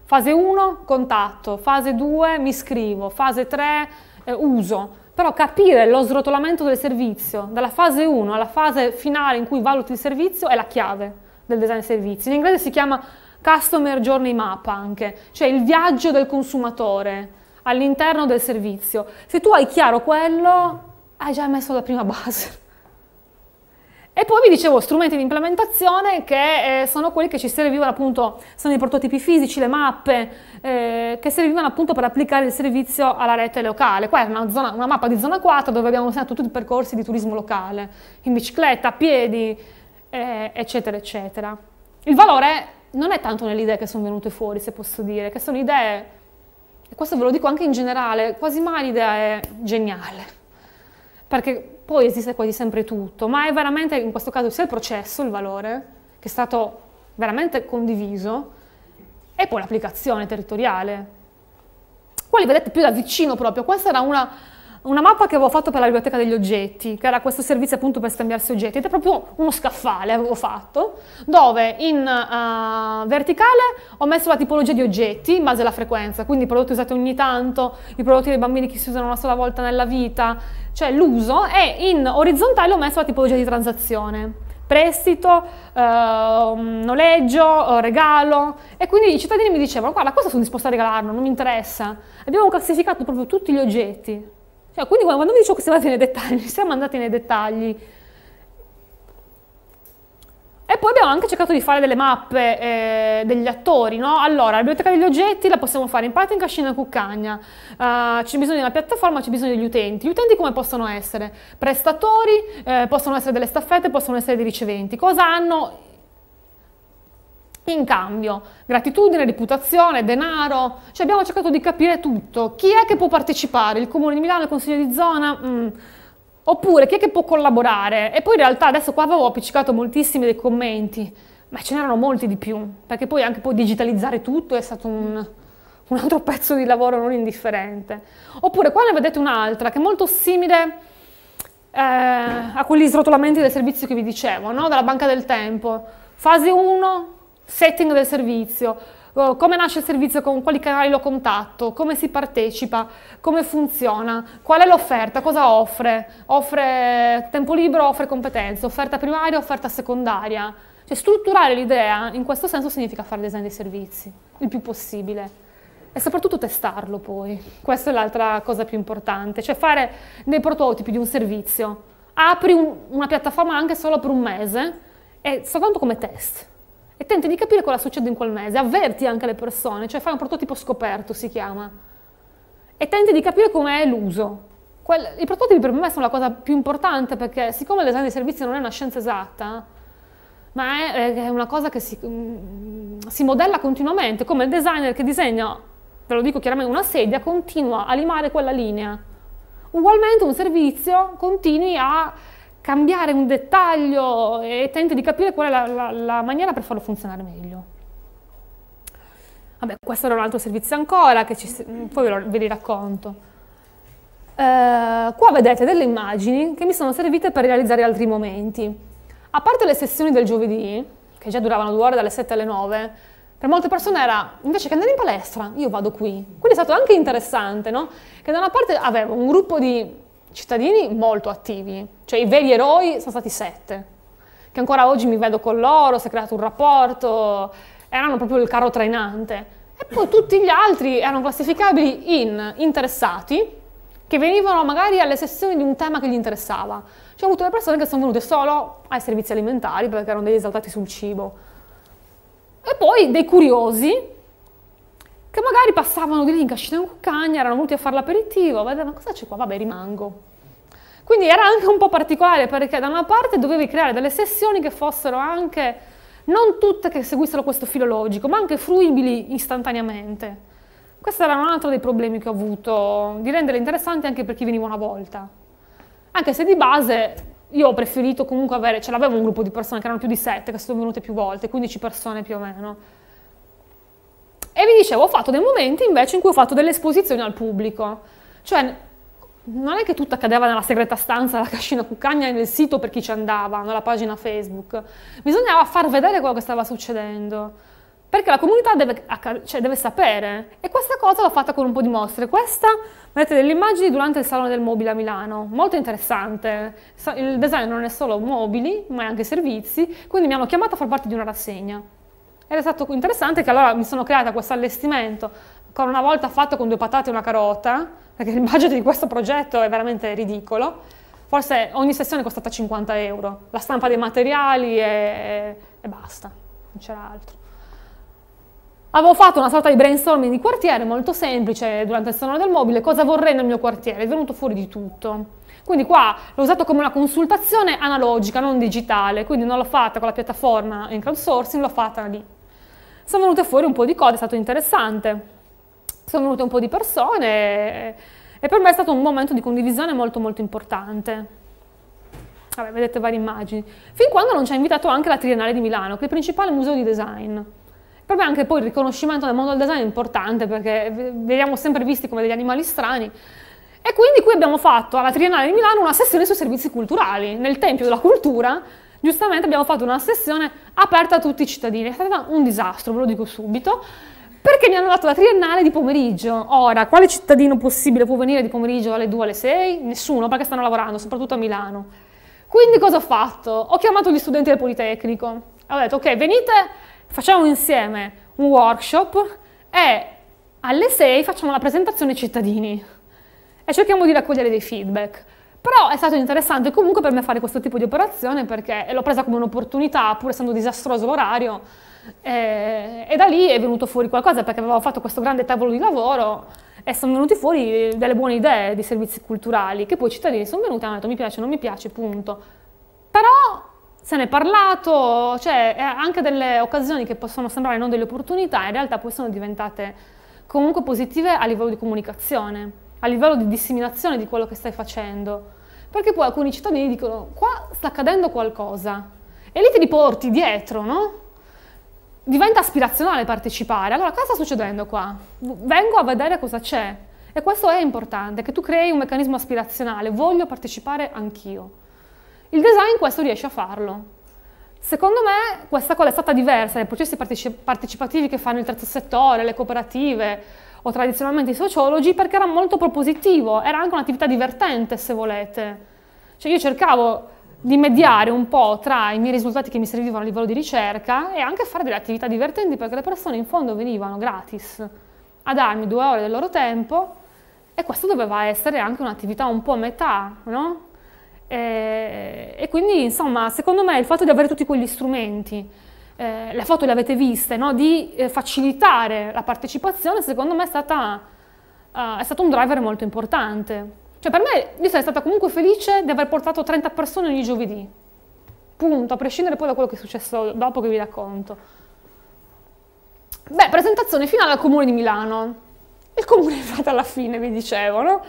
Fase 1, contatto. Fase 2, mi scrivo. Fase 3, eh, uso. Però capire lo srotolamento del servizio, dalla fase 1 alla fase finale in cui valuti il servizio, è la chiave del design servizio. In inglese si chiama customer journey map anche, cioè il viaggio del consumatore all'interno del servizio. Se tu hai chiaro quello, hai già messo la prima base. E poi vi dicevo strumenti di implementazione che eh, sono quelli che ci servivano appunto, sono i prototipi fisici, le mappe, eh, che servivano appunto per applicare il servizio alla rete locale. Qua è una, zona, una mappa di zona 4 dove abbiamo segnato tutti i percorsi di turismo locale, in bicicletta, a piedi, eh, eccetera, eccetera. Il valore non è tanto nelle idee che sono venute fuori, se posso dire, che sono idee, e questo ve lo dico anche in generale, quasi mai l'idea è geniale, perché poi esiste quasi sempre tutto, ma è veramente in questo caso sia il processo, il valore, che è stato veramente condiviso, e poi l'applicazione territoriale. Quelli vedete più da vicino proprio, questa era una una mappa che avevo fatto per la biblioteca degli oggetti, che era questo servizio appunto per scambiarsi oggetti, ed è proprio uno scaffale avevo fatto, dove in uh, verticale ho messo la tipologia di oggetti in base alla frequenza, quindi i prodotti usati ogni tanto, i prodotti dei bambini che si usano una sola volta nella vita, cioè l'uso, e in orizzontale ho messo la tipologia di transazione prestito, ehm, eh, noleggio, regalo e quindi i cittadini mi dicevano guarda cosa sono disposto a regalarlo, non mi interessa. Abbiamo classificato proprio tutti gli oggetti cioè, quindi quando vi dicevo che siamo andati nei dettagli, siamo andati nei dettagli. E poi abbiamo anche cercato di fare delle mappe eh, degli attori, no? Allora, la biblioteca degli oggetti la possiamo fare in parte in cascina e cuccagna, uh, c'è bisogno di una piattaforma, c'è bisogno degli utenti. Gli utenti come possono essere? Prestatori, eh, possono essere delle staffette, possono essere dei riceventi. Cosa hanno in cambio? Gratitudine, reputazione, denaro? Cioè abbiamo cercato di capire tutto. Chi è che può partecipare? Il Comune di Milano, il Consiglio di zona? Mm. Oppure chi è che può collaborare? E poi in realtà adesso qua avevo appiccicato moltissimi dei commenti, ma ce n'erano molti di più, perché poi anche poi digitalizzare tutto è stato un, un altro pezzo di lavoro non indifferente. Oppure qua ne vedete un'altra che è molto simile eh, a quegli srotolamenti del servizio che vi dicevo, no? dalla banca del tempo. Fase 1, setting del servizio, oh, come nasce il servizio, con quali canali lo contatto, come si partecipa, come funziona, qual è l'offerta, cosa offre, offre tempo libero, offre competenze, offerta primaria, offerta secondaria. Cioè strutturare l'idea in questo senso significa fare design dei servizi, il più possibile. E soprattutto testarlo poi, questa è l'altra cosa più importante, cioè fare dei prototipi di un servizio. Apri un, una piattaforma anche solo per un mese e soltanto come test, e tenti di capire cosa succede in quel mese, avverti anche le persone, cioè fai un prototipo scoperto si chiama, e tenti di capire com'è l'uso. I prototipi per me sono la cosa più importante perché siccome il design dei servizi non è una scienza esatta, ma è, è una cosa che si, mm, si modella continuamente, come il designer che disegna, ve lo dico chiaramente, una sedia continua a limare quella linea. Ugualmente un servizio continui a cambiare un dettaglio e tenti di capire qual è la, la, la maniera per farlo funzionare meglio. Vabbè, questo era un altro servizio ancora, ci, mm, poi ve, lo, ve, li racconto. Eh, qua vedete delle immagini che mi sono servite per realizzare altri momenti. A parte le sessioni del giovedì, che già duravano due ore dalle 7 alle 9, per molte persone era, invece che andare in palestra, io vado qui. Quindi è stato anche interessante, no? Che da una parte avevo un gruppo di cittadini molto attivi, cioè i veri eroi sono stati sette, che ancora oggi mi vedo con loro, si è creato un rapporto, erano proprio il carro trainante. E poi tutti gli altri erano classificabili in interessati, che venivano magari alle sessioni di un tema che gli interessava. Cioè ho avuto delle persone che sono venute solo ai servizi alimentari perché erano degli esaltati sul cibo. E poi dei curiosi che magari passavano di lì in Cascina in Cuccagna, erano venuti a fare l'aperitivo, vedevano cosa c'è qua, vabbè rimango. Quindi era anche un po' particolare perché da una parte dovevi creare delle sessioni che fossero anche, non tutte che seguissero questo filo logico, ma anche fruibili istantaneamente. Questo era un altro dei problemi che ho avuto, di rendere interessanti anche per chi veniva una volta. Anche se di base io ho preferito comunque avere, ce l'avevo un gruppo di persone che erano più di sette, che sono venute più volte, 15 persone più o meno e vi dicevo, ho fatto dei momenti invece in cui ho fatto delle esposizioni al pubblico. Cioè, non è che tutto accadeva nella segreta stanza della Cascina Cuccagna e nel sito per chi ci andava, nella pagina Facebook. Bisognava far vedere quello che stava succedendo. Perché la comunità deve, cioè, deve sapere. E questa cosa l'ho fatta con un po' di mostre. Questa, vedete, delle immagini durante il Salone del Mobile a Milano. Molto interessante. Il design non è solo mobili, ma è anche servizi. Quindi mi hanno chiamato a far parte di una rassegna. Ed è stato interessante che allora mi sono creata questo allestimento, ancora una volta fatto con due patate e una carota, perché il budget di questo progetto è veramente ridicolo. Forse ogni sessione è costata 50 euro, la stampa dei materiali e, e basta, non c'era altro. Avevo fatto una sorta di brainstorming di quartiere molto semplice durante il salone del mobile, cosa vorrei nel mio quartiere, è venuto fuori di tutto. Quindi qua l'ho usato come una consultazione analogica, non digitale, quindi non l'ho fatta con la piattaforma in crowdsourcing, l'ho fatta lì sono venute fuori un po' di cose, è stato interessante. Sono venute un po' di persone e, per me è stato un momento di condivisione molto molto importante. Vabbè, vedete varie immagini. Fin quando non ci ha invitato anche la Triennale di Milano, che è il principale museo di design. Per me anche poi il riconoscimento del mondo del design è importante perché veniamo sempre visti come degli animali strani. E quindi qui abbiamo fatto alla Triennale di Milano una sessione sui servizi culturali, nel Tempio della Cultura, giustamente abbiamo fatto una sessione aperta a tutti i cittadini, è stato un disastro, ve lo dico subito, perché mi hanno dato la triennale di pomeriggio. Ora, quale cittadino possibile può venire di pomeriggio alle 2 alle 6? Nessuno, perché stanno lavorando, soprattutto a Milano. Quindi cosa ho fatto? Ho chiamato gli studenti del Politecnico, ho detto ok, venite, facciamo insieme un workshop e alle 6 facciamo la presentazione ai cittadini e cerchiamo di raccogliere dei feedback. Però è stato interessante comunque per me fare questo tipo di operazione perché l'ho presa come un'opportunità, pur essendo disastroso l'orario, e, eh, e da lì è venuto fuori qualcosa perché avevo fatto questo grande tavolo di lavoro e sono venuti fuori delle buone idee di servizi culturali che poi i cittadini sono venuti e hanno detto mi piace, non mi piace, punto. Però se ne è parlato, cioè eh, anche delle occasioni che possono sembrare non delle opportunità, in realtà poi sono diventate comunque positive a livello di comunicazione a livello di disseminazione di quello che stai facendo. Perché poi alcuni cittadini dicono qua sta accadendo qualcosa e lì ti riporti dietro, no? Diventa aspirazionale partecipare. Allora, cosa sta succedendo qua? Vengo a vedere cosa c'è. E questo è importante, che tu crei un meccanismo aspirazionale, voglio partecipare anch'io. Il design questo riesce a farlo. Secondo me questa cosa è stata diversa dai processi partecipativi che fanno il terzo settore, le cooperative, o tradizionalmente i sociologi, perché era molto propositivo, era anche un'attività divertente se volete. Cioè io cercavo di mediare un po' tra i miei risultati che mi servivano a livello di ricerca e anche fare delle attività divertenti perché le persone in fondo venivano gratis a darmi due ore del loro tempo e questa doveva essere anche un'attività un po' a metà, no? E, e quindi insomma secondo me il fatto di avere tutti quegli strumenti eh, le foto le avete viste, no? di eh, facilitare la partecipazione, secondo me è, stata, uh, è, stato un driver molto importante. Cioè per me, io sarei stata comunque felice di aver portato 30 persone ogni giovedì, punto, a prescindere poi da quello che è successo dopo che vi racconto. Beh, presentazione finale al Comune di Milano. Il Comune è fatto alla fine, vi dicevo, no?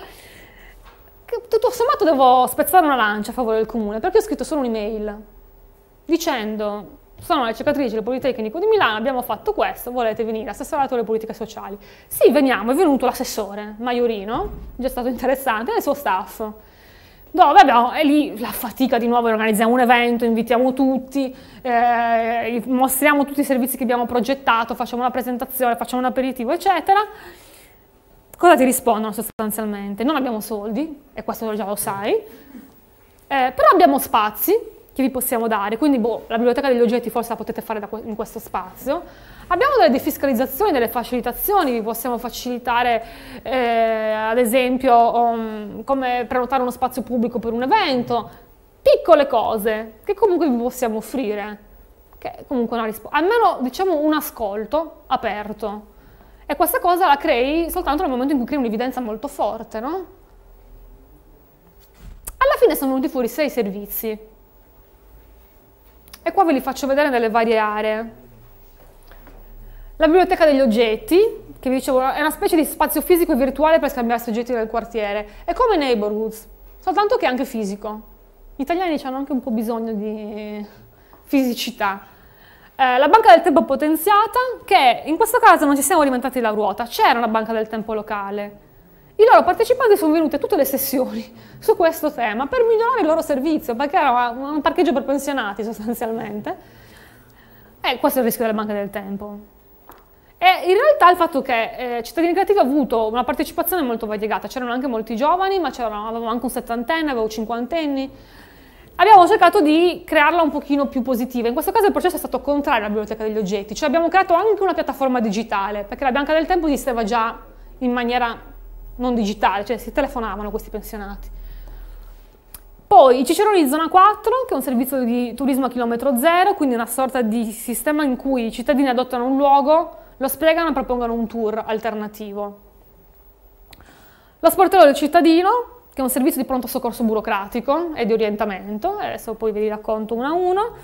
tutto sommato devo spezzare una lancia a favore del comune, perché ho scritto solo un'email dicendo sono la cicatrici del Politecnico di Milano, abbiamo fatto questo, volete venire, assessorato alle politiche sociali. Sì, veniamo, è venuto l'assessore Maiorino, già stato interessante, e il suo staff. Dove abbiamo, e lì la fatica di nuovo, organizziamo un evento, invitiamo tutti, eh, mostriamo tutti i servizi che abbiamo progettato, facciamo una presentazione, facciamo un aperitivo, eccetera. Cosa ti rispondono sostanzialmente? Non abbiamo soldi, e questo già lo sai, eh, però abbiamo spazi, che vi possiamo dare, quindi boh, la biblioteca degli oggetti forse la potete fare que in questo spazio. Abbiamo delle defiscalizzazioni, delle facilitazioni, vi possiamo facilitare eh, ad esempio um, come prenotare uno spazio pubblico per un evento, piccole cose che comunque vi possiamo offrire, che è comunque una risposta, almeno diciamo un ascolto aperto. E questa cosa la crei soltanto nel momento in cui crei un'evidenza molto forte, no? Alla fine sono venuti fuori sei servizi e qua ve li faccio vedere nelle varie aree. La biblioteca degli oggetti, che vi dicevo è una specie di spazio fisico e virtuale per scambiarsi oggetti nel quartiere. È come Neighborhoods, soltanto che è anche fisico. Gli italiani hanno anche un po' bisogno di fisicità. Eh, la banca del tempo potenziata, che in questo caso non ci siamo alimentati la ruota, c'era una banca del tempo locale, i loro partecipanti sono venuti a tutte le sessioni su questo tema per migliorare il loro servizio, perché era un parcheggio per pensionati sostanzialmente. E questo è il rischio della banca del tempo. E in realtà il fatto che eh, Cittadini Creativi ha avuto una partecipazione molto variegata, c'erano anche molti giovani, ma avevamo anche un settantenne, avevo cinquantenni. Abbiamo cercato di crearla un pochino più positiva. In questo caso il processo è stato contrario alla biblioteca degli oggetti, cioè abbiamo creato anche una piattaforma digitale, perché la banca del Tempo esisteva già in maniera non digitale, cioè si telefonavano questi pensionati. Poi Cicerone di Zona 4, che è un servizio di turismo a chilometro zero, quindi una sorta di sistema in cui i cittadini adottano un luogo, lo spiegano e propongono un tour alternativo. Lo sportello del cittadino, che è un servizio di pronto soccorso burocratico e di orientamento, adesso poi ve li racconto uno a uno.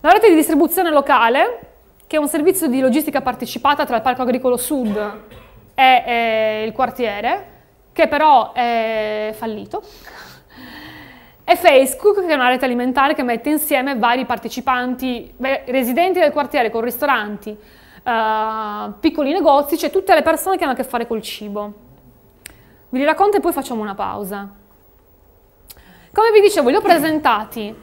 La rete di distribuzione locale, che è un servizio di logistica partecipata tra il Parco Agricolo Sud e, e eh, il quartiere, che però è fallito, e Facebook, che è una rete alimentare che mette insieme vari partecipanti, residenti del quartiere con ristoranti, eh, piccoli negozi, cioè tutte le persone che hanno a che fare col cibo. Vi li racconto e poi facciamo una pausa. Come vi dicevo, li ho presentati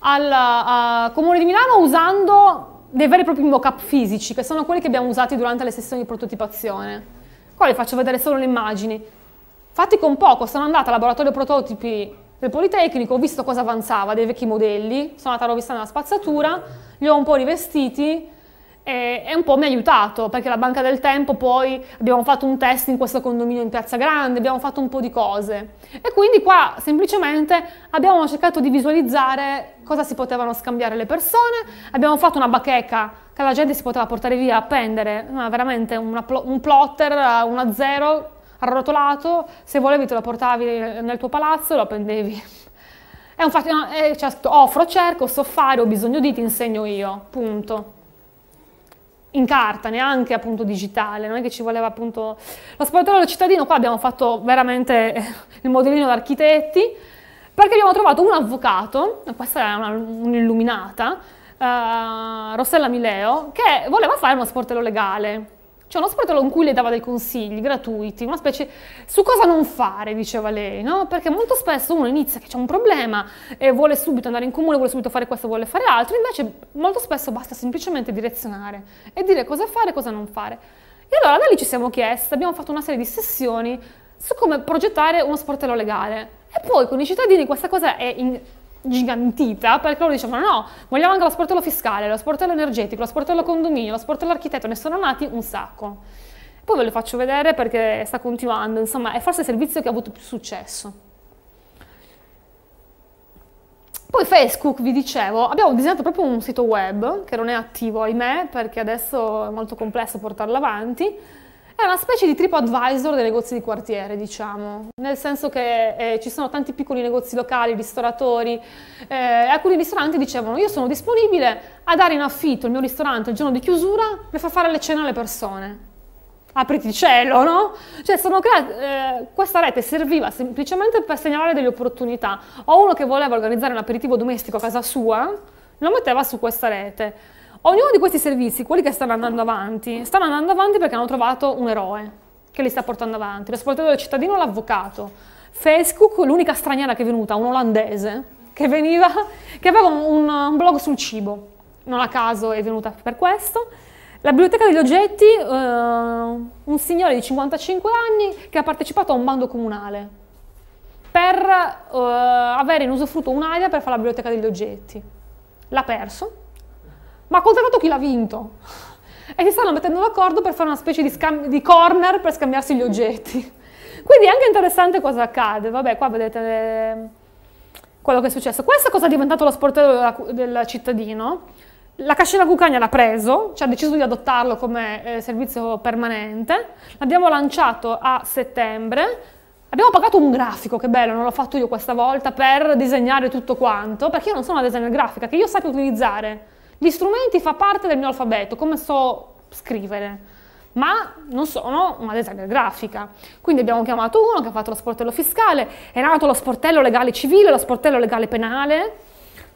al Comune di Milano usando dei veri e propri mock-up fisici, che sono quelli che abbiamo usati durante le sessioni di prototipazione. Qua vi faccio vedere solo le immagini fatico con poco, sono andata al laboratorio prototipi del Politecnico, ho visto cosa avanzava dei vecchi modelli, sono andata a rovistare nella spazzatura, li ho un po' rivestiti e, e un po' mi ha aiutato, perché la banca del tempo poi abbiamo fatto un test in questo condominio in Piazza Grande, abbiamo fatto un po' di cose. E quindi qua semplicemente abbiamo cercato di visualizzare cosa si potevano scambiare le persone, abbiamo fatto una bacheca che la gente si poteva portare via, appendere, no, veramente pl un plotter, una zero, arrotolato, se volevi te lo portavi nel tuo palazzo e lo appendevi. È un fatto, è, cioè, offro, cerco, so fare, ho bisogno di, ti insegno io, punto. In carta, neanche appunto digitale, non è che ci voleva appunto... Lo L'aspiratore del cittadino, qua abbiamo fatto veramente il modellino d'architetti, perché abbiamo trovato un avvocato, questa è un'illuminata, uh, Rossella Mileo, che voleva fare uno sportello legale. Cioè uno sportello in cui le dava dei consigli gratuiti, una specie su cosa non fare, diceva lei, no? Perché molto spesso uno inizia che c'è un problema e vuole subito andare in comune, vuole subito fare questo, vuole fare altro, invece molto spesso basta semplicemente direzionare e dire cosa fare e cosa non fare. E allora da lì ci siamo chiesti, abbiamo fatto una serie di sessioni su come progettare uno sportello legale. E poi con i cittadini questa cosa è in, gigantita perché loro dicevano no, vogliamo anche lo sportello fiscale, lo sportello energetico, lo sportello condominio, lo sportello architetto, ne sono nati un sacco. Poi ve lo faccio vedere perché sta continuando, insomma è forse il servizio che ha avuto più successo. Poi Facebook, vi dicevo, abbiamo disegnato proprio un sito web che non è attivo, ahimè, perché adesso è molto complesso portarlo avanti, è una specie di trip advisor dei negozi di quartiere, diciamo, nel senso che eh, ci sono tanti piccoli negozi locali, ristoratori, eh, alcuni ristoranti dicevano io sono disponibile a dare in affitto il mio ristorante il giorno di chiusura per far fare le cene alle persone. Apriti cielo, no? Cioè, eh, questa rete serviva semplicemente per segnalare delle opportunità. O uno che voleva organizzare un aperitivo domestico a casa sua, lo metteva su questa rete Ognuno di questi servizi, quelli che stanno andando avanti, stanno andando avanti perché hanno trovato un eroe che li sta portando avanti, l'esploratore del cittadino, l'avvocato. Facebook, l'unica straniera che è venuta, un olandese, che, veniva, che aveva un, un, blog sul cibo, non a caso è venuta per questo. La biblioteca degli oggetti, eh, un signore di 55 anni che ha partecipato a un bando comunale per eh, avere in usufrutto un'area per fare la biblioteca degli oggetti. L'ha perso, ma ha contrattato chi l'ha vinto. E si stanno mettendo d'accordo per fare una specie di, di corner per scambiarsi gli oggetti. Quindi è anche interessante cosa accade. Vabbè, qua vedete le... Ehm, quello che è successo. Questa cosa è diventato lo sportello della, del cittadino. La cascina Cucagna l'ha preso, cioè ha deciso di adottarlo come eh, servizio permanente. L'abbiamo lanciato a settembre. Abbiamo pagato un grafico, che bello, non l'ho fatto io questa volta, per disegnare tutto quanto, perché io non sono una designer grafica, che io sappia utilizzare gli strumenti fa parte del mio alfabeto, come so scrivere ma non sono una designer grafica. Quindi abbiamo chiamato uno che ha fatto lo sportello fiscale, è nato lo sportello legale civile, lo sportello legale penale,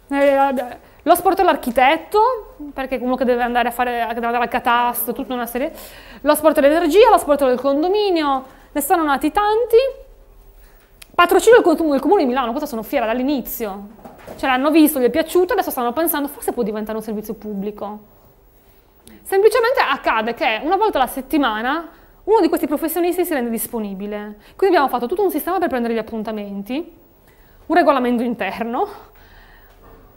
eh, lo sportello architetto, perché uno che deve andare a fare deve andare al catasto, tutta una serie, lo sportello energia, lo sportello del condominio, ne sono nati tanti. Patrocino del comune di Milano, questa sono fiera dall'inizio, ce cioè, l'hanno visto, gli è piaciuto, adesso stanno pensando forse può diventare un servizio pubblico. Semplicemente accade che una volta alla settimana uno di questi professionisti si rende disponibile. Quindi abbiamo fatto tutto un sistema per prendere gli appuntamenti, un regolamento interno,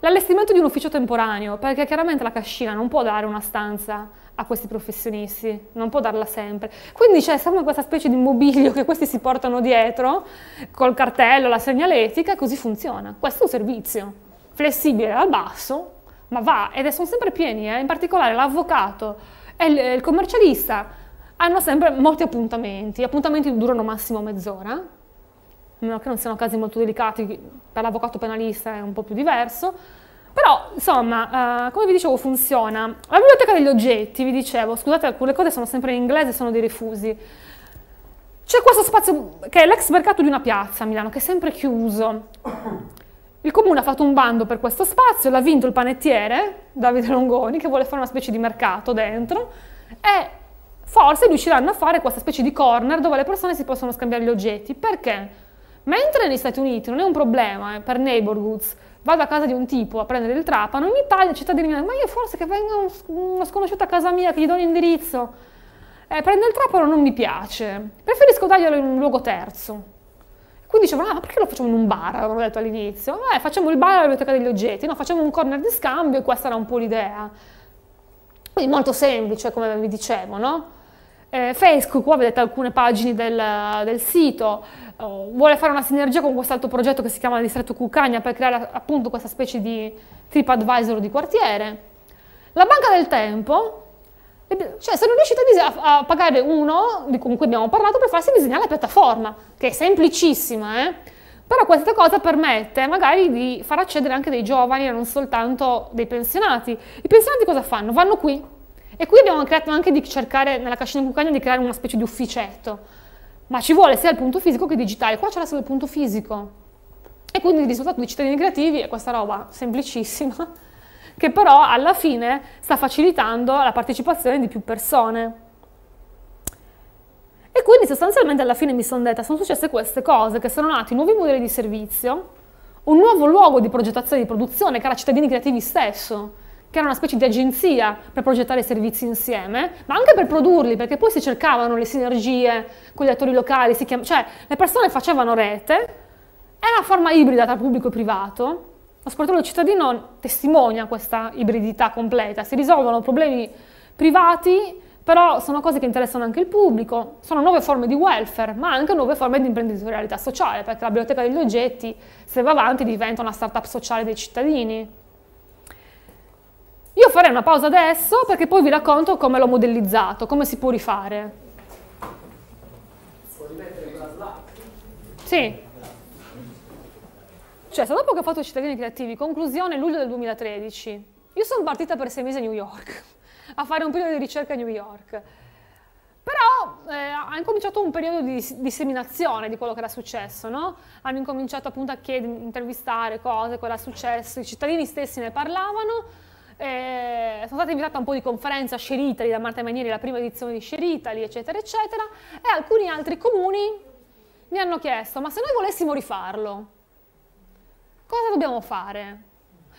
l'allestimento di un ufficio temporaneo, perché chiaramente la cascina non può dare una stanza a questi professionisti, non può darla sempre. Quindi c'è sempre questa specie di mobilio che questi si portano dietro, col cartello, la segnaletica, e così funziona. Questo è un servizio, flessibile al basso, ma va, ed sono sempre pieni, eh? in particolare l'avvocato e il commercialista hanno sempre molti appuntamenti, gli appuntamenti durano massimo mezz'ora, a meno che non siano casi molto delicati, per l'avvocato penalista è un po' più diverso, però, insomma, eh, come vi dicevo, funziona. La biblioteca degli oggetti, vi dicevo, scusate, alcune cose sono sempre in inglese, sono dei rifusi. C'è questo spazio che è l'ex mercato di una piazza a Milano, che è sempre chiuso. Il comune ha fatto un bando per questo spazio, l'ha vinto il panettiere, Davide Longoni, che vuole fare una specie di mercato dentro, e forse riusciranno a fare questa specie di corner dove le persone si possono scambiare gli oggetti. Perché? Mentre negli Stati Uniti non è un problema eh, per neighborhoods, vado a casa di un tipo a prendere il trapano, in Italia, cittadini mi dicono, ma io forse che venga uno sconosciuto a casa mia, che gli do l'indirizzo, eh, prende il trapano non mi piace, preferisco darglielo in un luogo terzo. Quindi dicevano, ah, ma perché lo facciamo in un bar, avevamo detto all'inizio, eh, facciamo il bar alla biblioteca degli oggetti, no, facciamo un corner di scambio e questa era un po' l'idea. Quindi molto semplice, come vi dicevo, no? Eh, Facebook, qua vedete alcune pagine del, del sito, eh, vuole fare una sinergia con quest'altro progetto che si chiama Distretto Cucagna per creare appunto questa specie di trip advisor di quartiere. La banca del tempo, eh, cioè sono riuscita a, a pagare uno di cui abbiamo parlato per farsi disegnare la piattaforma, che è semplicissima, eh? però questa cosa permette magari di far accedere anche dei giovani e non soltanto dei pensionati. I pensionati cosa fanno? Vanno qui, e qui abbiamo creato anche di cercare nella cascina cucagna di creare una specie di ufficetto ma ci vuole sia il punto fisico che il digitale. Qua c'era solo il punto fisico. E quindi il risultato di cittadini creativi è questa roba semplicissima, che però alla fine sta facilitando la partecipazione di più persone. E quindi sostanzialmente alla fine mi sono detta, sono successe queste cose, che sono nati nuovi modelli di servizio, un nuovo luogo di progettazione e di produzione, che era cittadini creativi stesso, che era una specie di agenzia per progettare i servizi insieme, ma anche per produrli, perché poi si cercavano le sinergie con gli attori locali, chiam- cioè le persone facevano rete, era una forma ibrida tra pubblico e privato. Lo sportello cittadino testimonia questa ibridità completa, si risolvono problemi privati, però sono cose che interessano anche il pubblico, sono nuove forme di welfare, ma anche nuove forme di imprenditorialità sociale, perché la biblioteca degli oggetti, se va avanti, diventa una start-up sociale dei cittadini. Io farei una pausa adesso perché poi vi racconto come l'ho modellizzato, come si può rifare. Puoi ripetere quella slide? Sì. Cioè, dopo che ho fatto Cittadini Creativi, conclusione luglio del 2013, io sono partita per sei mesi a New York, a fare un periodo di ricerca a New York. Però eh, ha incominciato un periodo di disseminazione di quello che era successo, no? Hanno incominciato appunto a chiedere, intervistare cose, quello che era successo, i cittadini stessi ne parlavano, eh, sono stata invitata a un po' di conferenze a Sceritali da Marta Manieri, la prima edizione di Sheritali, eccetera, eccetera, e alcuni altri comuni mi hanno chiesto, ma se noi volessimo rifarlo, cosa dobbiamo fare?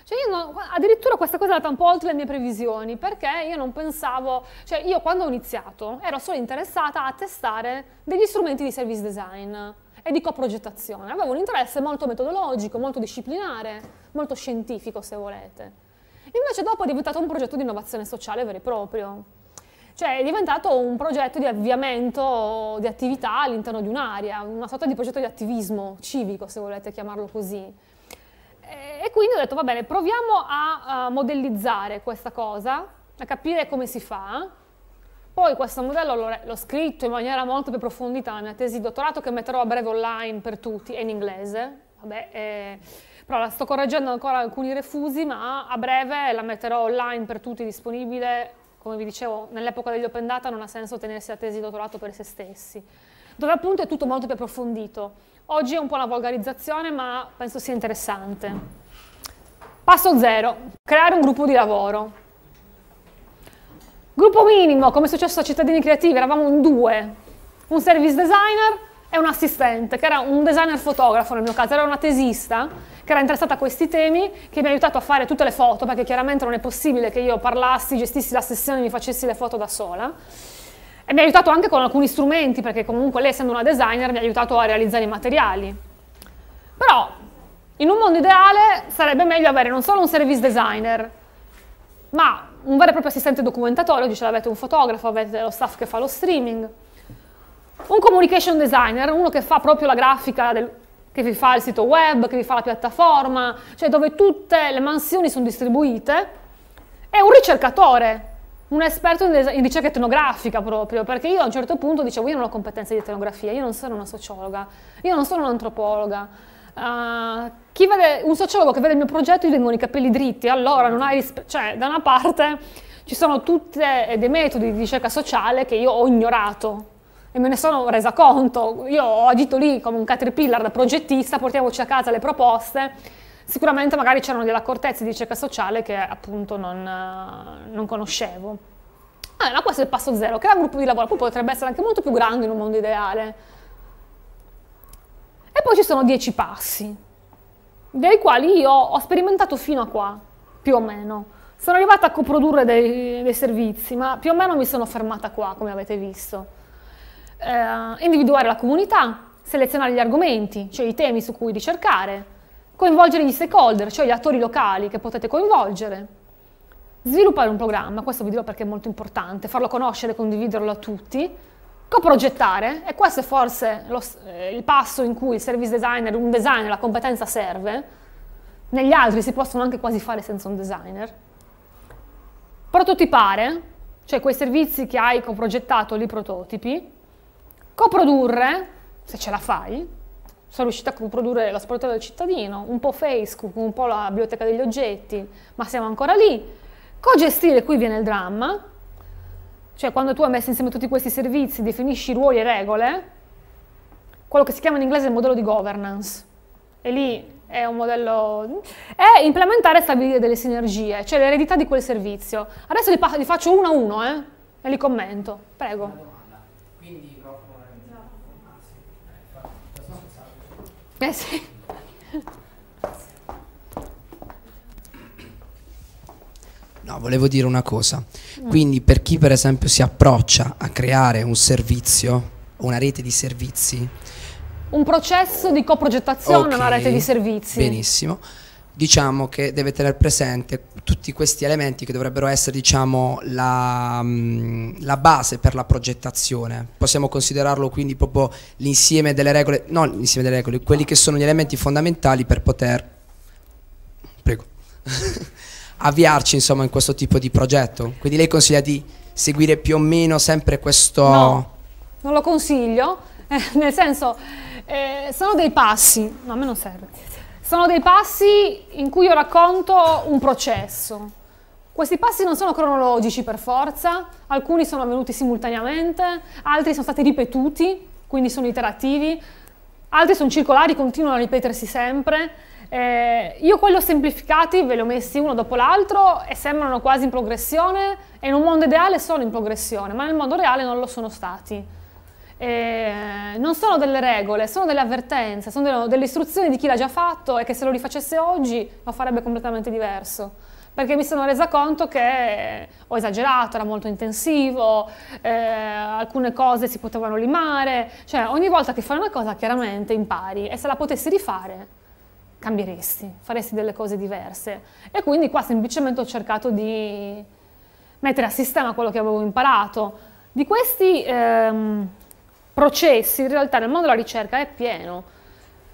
Cioè io non, addirittura questa cosa è andata un po' oltre le mie previsioni, perché io non pensavo, cioè io quando ho iniziato ero solo interessata a testare degli strumenti di service design e di coprogettazione, avevo un interesse molto metodologico, molto disciplinare, molto scientifico se volete. Invece dopo è diventato un progetto di innovazione sociale vero e proprio. Cioè è diventato un progetto di avviamento di attività all'interno di un'area, una sorta di progetto di attivismo civico, se volete chiamarlo così. E quindi ho detto, va bene, proviamo a, modellizzare questa cosa, a capire come si fa, poi questo modello l'ho, scritto in maniera molto più approfondita nella mia tesi di dottorato che metterò a breve online per tutti, è in inglese. Vabbè, eh, però la sto correggendo ancora alcuni refusi, ma a breve la metterò online per tutti disponibile. Come vi dicevo, nell'epoca degli open data non ha senso tenersi la tesi di dottorato per se stessi, dove appunto è tutto molto più approfondito. Oggi è un po' una volgarizzazione, ma penso sia interessante. Passo zero, creare un gruppo di lavoro. Gruppo minimo, come è successo a Cittadini Creativi, eravamo in due. Un service designer, è un assistente, che era un designer fotografo nel mio caso, era una tesista che era interessata a questi temi, che mi ha aiutato a fare tutte le foto, perché chiaramente non è possibile che io parlassi, gestissi la sessione e mi facessi le foto da sola. E mi ha aiutato anche con alcuni strumenti, perché comunque lei essendo una designer mi ha aiutato a realizzare i materiali. Però in un mondo ideale sarebbe meglio avere non solo un service designer, ma un vero e proprio assistente documentatore, oggi avete un fotografo, avete lo staff che fa lo streaming, un communication designer, uno che fa proprio la grafica del, che vi fa il sito web, che vi fa la piattaforma, cioè dove tutte le mansioni sono distribuite, è un ricercatore, un esperto in, in, ricerca etnografica proprio, perché io a un certo punto dicevo io non ho competenze di etnografia, io non sono una sociologa, io non sono un'antropologa. Uh, chi vede, un sociologo che vede il mio progetto gli vengono i capelli dritti, allora non hai rispetto, cioè da una parte ci sono tutti eh, dei metodi di ricerca sociale che io ho ignorato, e me ne sono resa conto. Io ho agito lì come un caterpillar da progettista, portiamoci a casa le proposte. Sicuramente magari c'erano delle accortezze di ricerca sociale che appunto non, eh, non conoscevo. Allora, questo è il passo zero, che è un gruppo di lavoro, poi potrebbe essere anche molto più grande in un mondo ideale. E poi ci sono dieci passi, dei quali io ho sperimentato fino a qua, più o meno. Sono arrivata a coprodurre dei, dei servizi, ma più o meno mi sono fermata qua, come avete visto eh, individuare la comunità, selezionare gli argomenti, cioè i temi su cui ricercare, coinvolgere gli stakeholder, cioè gli attori locali che potete coinvolgere, sviluppare un programma, questo vi dirò perché è molto importante, farlo conoscere, condividerlo a tutti, coprogettare, e questo è forse lo, eh, il passo in cui il service designer, un designer, la competenza serve, negli altri si possono anche quasi fare senza un designer, prototipare, cioè quei servizi che hai coprogettato lì prototipi, Coprodurre, se ce la fai, sono riuscita a coprodurre La sportello del cittadino, un po' Facebook, un po' la biblioteca degli oggetti, ma siamo ancora lì. Cogestire, qui viene il dramma, cioè quando tu hai messo insieme tutti questi servizi, definisci ruoli e regole, quello che si chiama in inglese il modello di governance. E lì è un modello... è implementare e stabilire delle sinergie, cioè l'eredità di quel servizio. Adesso li, li faccio uno a uno, eh, e li commento. Prego. Eh sì. No, volevo dire una cosa. Quindi per chi per esempio si approccia a creare un servizio, una rete di servizi, un processo di coprogettazione, okay, una rete di servizi. Benissimo diciamo che deve tenere presente tutti questi elementi che dovrebbero essere diciamo, la, mm, la, base per la progettazione. Possiamo considerarlo quindi proprio l'insieme delle regole, non l'insieme delle regole, quelli che sono gli elementi fondamentali per poter Prego. avviarci insomma, in questo tipo di progetto. Quindi lei consiglia di seguire più o meno sempre questo... No, non lo consiglio, eh, nel senso eh, sono dei passi, no, a me non serve. Sono dei passi in cui io racconto un processo. Questi passi non sono cronologici per forza, alcuni sono avvenuti simultaneamente, altri sono stati ripetuti, quindi sono iterativi, altri sono circolari, continuano a ripetersi sempre. Eh, io quelli ho semplificati, ve li ho messi uno dopo l'altro e sembrano quasi in progressione e in un mondo ideale sono in progressione, ma nel mondo reale non lo sono stati eh, non sono delle regole, sono delle avvertenze, sono delle, delle istruzioni di chi l'ha già fatto e che se lo rifacesse oggi lo farebbe completamente diverso perché mi sono resa conto che ho esagerato, era molto intensivo, eh, alcune cose si potevano limare, cioè ogni volta che fai una cosa chiaramente impari e se la potessi rifare cambieresti, faresti delle cose diverse e quindi qua semplicemente ho cercato di mettere a sistema quello che avevo imparato. Di questi ehm, processi, in realtà nel mondo della ricerca è pieno.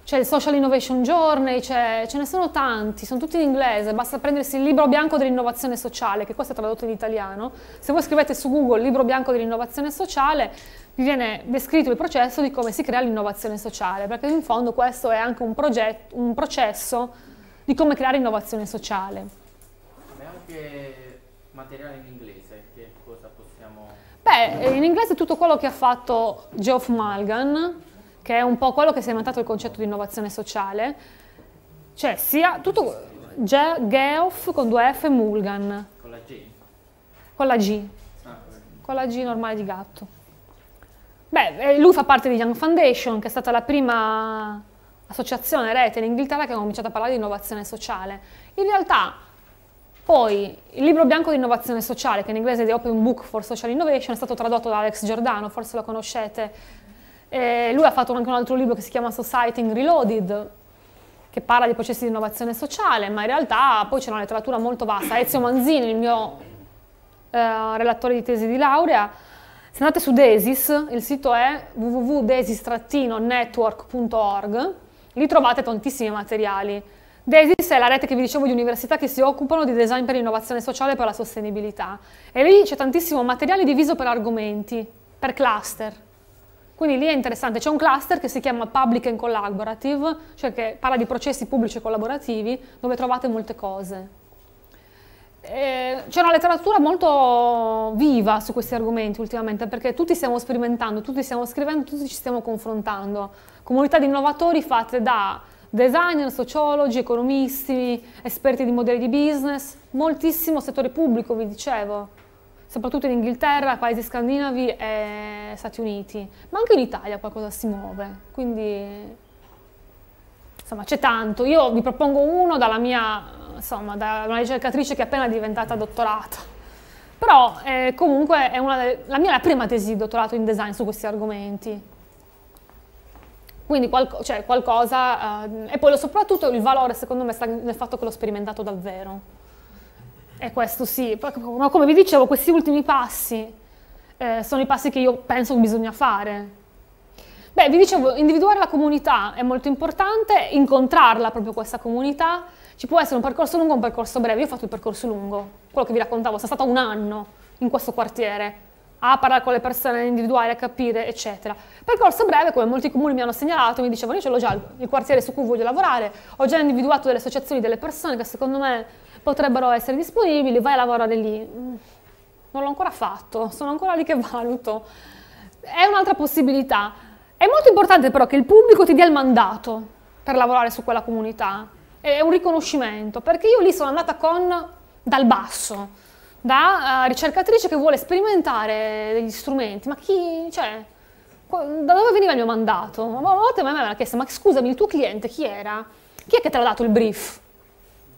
C'è il Social Innovation Journey, ce ne sono tanti, sono tutti in inglese, basta prendersi il libro bianco dell'innovazione sociale, che questo è tradotto in italiano. Se voi scrivete su Google libro bianco dell'innovazione sociale, vi viene descritto il processo di come si crea l'innovazione sociale, perché in fondo questo è anche un, progetto, un processo di come creare innovazione sociale. Ma anche materiale in Beh, in inglese tutto quello che ha fatto Geoff Mulgan, che è un po' quello che si è inventato il concetto di innovazione sociale, cioè sia tutto Ge- Geoff con due F Mulgan. Con la G? Con la G. Ah, con la G normale di gatto. Beh, lui fa parte di Young Foundation, che è stata la prima associazione rete in Inghilterra che ha cominciato a parlare di innovazione sociale. In realtà poi il libro bianco di innovazione sociale, che in inglese è The Open Book for Social Innovation, è stato tradotto da Alex Giordano, forse lo conoscete. Eh, lui ha fatto anche un altro libro che si chiama Society Reloaded, che parla di processi di innovazione sociale, ma in realtà poi c'è una letteratura molto vasta. Ezio Manzini, il mio eh, relatore di tesi di laurea, se andate su Desis, il sito è www.desis-network.org, lì trovate tantissimi materiali DESIS è la rete che vi dicevo di università che si occupano di design per l'innovazione sociale e per la sostenibilità e lì c'è tantissimo materiale diviso per argomenti, per cluster. Quindi lì è interessante, c'è un cluster che si chiama Public and Collaborative, cioè che parla di processi pubblici e collaborativi, dove trovate molte cose. C'è una letteratura molto viva su questi argomenti ultimamente, perché tutti stiamo sperimentando, tutti stiamo scrivendo, tutti ci stiamo confrontando. Comunità di innovatori fatte da designer, sociologi, economisti, esperti di modelli di business, moltissimo settore pubblico, vi dicevo, soprattutto in Inghilterra, paesi scandinavi e Stati Uniti, ma anche in Italia qualcosa si muove, quindi insomma c'è tanto. Io vi propongo uno dalla mia, insomma, da una ricercatrice che è appena diventata dottorata, però eh, comunque è una, la mia è la prima tesi di dottorato in design su questi argomenti, quindi qual- cioè qualcosa, uh, e poi lo, soprattutto il valore secondo me sta nel fatto che l'ho sperimentato davvero. E questo sì, ma come vi dicevo, questi ultimi passi eh, sono i passi che io penso che bisogna fare. Beh, vi dicevo, individuare la comunità è molto importante, incontrarla proprio questa comunità. Ci può essere un percorso lungo o un percorso breve. Io ho fatto il percorso lungo, quello che vi raccontavo, sono stata un anno in questo quartiere a parlare con le persone individuali, a capire, eccetera. Percorso breve, come molti comuni mi hanno segnalato, mi dicevano io ce l'ho già il quartiere su cui voglio lavorare, ho già individuato delle associazioni, delle persone che secondo me potrebbero essere disponibili, vai a lavorare lì. Mm, non l'ho ancora fatto, sono ancora lì che valuto. È un'altra possibilità. È molto importante però che il pubblico ti dia il mandato per lavorare su quella comunità. È un riconoscimento, perché io lì sono andata con dal basso da eh, ricercatrice che vuole sperimentare degli strumenti, ma chi, cioè, da dove veniva il mio mandato? A volte mi avevano chiesto, ma scusami, il tuo cliente chi era? Chi è che te l'ha dato il brief?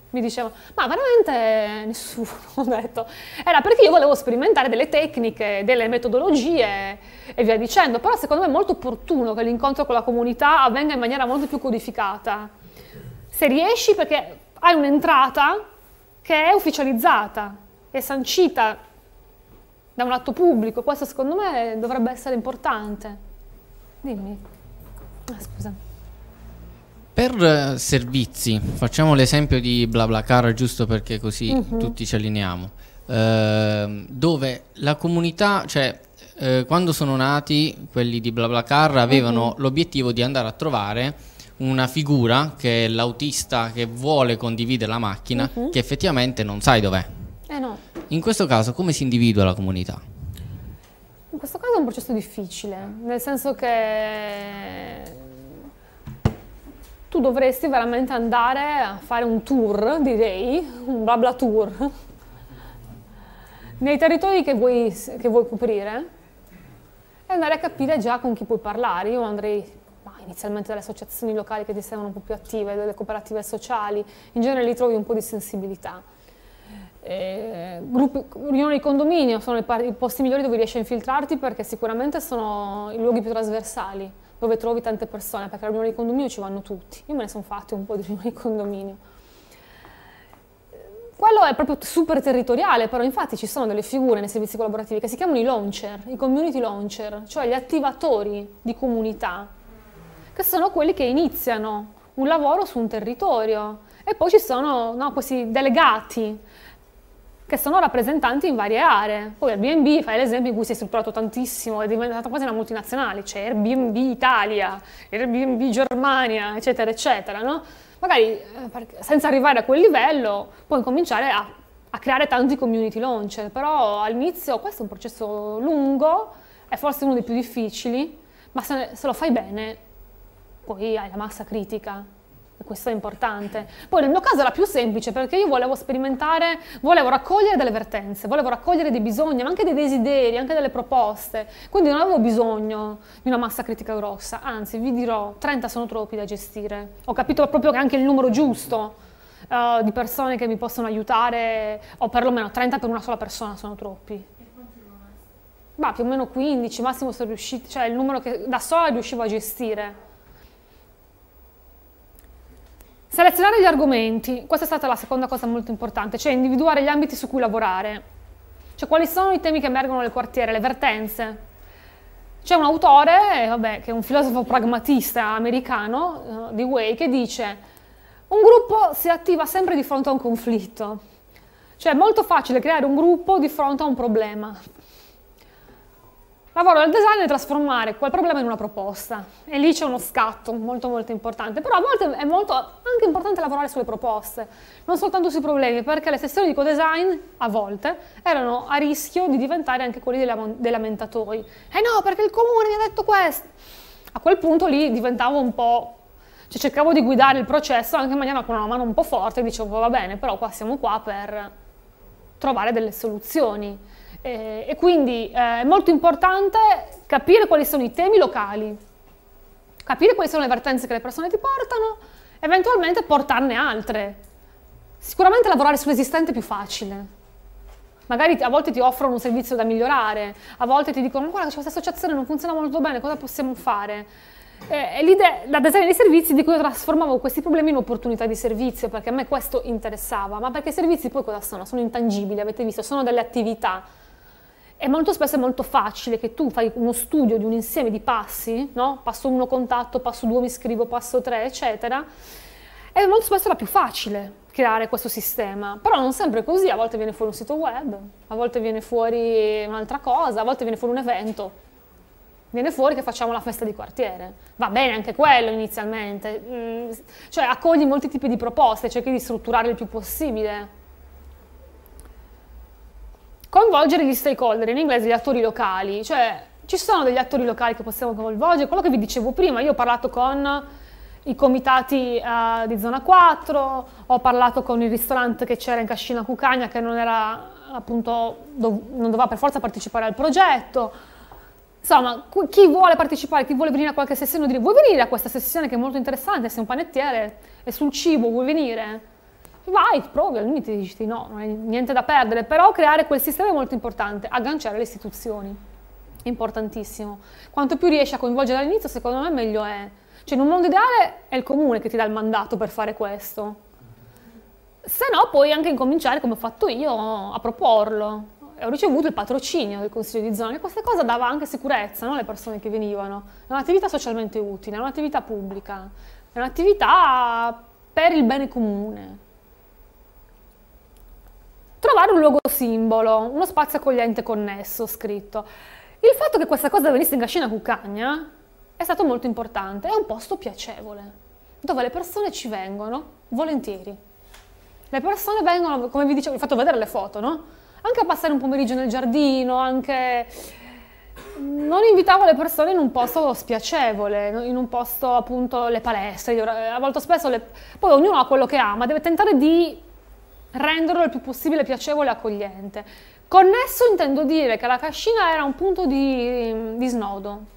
Mi diceva, ma veramente nessuno, ho detto. Era perché io volevo sperimentare delle tecniche, delle metodologie e via dicendo, però secondo me è molto opportuno che l'incontro con la comunità avvenga in maniera molto più codificata. Se riesci perché hai un'entrata che è ufficializzata, è sancita da un atto pubblico. Questo secondo me dovrebbe essere importante. Dimmi. Ah, scusa. Per eh, servizi, facciamo l'esempio di BlaBlaCar giusto perché così uh mhm. -huh. tutti ci allineiamo, eh, dove la comunità, cioè eh, quando sono nati quelli di BlaBlaCar avevano uh mhm. -huh. l'obiettivo di andare a trovare una figura che è l'autista che vuole condividere la macchina uh mhm. -huh. che effettivamente non sai dov'è eh no. In questo caso come si individua la comunità? In questo caso è un processo difficile, nel senso che tu dovresti veramente andare a fare un tour, direi, un bla bla tour, nei territori che vuoi, che vuoi coprire e andare a capire già con chi puoi parlare. Io andrei inizialmente dalle associazioni locali che ti sembrano un po' più attive, delle cooperative sociali, in genere lì trovi un po' di sensibilità eh, gruppi, riunioni di condominio sono i, posti migliori dove riesci a infiltrarti perché sicuramente sono i luoghi più trasversali dove trovi tante persone perché la riunione di condominio ci vanno tutti io me ne sono fatti un po' di riunioni di condominio quello è proprio super territoriale, però infatti ci sono delle figure nei servizi collaborativi che si chiamano i launcher, i community launcher, cioè gli attivatori di comunità, che sono quelli che iniziano un lavoro su un territorio e poi ci sono no, questi delegati che sono rappresentanti in varie aree. Poi Airbnb, fai l'esempio in cui si è strutturato tantissimo, è diventata quasi una multinazionale, c'è Airbnb Italia, Airbnb Germania, eccetera, eccetera, no? Magari eh, senza arrivare a quel livello puoi cominciare a, a creare tanti community launcher, però all'inizio questo è un processo lungo, è forse uno dei più difficili, ma se, se lo fai bene poi hai la massa critica e questo è importante. Poi nel mio caso era più semplice perché io volevo sperimentare, volevo raccogliere delle vertenze, volevo raccogliere dei bisogni, ma anche dei desideri, anche delle proposte. Quindi non avevo bisogno di una massa critica grossa, anzi vi dirò, 30 sono troppi da gestire. Ho capito proprio che anche il numero giusto uh, di persone che mi possono aiutare, o perlomeno 30 per una sola persona sono troppi. Ma più o meno 15, massimo sono riusciti, cioè il numero che da sola riuscivo a gestire. Selezionare gli argomenti, questa è stata la seconda cosa molto importante, cioè individuare gli ambiti su cui lavorare. Cioè quali sono i temi che emergono nel quartiere, le vertenze. C'è un autore, eh, vabbè, che è un filosofo pragmatista americano, eh, di Way, che dice un gruppo si attiva sempre di fronte a un conflitto. Cioè è molto facile creare un gruppo di fronte a un problema lavoro al design è trasformare quel problema in una proposta e lì c'è uno scatto molto molto importante, però a volte è molto anche importante lavorare sulle proposte, non soltanto sui problemi, perché le sessioni di co-design a volte erano a rischio di diventare anche quelli dei lamentatori. Eh no, perché il comune mi ha detto questo. A quel punto lì diventavo un po' cioè cercavo di guidare il processo anche in maniera con una mano un po' forte, dicevo va bene, però qua siamo qua per trovare delle soluzioni. Eh, e quindi eh, è molto importante capire quali sono i temi locali, capire quali sono le vertenze che le persone ti portano, eventualmente portarne altre. Sicuramente lavorare sull'esistente è più facile. Magari a volte ti offrono un servizio da migliorare, a volte ti dicono guarda c'è questa associazione, non funziona molto bene, cosa possiamo fare? Eh, l'idea, la design dei servizi di cui io trasformavo questi problemi in opportunità di servizio, perché a me questo interessava, ma perché i servizi poi cosa sono? Sono intangibili, avete visto, sono delle attività e molto spesso è molto facile che tu fai uno studio di un insieme di passi, no? passo 1 contatto, passo 2 mi scrivo, passo 3, eccetera. E molto spesso la più facile creare questo sistema, però non sempre è così, a volte viene fuori un sito web, a volte viene fuori un'altra cosa, a volte viene fuori un evento, viene fuori che facciamo la festa di quartiere. Va bene anche quello inizialmente, mm, cioè accogli molti tipi di proposte, cerchi di strutturare il più possibile, coinvolgere gli stakeholder, in inglese gli attori locali, cioè ci sono degli attori locali che possiamo coinvolgere, quello che vi dicevo prima, io ho parlato con i comitati uh, di zona 4, ho parlato con il ristorante che c'era in Cascina Cucagna che non era appunto, dov non doveva per forza partecipare al progetto, insomma chi vuole partecipare, chi vuole venire a qualche sessione, dire vuoi venire a questa sessione che è molto interessante, sei un panettiere e sul cibo vuoi venire? vai, provi, al limite dici di no, non hai niente da perdere, però creare quel sistema è molto importante, agganciare le istituzioni, è importantissimo. Quanto più riesci a coinvolgere all'inizio, secondo me meglio è. Cioè in un mondo ideale è il comune che ti dà il mandato per fare questo. Se no puoi anche incominciare, come ho fatto io, a proporlo. E ho ricevuto il patrocinio del consiglio di zona, che questa cosa dava anche sicurezza no? alle persone che venivano. È un'attività socialmente utile, è un'attività pubblica, è un'attività per il bene comune Trovare un luogo simbolo, uno spazio accogliente connesso, scritto. Il fatto che questa cosa venisse in Cascina Cucagna è stato molto importante, è un posto piacevole, dove le persone ci vengono volentieri. Le persone vengono, come vi dicevo, vi ho fatto vedere le foto, no? Anche a passare un pomeriggio nel giardino, anche... Non invitavo le persone in un posto spiacevole, in un posto appunto le palestre, a volte spesso le... poi ognuno ha quello che ama, deve tentare di renderlo il più possibile piacevole e accogliente. Connesso intendo dire che la cascina era un punto di, di snodo,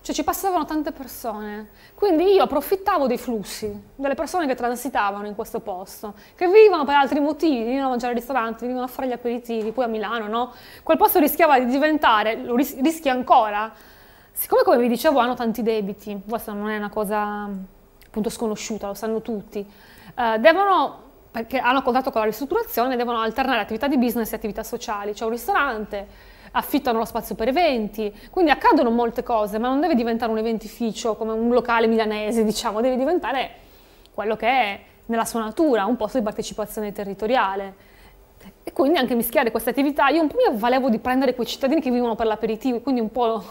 cioè ci passavano tante persone, quindi io approfittavo dei flussi, delle persone che transitavano in questo posto, che vivevano per altri motivi, venivano a mangiare al ristorante, venivano a fare gli aperitivi, poi a Milano, no? Quel posto rischiava di diventare, lo ris- rischia ancora, siccome come vi dicevo hanno tanti debiti, questa non è una cosa appunto sconosciuta, lo sanno tutti, eh, devono perché hanno contatto con la ristrutturazione e devono alternare attività di business e attività sociali, cioè un ristorante, affittano lo spazio per eventi, quindi accadono molte cose, ma non deve diventare un eventificio come un locale milanese, diciamo, deve diventare quello che è nella sua natura, un posto di partecipazione territoriale. E quindi anche mischiare queste attività, io un po' mi avvalevo di prendere quei cittadini che vivono per l'aperitivo, quindi un po'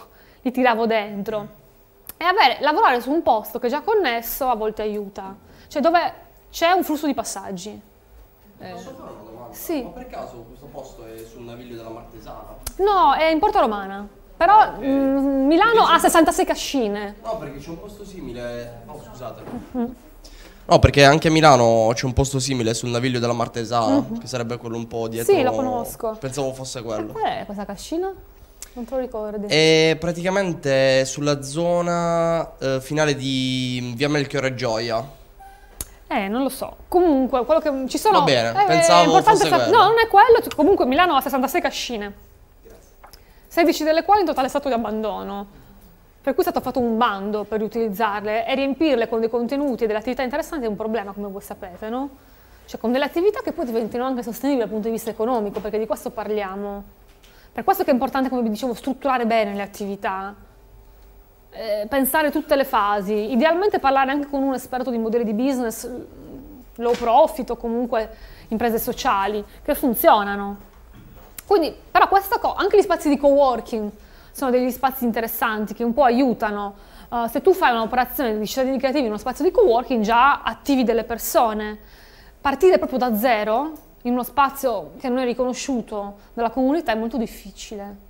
li tiravo dentro. E avere, lavorare su un posto che è già connesso a volte aiuta, cioè dove c'è un flusso di passaggi. Eh, Posso fare una domanda? Sì. Ma per caso questo posto è sul naviglio della Martesana? No, è in Porta Romana. Però ah, okay. mh, mm, Milano ha 66 cascine. No, perché c'è un posto simile. No, oh, scusate. Mm-hmm. No, perché anche a Milano c'è un posto simile sul naviglio della Martesana, mm -hmm. che sarebbe quello un po' dietro. Sì, lo conosco. Pensavo fosse eh, quello. E qual è questa cascina? Non te lo ricordi? È praticamente sulla zona eh, finale di mm, via Melchiorre Gioia eh, non lo so. Comunque, quello che ci sono... Va bene, eh, pensavo fosse sa- No, non è quello. Cioè, comunque Milano ha 66 cascine. 16 delle quali in totale stato di abbandono. Per cui è stato fatto un bando per riutilizzarle e riempirle con dei contenuti e delle attività interessanti è un problema, come voi sapete, no? Cioè con delle attività che poi diventino anche sostenibili dal punto di vista economico, perché di questo parliamo. Per questo che è importante, come vi dicevo, strutturare bene le attività eh, pensare tutte le fasi, idealmente parlare anche con un esperto di modelli di business mm, low profit o comunque imprese sociali che funzionano. Quindi, però questa cosa, anche gli spazi di co-working sono degli spazi interessanti che un po' aiutano. Uh, se tu fai un'operazione di cittadini creativi in uno spazio di co-working, già attivi delle persone. Partire proprio da zero in uno spazio che non è riconosciuto dalla comunità è molto difficile.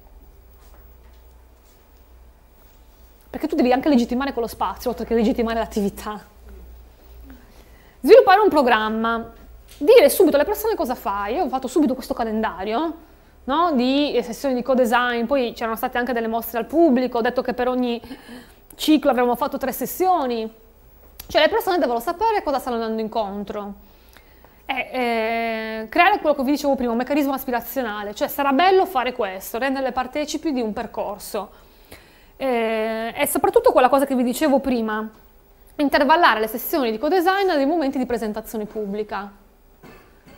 perché tu devi anche legittimare quello spazio, oltre che legittimare l'attività. Sviluppare un programma, dire subito alle persone cosa fai, io ho fatto subito questo calendario, no? di sessioni di co-design, poi c'erano state anche delle mostre al pubblico, ho detto che per ogni ciclo avremmo fatto tre sessioni, cioè le persone devono sapere cosa stanno andando incontro. E, eh, creare quello che vi dicevo prima, un meccanismo aspirazionale, cioè sarà bello fare questo, renderle partecipi di un percorso eh, è soprattutto quella cosa che vi dicevo prima, intervallare le sessioni di codesign a dei momenti di presentazione pubblica.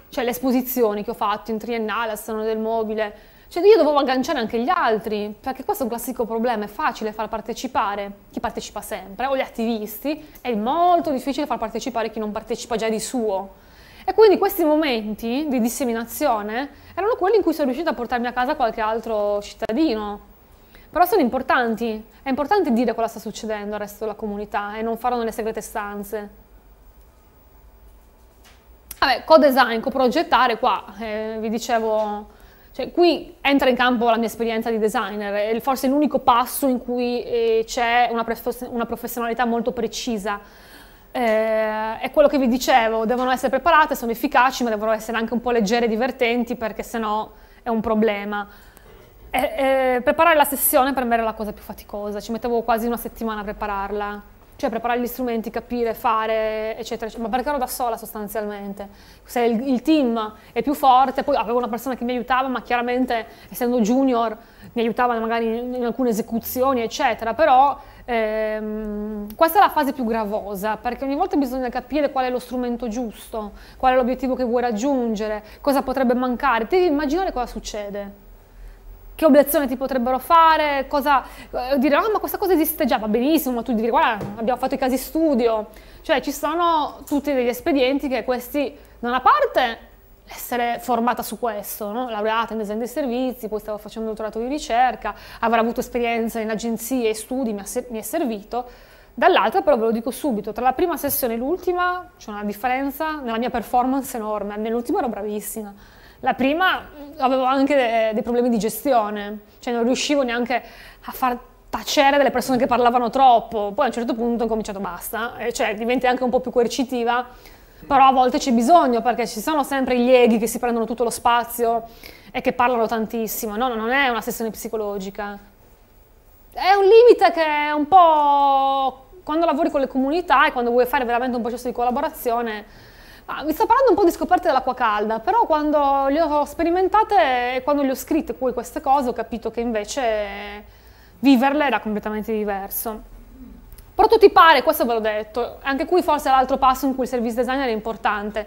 Cioè le esposizioni che ho fatto in triennale al Salone del Mobile, cioè io dovevo agganciare anche gli altri, perché questo è un classico problema, è facile far partecipare chi partecipa sempre, o gli attivisti, è molto difficile far partecipare chi non partecipa già di suo. E quindi questi momenti di disseminazione erano quelli in cui sono riuscita a portarmi a casa qualche altro cittadino, però sono importanti, è importante dire cosa sta succedendo al resto della comunità e non farlo nelle segrete stanze. Vabbè, co-design, co-progettare, qua eh, vi dicevo, cioè, qui entra in campo la mia esperienza di designer, è forse l'unico passo in cui eh, c'è una, una, professionalità molto precisa. Eh, è quello che vi dicevo, devono essere preparate, sono efficaci, ma devono essere anche un po' leggere e divertenti perché sennò è un problema. Eh, eh, preparare la sessione per me era la cosa più faticosa, ci mettevo quasi una settimana a prepararla, cioè preparare gli strumenti, capire, fare, eccetera, eccetera. ma perché ero da sola sostanzialmente. Se il, il, team è più forte, poi avevo una persona che mi aiutava, ma chiaramente essendo junior mi aiutava magari in, in alcune esecuzioni, eccetera, però ehm, questa è la fase più gravosa, perché ogni volta bisogna capire qual è lo strumento giusto, qual è l'obiettivo che vuoi raggiungere, cosa potrebbe mancare, devi immaginare cosa succede che obiezione ti potrebbero fare, cosa, eh, dire ah ma questa cosa esiste già, va benissimo, ma tu devi dire guarda abbiamo fatto i casi studio, cioè ci sono tutti degli espedienti che questi, da una parte essere formata su questo, no? laureata in design dei servizi, poi stavo facendo un dottorato di ricerca, avrà avuto esperienza in agenzie e studi, mi, mi è servito, dall'altra però ve lo dico subito, tra la prima sessione e l'ultima c'è una differenza nella mia performance enorme, nell'ultima ero bravissima la prima avevo anche eh, dei problemi di gestione, cioè non riuscivo neanche a far tacere delle persone che parlavano troppo, poi a un certo punto ho cominciato basta, cioè diventi anche un po' più coercitiva, però a volte c'è bisogno perché ci sono sempre gli eghi che si prendono tutto lo spazio e che parlano tantissimo, no, no non è una sessione psicologica. È un limite che è un po' quando lavori con le comunità e quando vuoi fare veramente un processo di collaborazione Ah, vi sto parlando un po' di scoperte dell'acqua calda, però quando le ho sperimentate e quando le ho scritte poi queste cose ho capito che invece viverle era completamente diverso. Prototipare, questo ve l'ho detto, anche qui forse è l'altro passo in cui il service designer è importante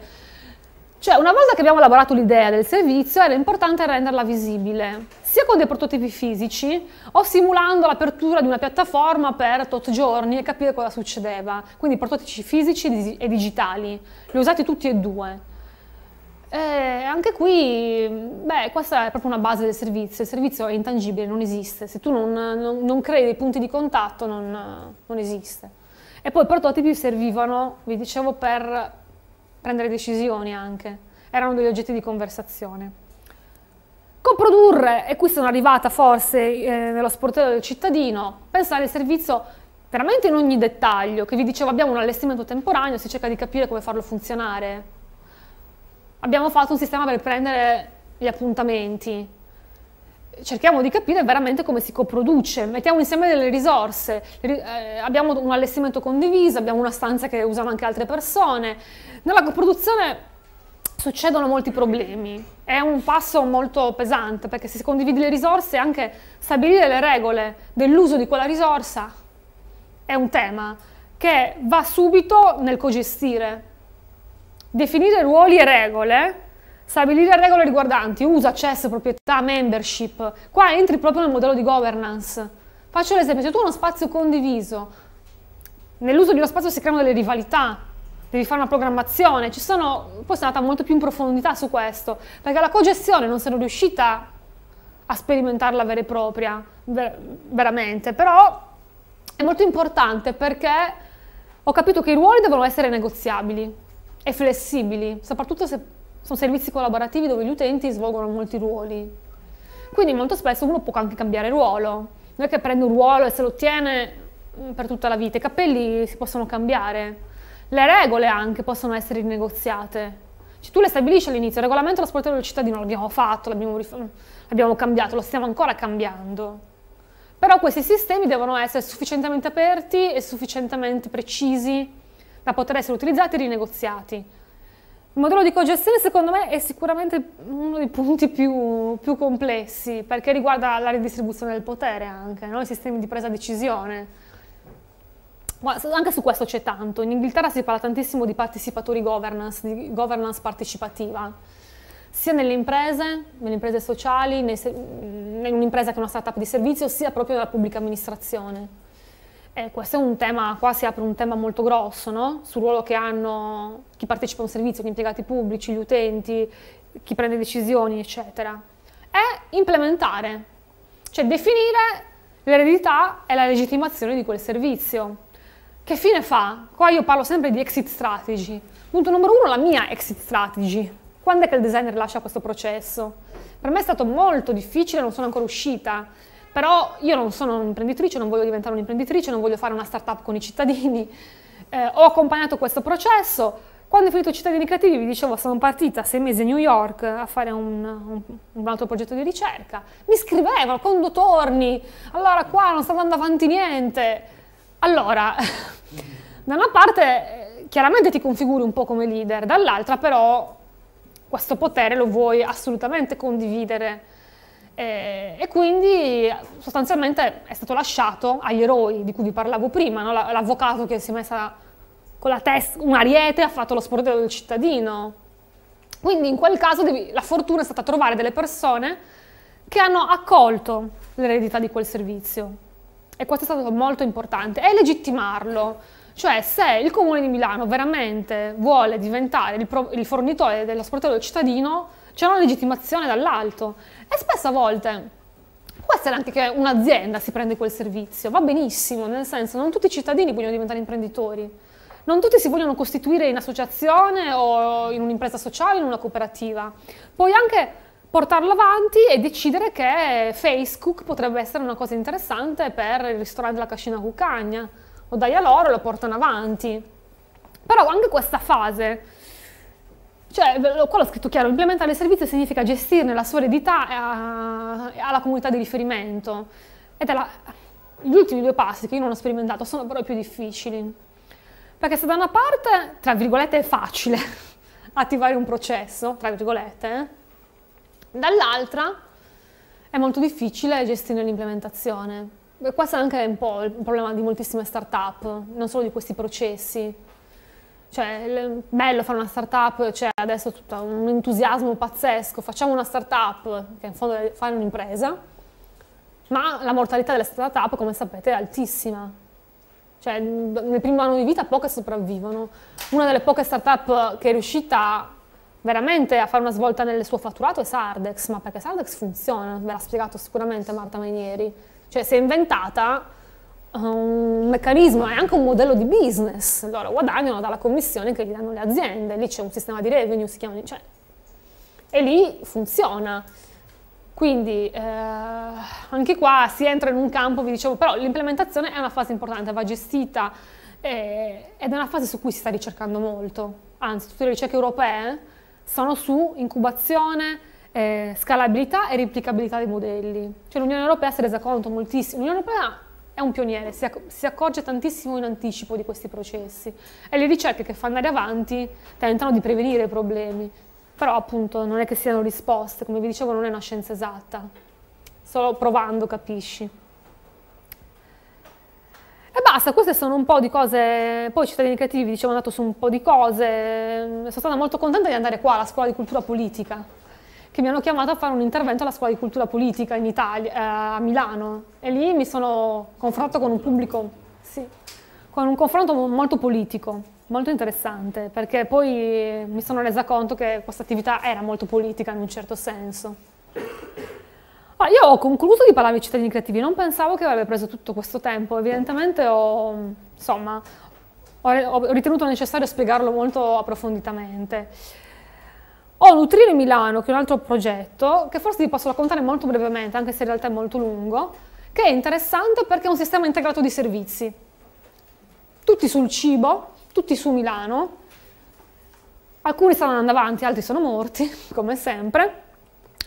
cioè, una volta che abbiamo elaborato l'idea del servizio, era importante renderla visibile, sia con dei prototipi fisici o simulando l'apertura di una piattaforma per tot giorni e capire cosa succedeva. Quindi prototipi fisici e digitali, li ho usati tutti e due. E anche qui, beh, questa è proprio una base del servizio, il servizio è intangibile, non esiste, se tu non, non, non crei dei punti di contatto non, non esiste. E poi i prototipi servivano, vi dicevo, per prendere decisioni anche. Erano degli oggetti di conversazione. Coprodurre, e qui sono arrivata forse eh, nello sportello del cittadino, pensare al servizio veramente in ogni dettaglio, che vi dicevo abbiamo un allestimento temporaneo, si cerca di capire come farlo funzionare. Abbiamo fatto un sistema per prendere gli appuntamenti, cerchiamo di capire veramente come si coproduce, mettiamo insieme delle risorse, eh, abbiamo un allestimento condiviso, abbiamo una stanza che usano anche altre persone. Nella coproduzione succedono molti problemi, è un passo molto pesante perché se si condivide le risorse anche stabilire le regole dell'uso di quella risorsa è un tema che va subito nel cogestire. Definire ruoli e regole Stabilire regole riguardanti uso, accesso, proprietà, membership. Qua entri proprio nel modello di governance. Faccio l'esempio, se tu hai uno spazio condiviso, nell'uso di uno spazio si creano delle rivalità, devi fare una programmazione, ci sono, poi sono andata molto più in profondità su questo, perché la cogestione non sono riuscita a sperimentarla vera e propria, ver veramente, però è molto importante perché ho capito che i ruoli devono essere negoziabili e flessibili, soprattutto se sono servizi collaborativi dove gli utenti svolgono molti ruoli. Quindi molto spesso uno può anche cambiare ruolo, non è che prende un ruolo e se lo tiene mm, per tutta la vita, i capelli si possono cambiare, le regole anche possono essere rinegoziate. Cioè, tu le stabilisci all'inizio, il regolamento dello sportello del cittadino l'abbiamo fatto, l'abbiamo, l'abbiamo cambiato, lo stiamo ancora cambiando. Però questi sistemi devono essere sufficientemente aperti e sufficientemente precisi da poter essere utilizzati e rinegoziati. Il modello di cogestione secondo me è sicuramente uno dei punti più, più complessi perché riguarda la ridistribuzione del potere anche, no? i sistemi di presa decisione. Ma anche su questo c'è tanto, in Inghilterra si parla tantissimo di partecipatory governance, di governance partecipativa, sia nelle imprese, nelle imprese sociali, in un'impresa che è una startup di servizio, sia proprio nella pubblica amministrazione. E eh, questo è un tema, qua si apre un tema molto grosso, no? sul ruolo che hanno chi partecipa a un servizio, gli impiegati pubblici, gli utenti, chi prende decisioni, eccetera, è implementare, cioè definire l'eredità e la legittimazione di quel servizio. Che fine fa? Qua io parlo sempre di exit strategy. Punto numero uno, la mia exit strategy. Quando è che il designer lascia questo processo? Per me è stato molto difficile, non sono ancora uscita, però io non sono un'imprenditrice, non voglio diventare un'imprenditrice, non voglio fare una startup con i cittadini. Eh, ho accompagnato questo processo, quando ho finito Cittadini Creativi, vi dicevo, sono partita sei mesi a New York a fare un, un, un altro progetto di ricerca. Mi scrivevano, quando torni? Allora qua non sta andando avanti niente. Allora, da una parte eh, chiaramente ti configuri un po' come leader, dall'altra però questo potere lo vuoi assolutamente condividere. E, eh, e, quindi sostanzialmente è stato lasciato agli eroi di cui vi parlavo prima, no? l'avvocato che si è messa con la testa, un ariete ha fatto lo sportello del cittadino. Quindi in quel caso devi, la fortuna è stata trovare delle persone che hanno accolto l'eredità di quel servizio. E questo è stato molto importante. E legittimarlo. Cioè, se il comune di Milano veramente vuole diventare il, pro, il fornitore dello sportello del cittadino, c'è una legittimazione dall'alto. E spesso a volte può essere anche che un'azienda si prende quel servizio, va benissimo, nel senso non tutti i cittadini vogliono diventare imprenditori non tutti si vogliono costituire in associazione o in un'impresa sociale, in una cooperativa. Puoi anche portarlo avanti e decidere che Facebook potrebbe essere una cosa interessante per il ristorante della Cascina Cucagna. Lo dai a loro e lo portano avanti. Però anche questa fase, cioè, qua l'ho scritto chiaro, implementare il servizio significa gestirne la sua eredità alla comunità di riferimento. Ed è la, gli ultimi due passi che io non ho sperimentato sono però i più difficili. Perché se da una parte, tra virgolette, è facile attivare un processo, tra virgolette, eh, dall'altra è molto difficile gestire l'implementazione. E questo è anche un po' il problema di moltissime start-up, non solo di questi processi. Cioè, è bello fare una start-up, c'è cioè adesso tutto un entusiasmo pazzesco, facciamo una start-up, che in fondo è fare un'impresa, ma la mortalità delle start-up, come sapete, è altissima cioè, nel primo anno di vita poche sopravvivono. Una delle poche start-up che è riuscita veramente a fare una svolta nel suo fatturato è Sardex, ma perché Sardex funziona, ve l'ha spiegato sicuramente Marta Manieri. Cioè, si è inventata um, un meccanismo, è anche un modello di business. Loro guadagnano dalla commissione che gli danno le aziende, lì c'è un sistema di revenue, si chiama, cioè, e lì funziona. Quindi eh, anche qua si entra in un campo, vi dicevo, però l'implementazione è una fase importante, va gestita eh, ed è una fase su cui si sta ricercando molto. Anzi, tutte le ricerche europee sono su incubazione, eh, scalabilità e replicabilità dei modelli. Cioè l'Unione Europea si è resa conto moltissimo, l'Unione Europea è un pioniere, si, acc si, accorge tantissimo in anticipo di questi processi e le ricerche che fa andare avanti tentano di prevenire i problemi, però appunto non è che siano risposte, come vi dicevo non è una scienza esatta, solo provando capisci. E basta, queste sono un po' di cose, poi cittadini creativi, vi dicevo, andato su un po' di cose, sono stata molto contenta di andare qua alla scuola di cultura politica, che mi hanno chiamato a fare un intervento alla scuola di cultura politica in Italia, eh, a Milano, e lì mi sono confrontato con un pubblico, sì, con un confronto molto politico. Molto interessante, perché poi mi sono resa conto che questa attività era molto politica in un certo senso. Allora, ah, io ho concluso di parlare di cittadini creativi, non pensavo che avrebbe preso tutto questo tempo, evidentemente ho, insomma, ho ritenuto necessario spiegarlo molto approfonditamente. Ho Nutrire Milano, che è un altro progetto, che forse vi posso raccontare molto brevemente, anche se in realtà è molto lungo, che è interessante perché è un sistema integrato di servizi. Tutti sul cibo, tutti su Milano, alcuni stanno andando avanti, altri sono morti, come sempre,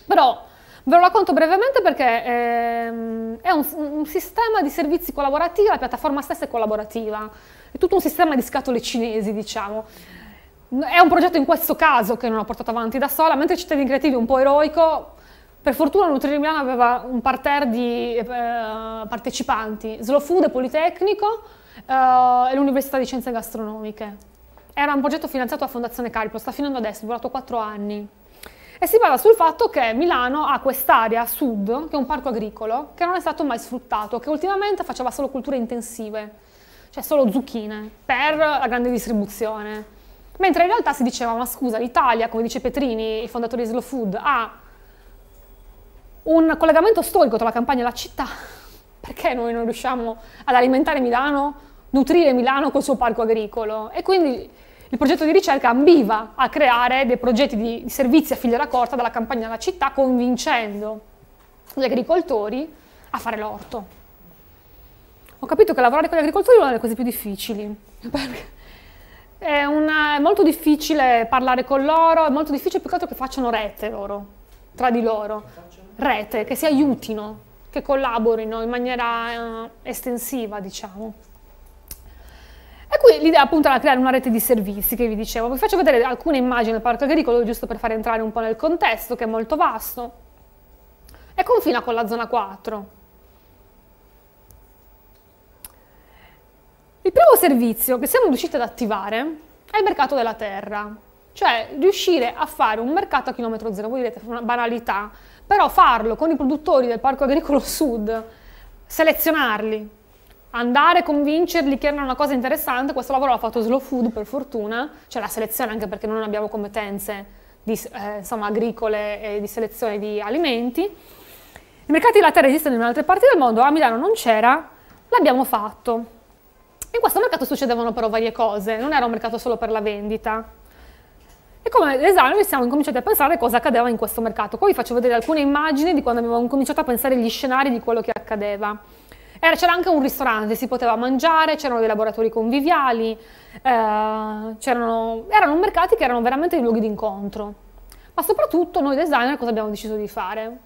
però ve lo racconto brevemente perché ehm, è un, un, sistema di servizi collaborativi, la piattaforma stessa è collaborativa, è tutto un sistema di scatole cinesi, diciamo. È un progetto in questo caso che non ho portato avanti da sola, mentre Cittadini Creativi è un po' eroico, per fortuna Nutri Milano aveva un parterre di eh, partecipanti, Slow Food e Politecnico, e eh, l'Università di Scienze Gastronomiche. Era un progetto finanziato da Fondazione Calippo, sta finendo adesso, è durato 4 anni. E si parla sul fatto che Milano ha quest'area a sud, che è un parco agricolo, che non è stato mai sfruttato, che ultimamente faceva solo culture intensive, cioè solo zucchine, per la grande distribuzione. Mentre in realtà si diceva ma scusa, l'Italia, come dice Petrini, il fondatore di Slow Food, ha un collegamento storico tra la campagna e la città. Perché noi non riusciamo ad alimentare Milano nutrire Milano col suo parco agricolo e quindi il progetto di ricerca ambiva a creare dei progetti di, di servizi a filiera corta dalla campagna alla città convincendo gli agricoltori a fare l'orto. Ho capito che lavorare con gli agricoltori è una delle cose più difficili, è, una, è molto difficile parlare con loro, è molto difficile più che altro che facciano rete loro, tra di loro, rete, che si aiutino, che collaborino in maniera eh, estensiva, diciamo. E qui l'idea appunto era creare una rete di servizi che vi dicevo. Vi faccio vedere alcune immagini del parco agricolo giusto per far entrare un po' nel contesto che è molto vasto e confina con la zona 4. Il primo servizio che siamo riusciti ad attivare è il mercato della terra, cioè riuscire a fare un mercato a chilometro zero, voi direte una banalità, però farlo con i produttori del parco agricolo sud, selezionarli, andare a convincerli che era una cosa interessante, questo lavoro l'ha fatto Slow Food per fortuna, cioè la selezione anche perché non abbiamo competenze di, eh, insomma, agricole e di selezione di alimenti. I mercati di latte esistono in altre parti del mondo, a Milano non c'era, l'abbiamo fatto. In questo mercato succedevano però varie cose, non era un mercato solo per la vendita. E come esame siamo incominciati a pensare cosa accadeva in questo mercato. Poi vi faccio vedere alcune immagini di quando abbiamo cominciato a pensare gli scenari di quello che accadeva c'era anche un ristorante, si poteva mangiare, c'erano dei laboratori conviviali, eh, erano mercati che erano veramente dei luoghi di incontro. Ma soprattutto noi designer cosa abbiamo deciso di fare?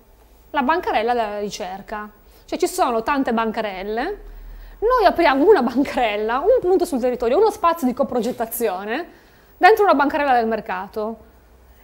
La bancarella della ricerca. Cioè ci sono tante bancarelle, noi apriamo una bancarella, un punto sul territorio, uno spazio di coprogettazione, dentro una bancarella del mercato.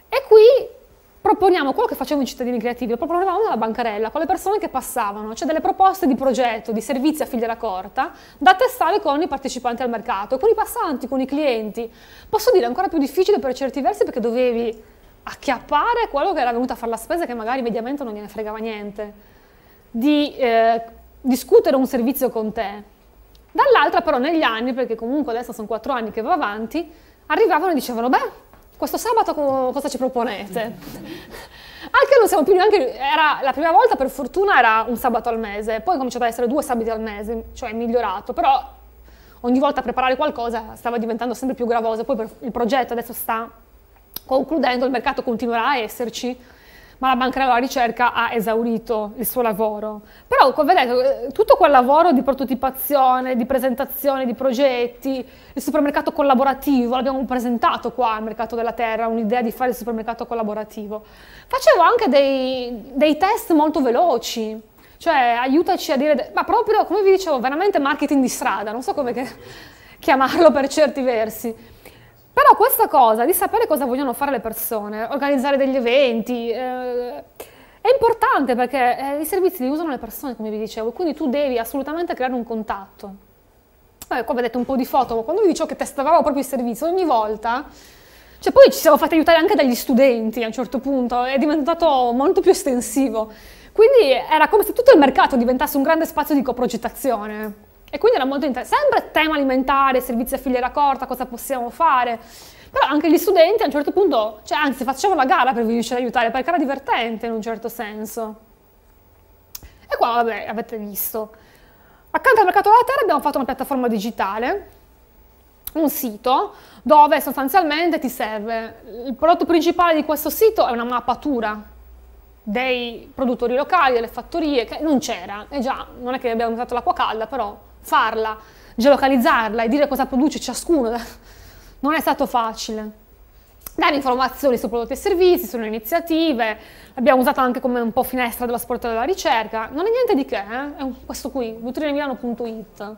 E qui proponiamo quello che facevano i cittadini creativi, lo proponevamo alla bancarella con le persone che passavano, cioè delle proposte di progetto, di servizi a filiera corta da testare con i partecipanti al mercato, con i passanti, con i clienti. Posso dire ancora più difficile per certi versi perché dovevi acchiappare quello che era venuto a fare la spesa che magari mediamente non gliene fregava niente, di eh, discutere un servizio con te. Dall'altra però negli anni, perché comunque adesso sono quattro anni che va avanti, arrivavano e dicevano beh questo sabato cosa ci proponete? Anche non siamo più neanche, era, la prima volta per fortuna era un sabato al mese, poi è cominciato ad essere due sabati al mese, cioè è migliorato, però ogni volta preparare qualcosa stava diventando sempre più gravoso, poi per, il progetto adesso sta concludendo, il mercato continuerà a esserci, ma la banca della ricerca ha esaurito il suo lavoro. Però, come vedete, eh, tutto quel lavoro di prototipazione, di presentazione di progetti, il supermercato collaborativo, l'abbiamo presentato qua al mercato della terra, un'idea di fare il supermercato collaborativo. Facevo anche dei, dei test molto veloci, cioè aiutaci a dire, ma proprio come vi dicevo, veramente marketing di strada, non so come che, chiamarlo per certi versi. Però questa cosa di sapere cosa vogliono fare le persone, organizzare degli eventi, eh, è importante perché eh, i servizi li usano le persone, come vi dicevo, quindi tu devi assolutamente creare un contatto. Vabbè, eh, qua vedete un po' di foto, ma quando vi dicevo che testavamo proprio i servizi, ogni volta cioè poi ci siamo fatti aiutare anche dagli studenti a un certo punto, è diventato molto più estensivo. Quindi era come se tutto il mercato diventasse un grande spazio di coprogettazione. E quindi era molto interessante. Sempre tema alimentare, servizi a filiera corta, cosa possiamo fare. Però anche gli studenti a un certo punto, cioè anzi facevano la gara per venirci ad aiutare, perché era divertente in un certo senso. E qua, vabbè, avete visto. Accanto al mercato della terra abbiamo fatto una piattaforma digitale, un sito, dove sostanzialmente ti serve. Il prodotto principale di questo sito è una mappatura dei produttori locali, delle fattorie, che non c'era. E già, non è che abbiamo usato l'acqua calda, però farla, geolocalizzarla e dire cosa produce ciascuno non è stato facile. Dare informazioni su prodotti e servizi, sulle iniziative, l'abbiamo usato anche come un po' finestra dello sport e della ricerca, non è niente di che, eh? è questo qui, nutrinamilano.it.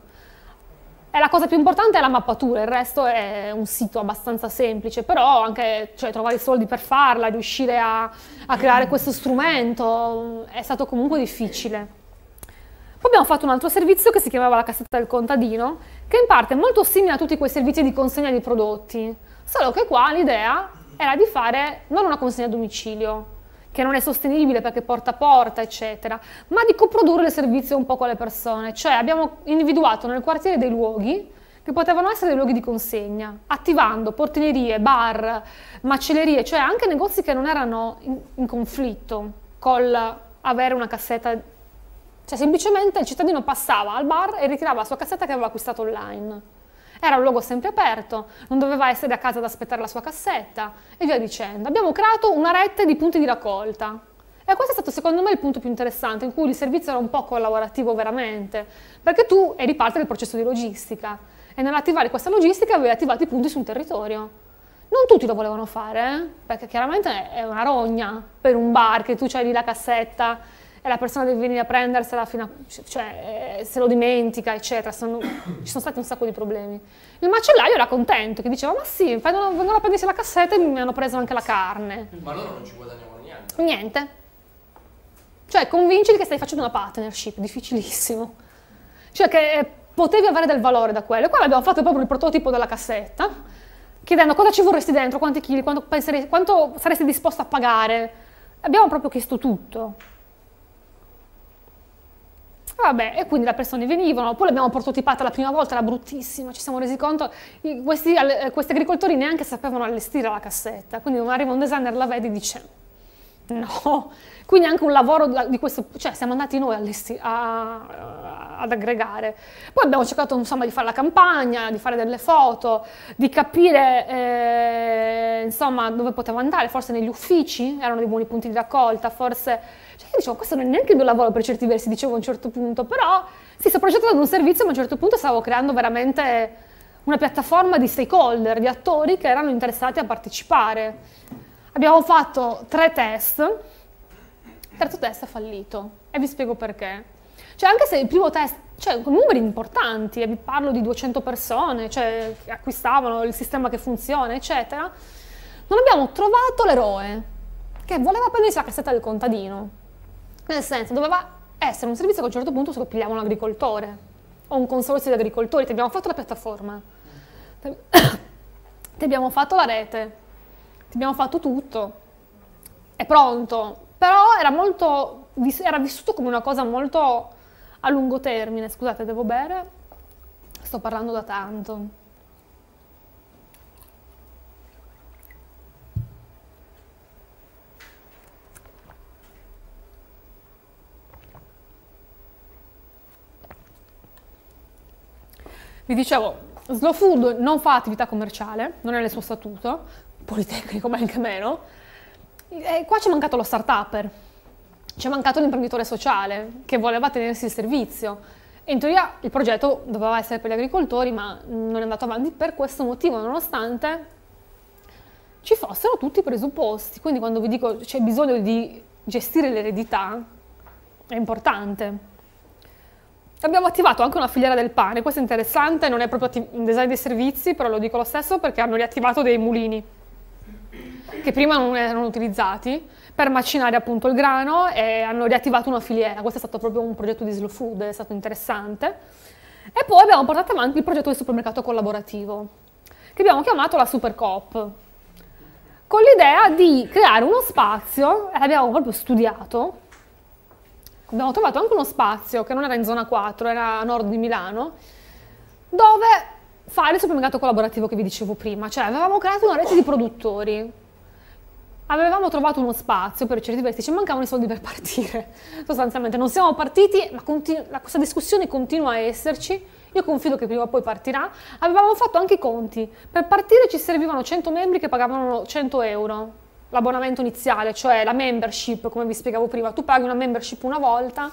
E la cosa più importante è la mappatura, il resto è un sito abbastanza semplice, però anche cioè, trovare i soldi per farla, riuscire a, a creare questo strumento è stato comunque difficile. Poi abbiamo fatto un altro servizio che si chiamava la cassetta del contadino, che in parte è molto simile a tutti quei servizi di consegna di prodotti, solo che qua l'idea era di fare non una consegna a domicilio, che non è sostenibile perché porta a porta, eccetera, ma di coprodurre il servizio un po' con le persone. Cioè abbiamo individuato nel quartiere dei luoghi che potevano essere dei luoghi di consegna, attivando portinerie, bar, macellerie, cioè anche negozi che non erano in, in conflitto col avere una cassetta cioè semplicemente il cittadino passava al bar e ritirava la sua cassetta che aveva acquistato online. Era un luogo sempre aperto, non doveva essere a casa ad aspettare la sua cassetta e via dicendo. Abbiamo creato una rete di punti di raccolta. E questo è stato secondo me il punto più interessante, in cui il servizio era un po' collaborativo veramente, perché tu eri parte del processo di logistica e nell'attivare questa logistica avevi attivato i punti su un territorio. Non tutti lo volevano fare, eh, perché chiaramente è una rogna per un bar che tu c'hai lì la cassetta e la persona deve venire a prendersela fino a, cioè, eh, se lo dimentica, eccetera. Sono, ci sono stati un sacco di problemi. Il macellaio era contento, che diceva, ma sì, vengono a prendersi la cassetta e mi hanno preso anche la carne. Ma loro non ci guadagnavano niente? Niente. Cioè, convinciti che stai facendo una partnership, difficilissimo. Cioè, che eh, potevi avere del valore da quello. E qua abbiamo fatto proprio il prototipo della cassetta, chiedendo cosa ci vorresti dentro, quanti chili, quanto, quanto saresti disposto a pagare. Abbiamo proprio chiesto tutto. Vabbè, e quindi le persone venivano, poi l'abbiamo prototipata la prima volta, era bruttissima, ci siamo resi conto, questi, eh, questi agricoltori neanche sapevano allestire la cassetta, quindi arriva un designer, la vede e dice no. Quindi anche un lavoro di questo, cioè siamo andati noi all'esti, a, ad aggregare. Poi abbiamo cercato insomma di fare la campagna, di fare delle foto, di capire eh, insomma dove potevo andare, forse negli uffici erano dei buoni punti di raccolta, forse cioè io dicevo, questo non è neanche il mio lavoro per certi versi, dicevo a un certo punto, però sì, sto progettando un servizio, ma a un certo punto stavo creando veramente una piattaforma di stakeholder, di attori che erano interessati a partecipare. Abbiamo fatto tre test, il terzo test è fallito e vi spiego perché. Cioè anche se il primo test, cioè con numeri importanti, e vi parlo di 200 persone, cioè che acquistavano il sistema che funziona, eccetera, non abbiamo trovato l'eroe che voleva prendersi la cassetta del contadino. Nel senso, doveva essere un servizio che a un certo punto se lo scoppigliava un agricoltore o un consorzio di agricoltori. Ti abbiamo fatto la piattaforma, ti abbiamo fatto la rete, ti abbiamo fatto tutto. È pronto. Però era molto, era vissuto come una cosa molto a lungo termine. Scusate, devo bere? Sto parlando da tanto. vi dicevo, Slow Food non fa attività commerciale, non è nel suo statuto, Politecnico ma anche meno. E qua c'è mancato lo start-upper, c'è mancato l'imprenditore sociale che voleva tenersi il servizio. in teoria il progetto doveva essere per gli agricoltori, ma non è andato avanti per questo motivo, nonostante ci fossero tutti i presupposti. Quindi quando vi dico c'è bisogno di gestire l'eredità, è importante. Abbiamo attivato anche una filiera del pane, questo è interessante, non è proprio un design dei servizi, però lo dico lo stesso perché hanno riattivato dei mulini che prima non erano utilizzati per macinare appunto il grano e hanno riattivato una filiera, questo è stato proprio un progetto di slow food, è stato interessante. E poi abbiamo portato avanti il progetto del supermercato collaborativo, che abbiamo chiamato la Supercop, con l'idea di creare uno spazio, l'abbiamo proprio studiato, abbiamo trovato anche uno spazio che non era in zona 4, era a nord di Milano, dove fare il supermercato collaborativo che vi dicevo prima, cioè avevamo creato una rete di produttori, avevamo trovato uno spazio per certi versi, ci mancavano i soldi per partire, sostanzialmente non siamo partiti, ma continu- questa discussione continua a esserci, io confido che prima o poi partirà, avevamo fatto anche i conti, per partire ci servivano 100 membri che pagavano 100 euro, l'abbonamento iniziale, cioè la membership, come vi spiegavo prima, tu paghi una membership una volta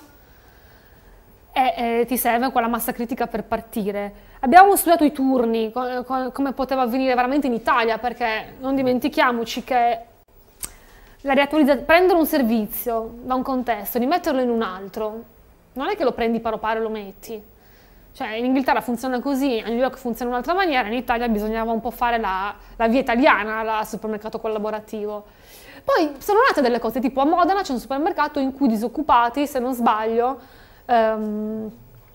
e eh, ti serve quella massa critica per partire. Abbiamo studiato i turni, co- co- come poteva avvenire veramente in Italia, perché non dimentichiamoci che prendere un servizio da un contesto e metterlo in un altro, non è che lo prendi paro paro e lo metti, cioè in Inghilterra funziona così, a New York funziona in un'altra maniera, in Italia bisognava un po' fare la, la via italiana, la supermercato collaborativo. Poi sono nate delle cose, tipo a Modena c'è un supermercato in cui i disoccupati, se non sbaglio, um,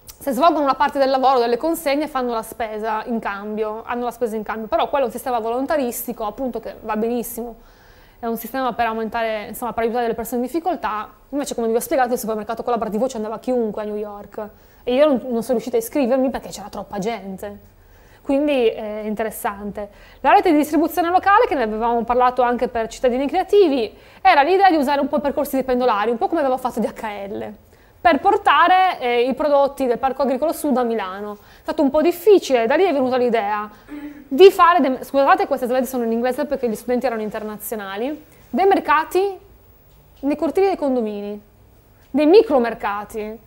se svolgono una parte del lavoro, delle consegne, fanno la spesa in cambio, hanno la spesa in cambio, però quello è un sistema volontaristico, appunto, che va benissimo, è un sistema per aumentare, insomma, per aiutare le persone in difficoltà, invece come vi ho spiegato il supermercato collaborativo ci andava chiunque a New York, e io non, non sono riuscita a iscrivermi perché c'era troppa gente quindi è eh, interessante. La rete di distribuzione locale, che ne avevamo parlato anche per cittadini creativi, era l'idea di usare un po' percorsi di pendolari, un po' come aveva fatto DHL, per portare eh, i prodotti del Parco Agricolo Sud a Milano. È stato un po' difficile, da lì è venuta l'idea di fare, scusate queste slide sono in inglese perché gli studenti erano internazionali, dei mercati nei cortili dei condomini, dei micromercati,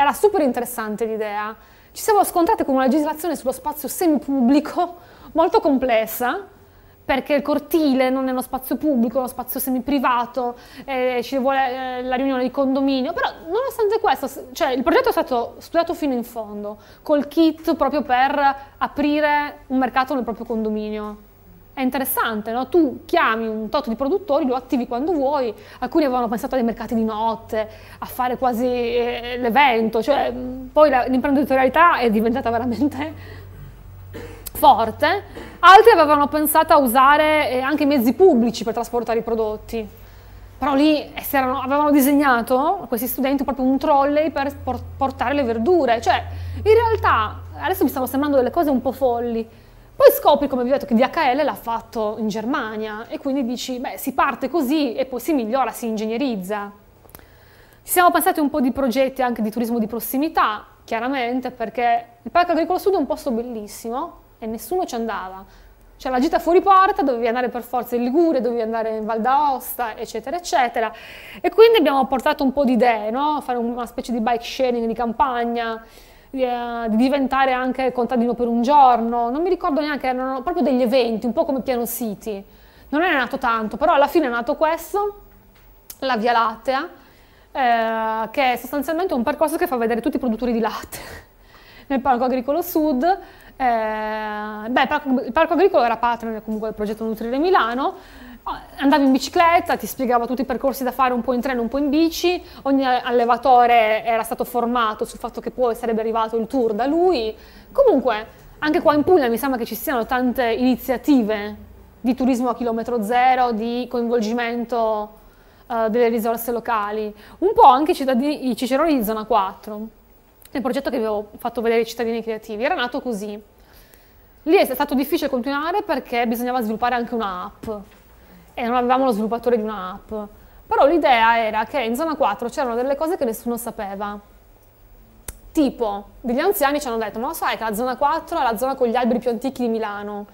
era super interessante l'idea. Ci siamo scontrate con una legislazione sullo spazio semipubblico molto complessa, perché il cortile non è uno spazio pubblico, è uno spazio semiprivato, eh, ci vuole eh, la riunione di condominio, però nonostante questo, cioè, il progetto è stato studiato fino in fondo, col kit proprio per aprire un mercato nel proprio condominio. È interessante, no? tu chiami un tot di produttori, lo attivi quando vuoi, alcuni avevano pensato ai mercati di notte, a fare quasi eh, l'evento, cioè mm, poi la, l'imprenditorialità è diventata veramente forte, altri avevano pensato a usare eh, anche i mezzi pubblici per trasportare i prodotti, però lì eh, erano, avevano disegnato questi studenti proprio un trolley per portare le verdure, cioè in realtà adesso mi stanno sembrando delle cose un po' folli, poi scopri, come vi ho detto, che DHL l'ha fatto in Germania e quindi dici, beh, si parte così e poi si migliora, si ingegnerizza. Ci siamo passati un po' di progetti anche di turismo di prossimità, chiaramente, perché il Parco Agricolo Sud è un posto bellissimo e nessuno ci andava. Cioè la gita fuori porta, dovevi andare per forza in Ligure, dovevi andare in Val d'Aosta, eccetera, eccetera. E quindi abbiamo portato un po' di idee, no? Fare una specie di bike sharing di campagna, eh, di diventare anche contadino per un giorno, non mi ricordo neanche, erano proprio degli eventi, un po' come Piano City. Non è nato tanto, però alla fine è nato questo, la Via Lattea, eh, che è sostanzialmente un percorso che fa vedere tutti i produttori di latte nel Parco Agricolo Sud. Eh, beh, il parco, il parco, Agricolo era partner comunque del progetto Nutrire Milano, Andavi in bicicletta, ti spiegava tutti i percorsi da fare un po' in treno, un po' in bici, ogni allevatore era stato formato sul fatto che poi sarebbe arrivato il tour da lui. Comunque, anche qua in Puglia mi sembra che ci siano tante iniziative di turismo a chilometro zero, di coinvolgimento uh, delle risorse locali, un po' anche i ciceroni di zona 4. Il progetto che vi avevo fatto vedere ai cittadini creativi era nato così. Lì è stato difficile continuare perché bisognava sviluppare anche un'app e eh, non avevamo lo sviluppatore di un'app. Però l'idea era che in zona 4 c'erano delle cose che nessuno sapeva. Tipo, degli anziani ci hanno detto, ma lo sai che la zona 4 è la zona con gli alberi più antichi di Milano?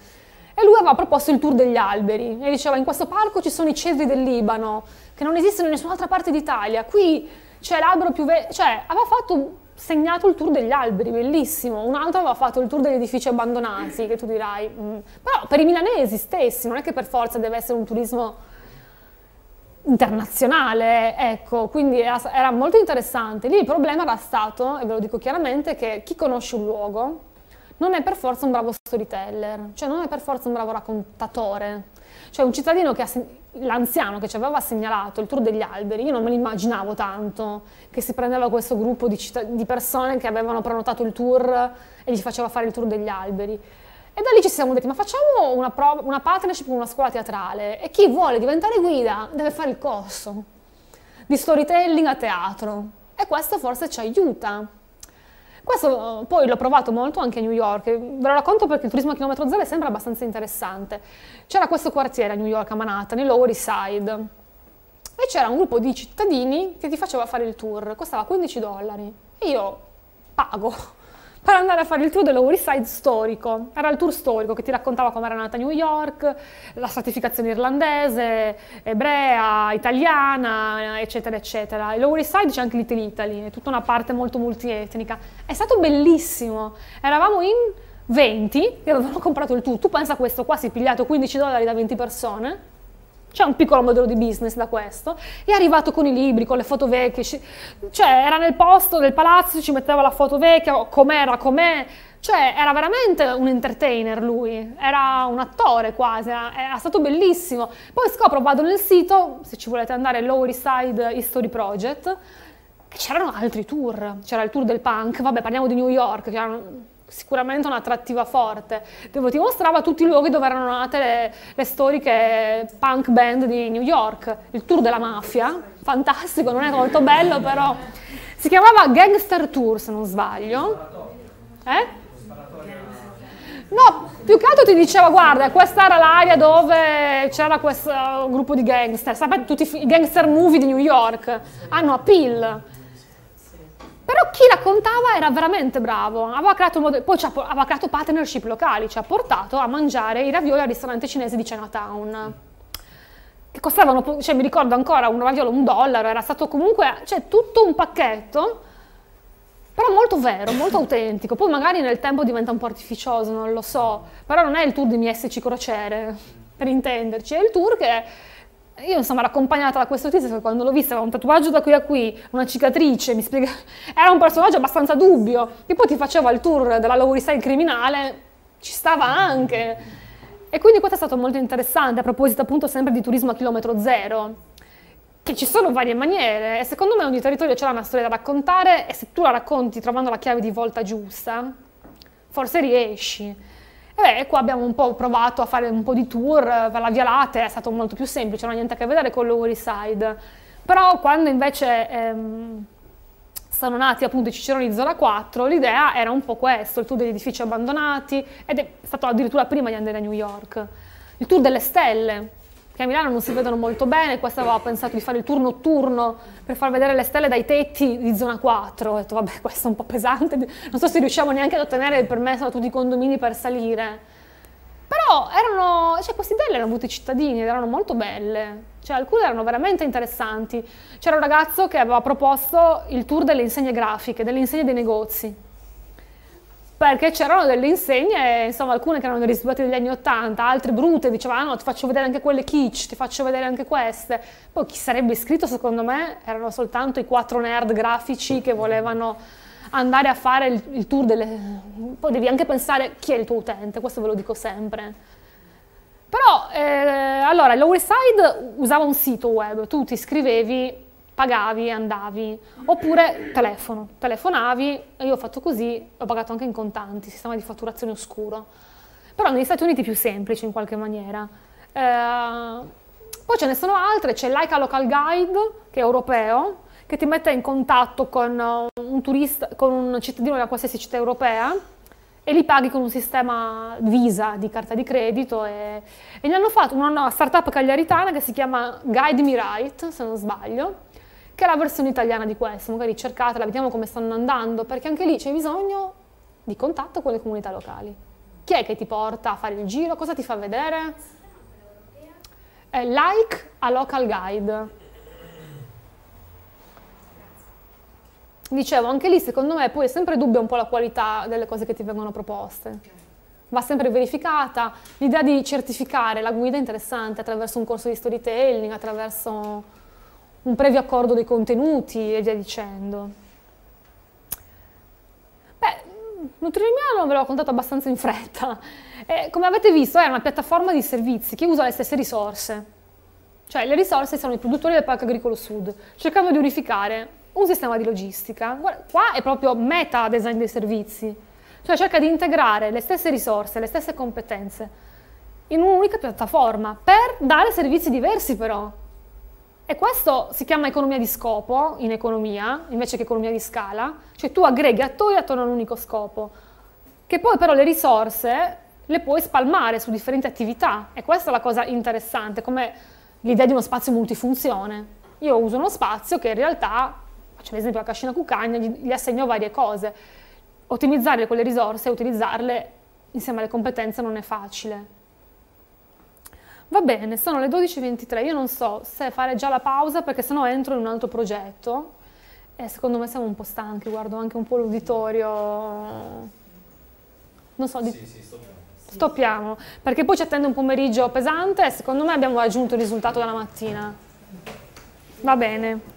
E lui aveva proposto il tour degli alberi e diceva, in questo parco ci sono i cedri del Libano, che non esistono in nessun'altra parte d'Italia. Qui c'è l'albero più vecchio, cioè aveva fatto segnato il tour degli alberi, bellissimo, un altro aveva fatto il tour degli edifici abbandonati, che tu dirai, mh. Mm. però per i milanesi stessi, non è che per forza deve essere un turismo internazionale, ecco, quindi era, era molto interessante. Lì il problema era stato, e ve lo dico chiaramente, che chi conosce un luogo non è per forza un bravo storyteller, cioè non è per forza un bravo raccontatore, cioè un cittadino che ha sentito l'anziano che ci aveva segnalato il tour degli alberi, io non me l'immaginavo tanto che si prendeva questo gruppo di, di, persone che avevano prenotato il tour e gli faceva fare il tour degli alberi. E da lì ci siamo detti, ma facciamo una, una partnership con una scuola teatrale e chi vuole diventare guida deve fare il corso di storytelling a teatro. E questo forse ci aiuta questo eh, poi l'ho provato molto anche a New York, ve lo racconto perché il turismo a chilometro zero sembra abbastanza interessante. C'era questo quartiere a New York, a Manhattan, il Lower East Side, e c'era un gruppo di cittadini che ti faceva fare il tour, costava 15 dollari, e io pago per andare a fare il tour dello Side storico. Era il tour storico che ti raccontava come era nata New York, la stratificazione irlandese, ebrea, italiana, eccetera, eccetera. E lo Side c'è anche Little Italy, è tutta una parte molto multietnica. È stato bellissimo. Eravamo in 20 che avevano comprato il tour. Tu pensa a questo qua, si è pigliato 15 dollari da 20 persone c'è un piccolo modello di business da questo, è arrivato con i libri, con le foto vecchie, cioè era nel posto del palazzo, ci metteva la foto vecchia, oh, com'era, com'è, cioè era veramente un entertainer lui, era un attore quasi, era, era, stato bellissimo. Poi scopro, vado nel sito, se ci volete andare, Lower East Side History Project, che c'erano altri tour, c'era il tour del punk, vabbè parliamo di New York, c'erano sicuramente un'attrattiva forte. dove ti mostrava tutti i luoghi dove erano nate le, le storiche punk band di New York, il tour della mafia, fantastico, non è molto bello però. Si chiamava Gangster Tour se non sbaglio. Eh? No, più che altro ti diceva, guarda, questa era l'area dove c'era questo gruppo di gangster, sapete tutti i gangster movie di New York, hanno appeal, però chi la contava era veramente bravo, aveva creato, poi aveva creato partnership locali, ci ha portato a mangiare i ravioli al ristorante cinese di Chinatown che costavano, cioè mi ricordo ancora, un raviolo un dollaro, era stato comunque, cioè tutto un pacchetto, però molto vero, molto autentico. Poi magari nel tempo diventa un po' artificioso, non lo so, però non è il tour di MSC Crociere, per intenderci, è il tour che io insomma ero accompagnata da questo tizio che quando l'ho vista aveva un tatuaggio da qui a qui, una cicatrice, mi spiega... era un personaggio abbastanza dubbio, che poi ti faceva il tour della Lowry Style criminale, ci stava anche. E quindi questo è stato molto interessante a proposito appunto sempre di turismo a chilometro zero, che ci sono varie maniere e secondo me ogni territorio c'è una storia da raccontare e se tu la racconti trovando la chiave di volta giusta, forse riesci. E beh, qua abbiamo un po' provato a fare un po' di tour eh, per la Via Latte, è stato molto più semplice, non ha niente a che vedere con l'Over Side. Però quando invece ehm, sono nati appunto i Ciceroni di Zona 4, l'idea era un po' questo, il tour degli edifici abbandonati, ed è stato addirittura prima di andare a New York. Il tour delle stelle, che a Milano non si vedono molto bene, questa aveva pensato di fare il tour notturno per far vedere le stelle dai tetti di zona 4, ho detto vabbè questo è un po' pesante, non so se riusciamo neanche ad ottenere il permesso da tutti i condomini per salire. Però erano, cioè queste idee le hanno avute i cittadini ed erano molto belle, cioè alcune erano veramente interessanti. C'era un ragazzo che aveva proposto il tour delle insegne grafiche, delle insegne dei negozi perché c'erano delle insegne, insomma alcune che erano dei risultati degli anni Ottanta, altre brutte, dicevano ah, no, ti faccio vedere anche quelle kitsch, ti faccio vedere anche queste. Poi chi sarebbe iscritto secondo me erano soltanto i quattro nerd grafici che volevano andare a fare il, il tour delle... Poi devi anche pensare chi è il tuo utente, questo ve lo dico sempre. Però, eh, allora, Lower Side usava un sito web, tu ti iscrivevi pagavi e andavi, oppure telefono, telefonavi, io ho fatto così, ho pagato anche in contanti, sistema di fatturazione oscuro. Però negli Stati Uniti è più semplice in qualche maniera. Eh, poi ce ne sono altre, c'è l'ICA Local Guide, che è europeo, che ti mette in contatto con un, turista, con un cittadino da qualsiasi città europea e li paghi con un sistema Visa di carta di credito e, e ne hanno fatto una, una startup cagliaritana che si chiama Guide Me Right, se non sbaglio, che è la versione italiana di questo, magari cercatela, vediamo come stanno andando, perché anche lì c'è bisogno di contatto con le comunità locali. Chi è che ti porta a fare il giro? Cosa ti fa vedere? È like a local guide. Dicevo, anche lì secondo me poi è sempre dubbia un po' la qualità delle cose che ti vengono proposte va sempre verificata. L'idea di certificare la guida è interessante attraverso un corso di storytelling, attraverso un previo accordo dei contenuti e via dicendo. Beh, Nutrilimiano ve l'ho contato abbastanza in fretta. Eh, come avete visto è una piattaforma di servizi che usa le stesse risorse. Cioè le risorse sono i produttori del Parco Agricolo Sud. Cercando di unificare un sistema di logistica. Guarda, qua è proprio meta design dei servizi, cioè cerca di integrare le stesse risorse, le stesse competenze in un'unica piattaforma per dare servizi diversi però. E questo si chiama economia di scopo in economia, invece che economia di scala, cioè tu aggreghi attori attorno a un unico scopo, che poi però le risorse le puoi spalmare su differenti attività e questa è la cosa interessante, come l'idea di uno spazio multifunzione. Io uso uno spazio che in realtà, faccio l'esempio la cascina cucagna, gli, gli assegno varie cose. Ottimizzare quelle risorse e utilizzarle insieme alle competenze non è facile va bene, sono le 12.23, io non so se fare già la pausa perché sennò entro in un altro progetto e secondo me siamo un po' stanchi, guardo anche un po' l'uditorio, non so, di... sì, sì, stoppiamo. stoppiamo, perché poi ci attende un pomeriggio pesante e secondo me abbiamo raggiunto il risultato della mattina. Va bene.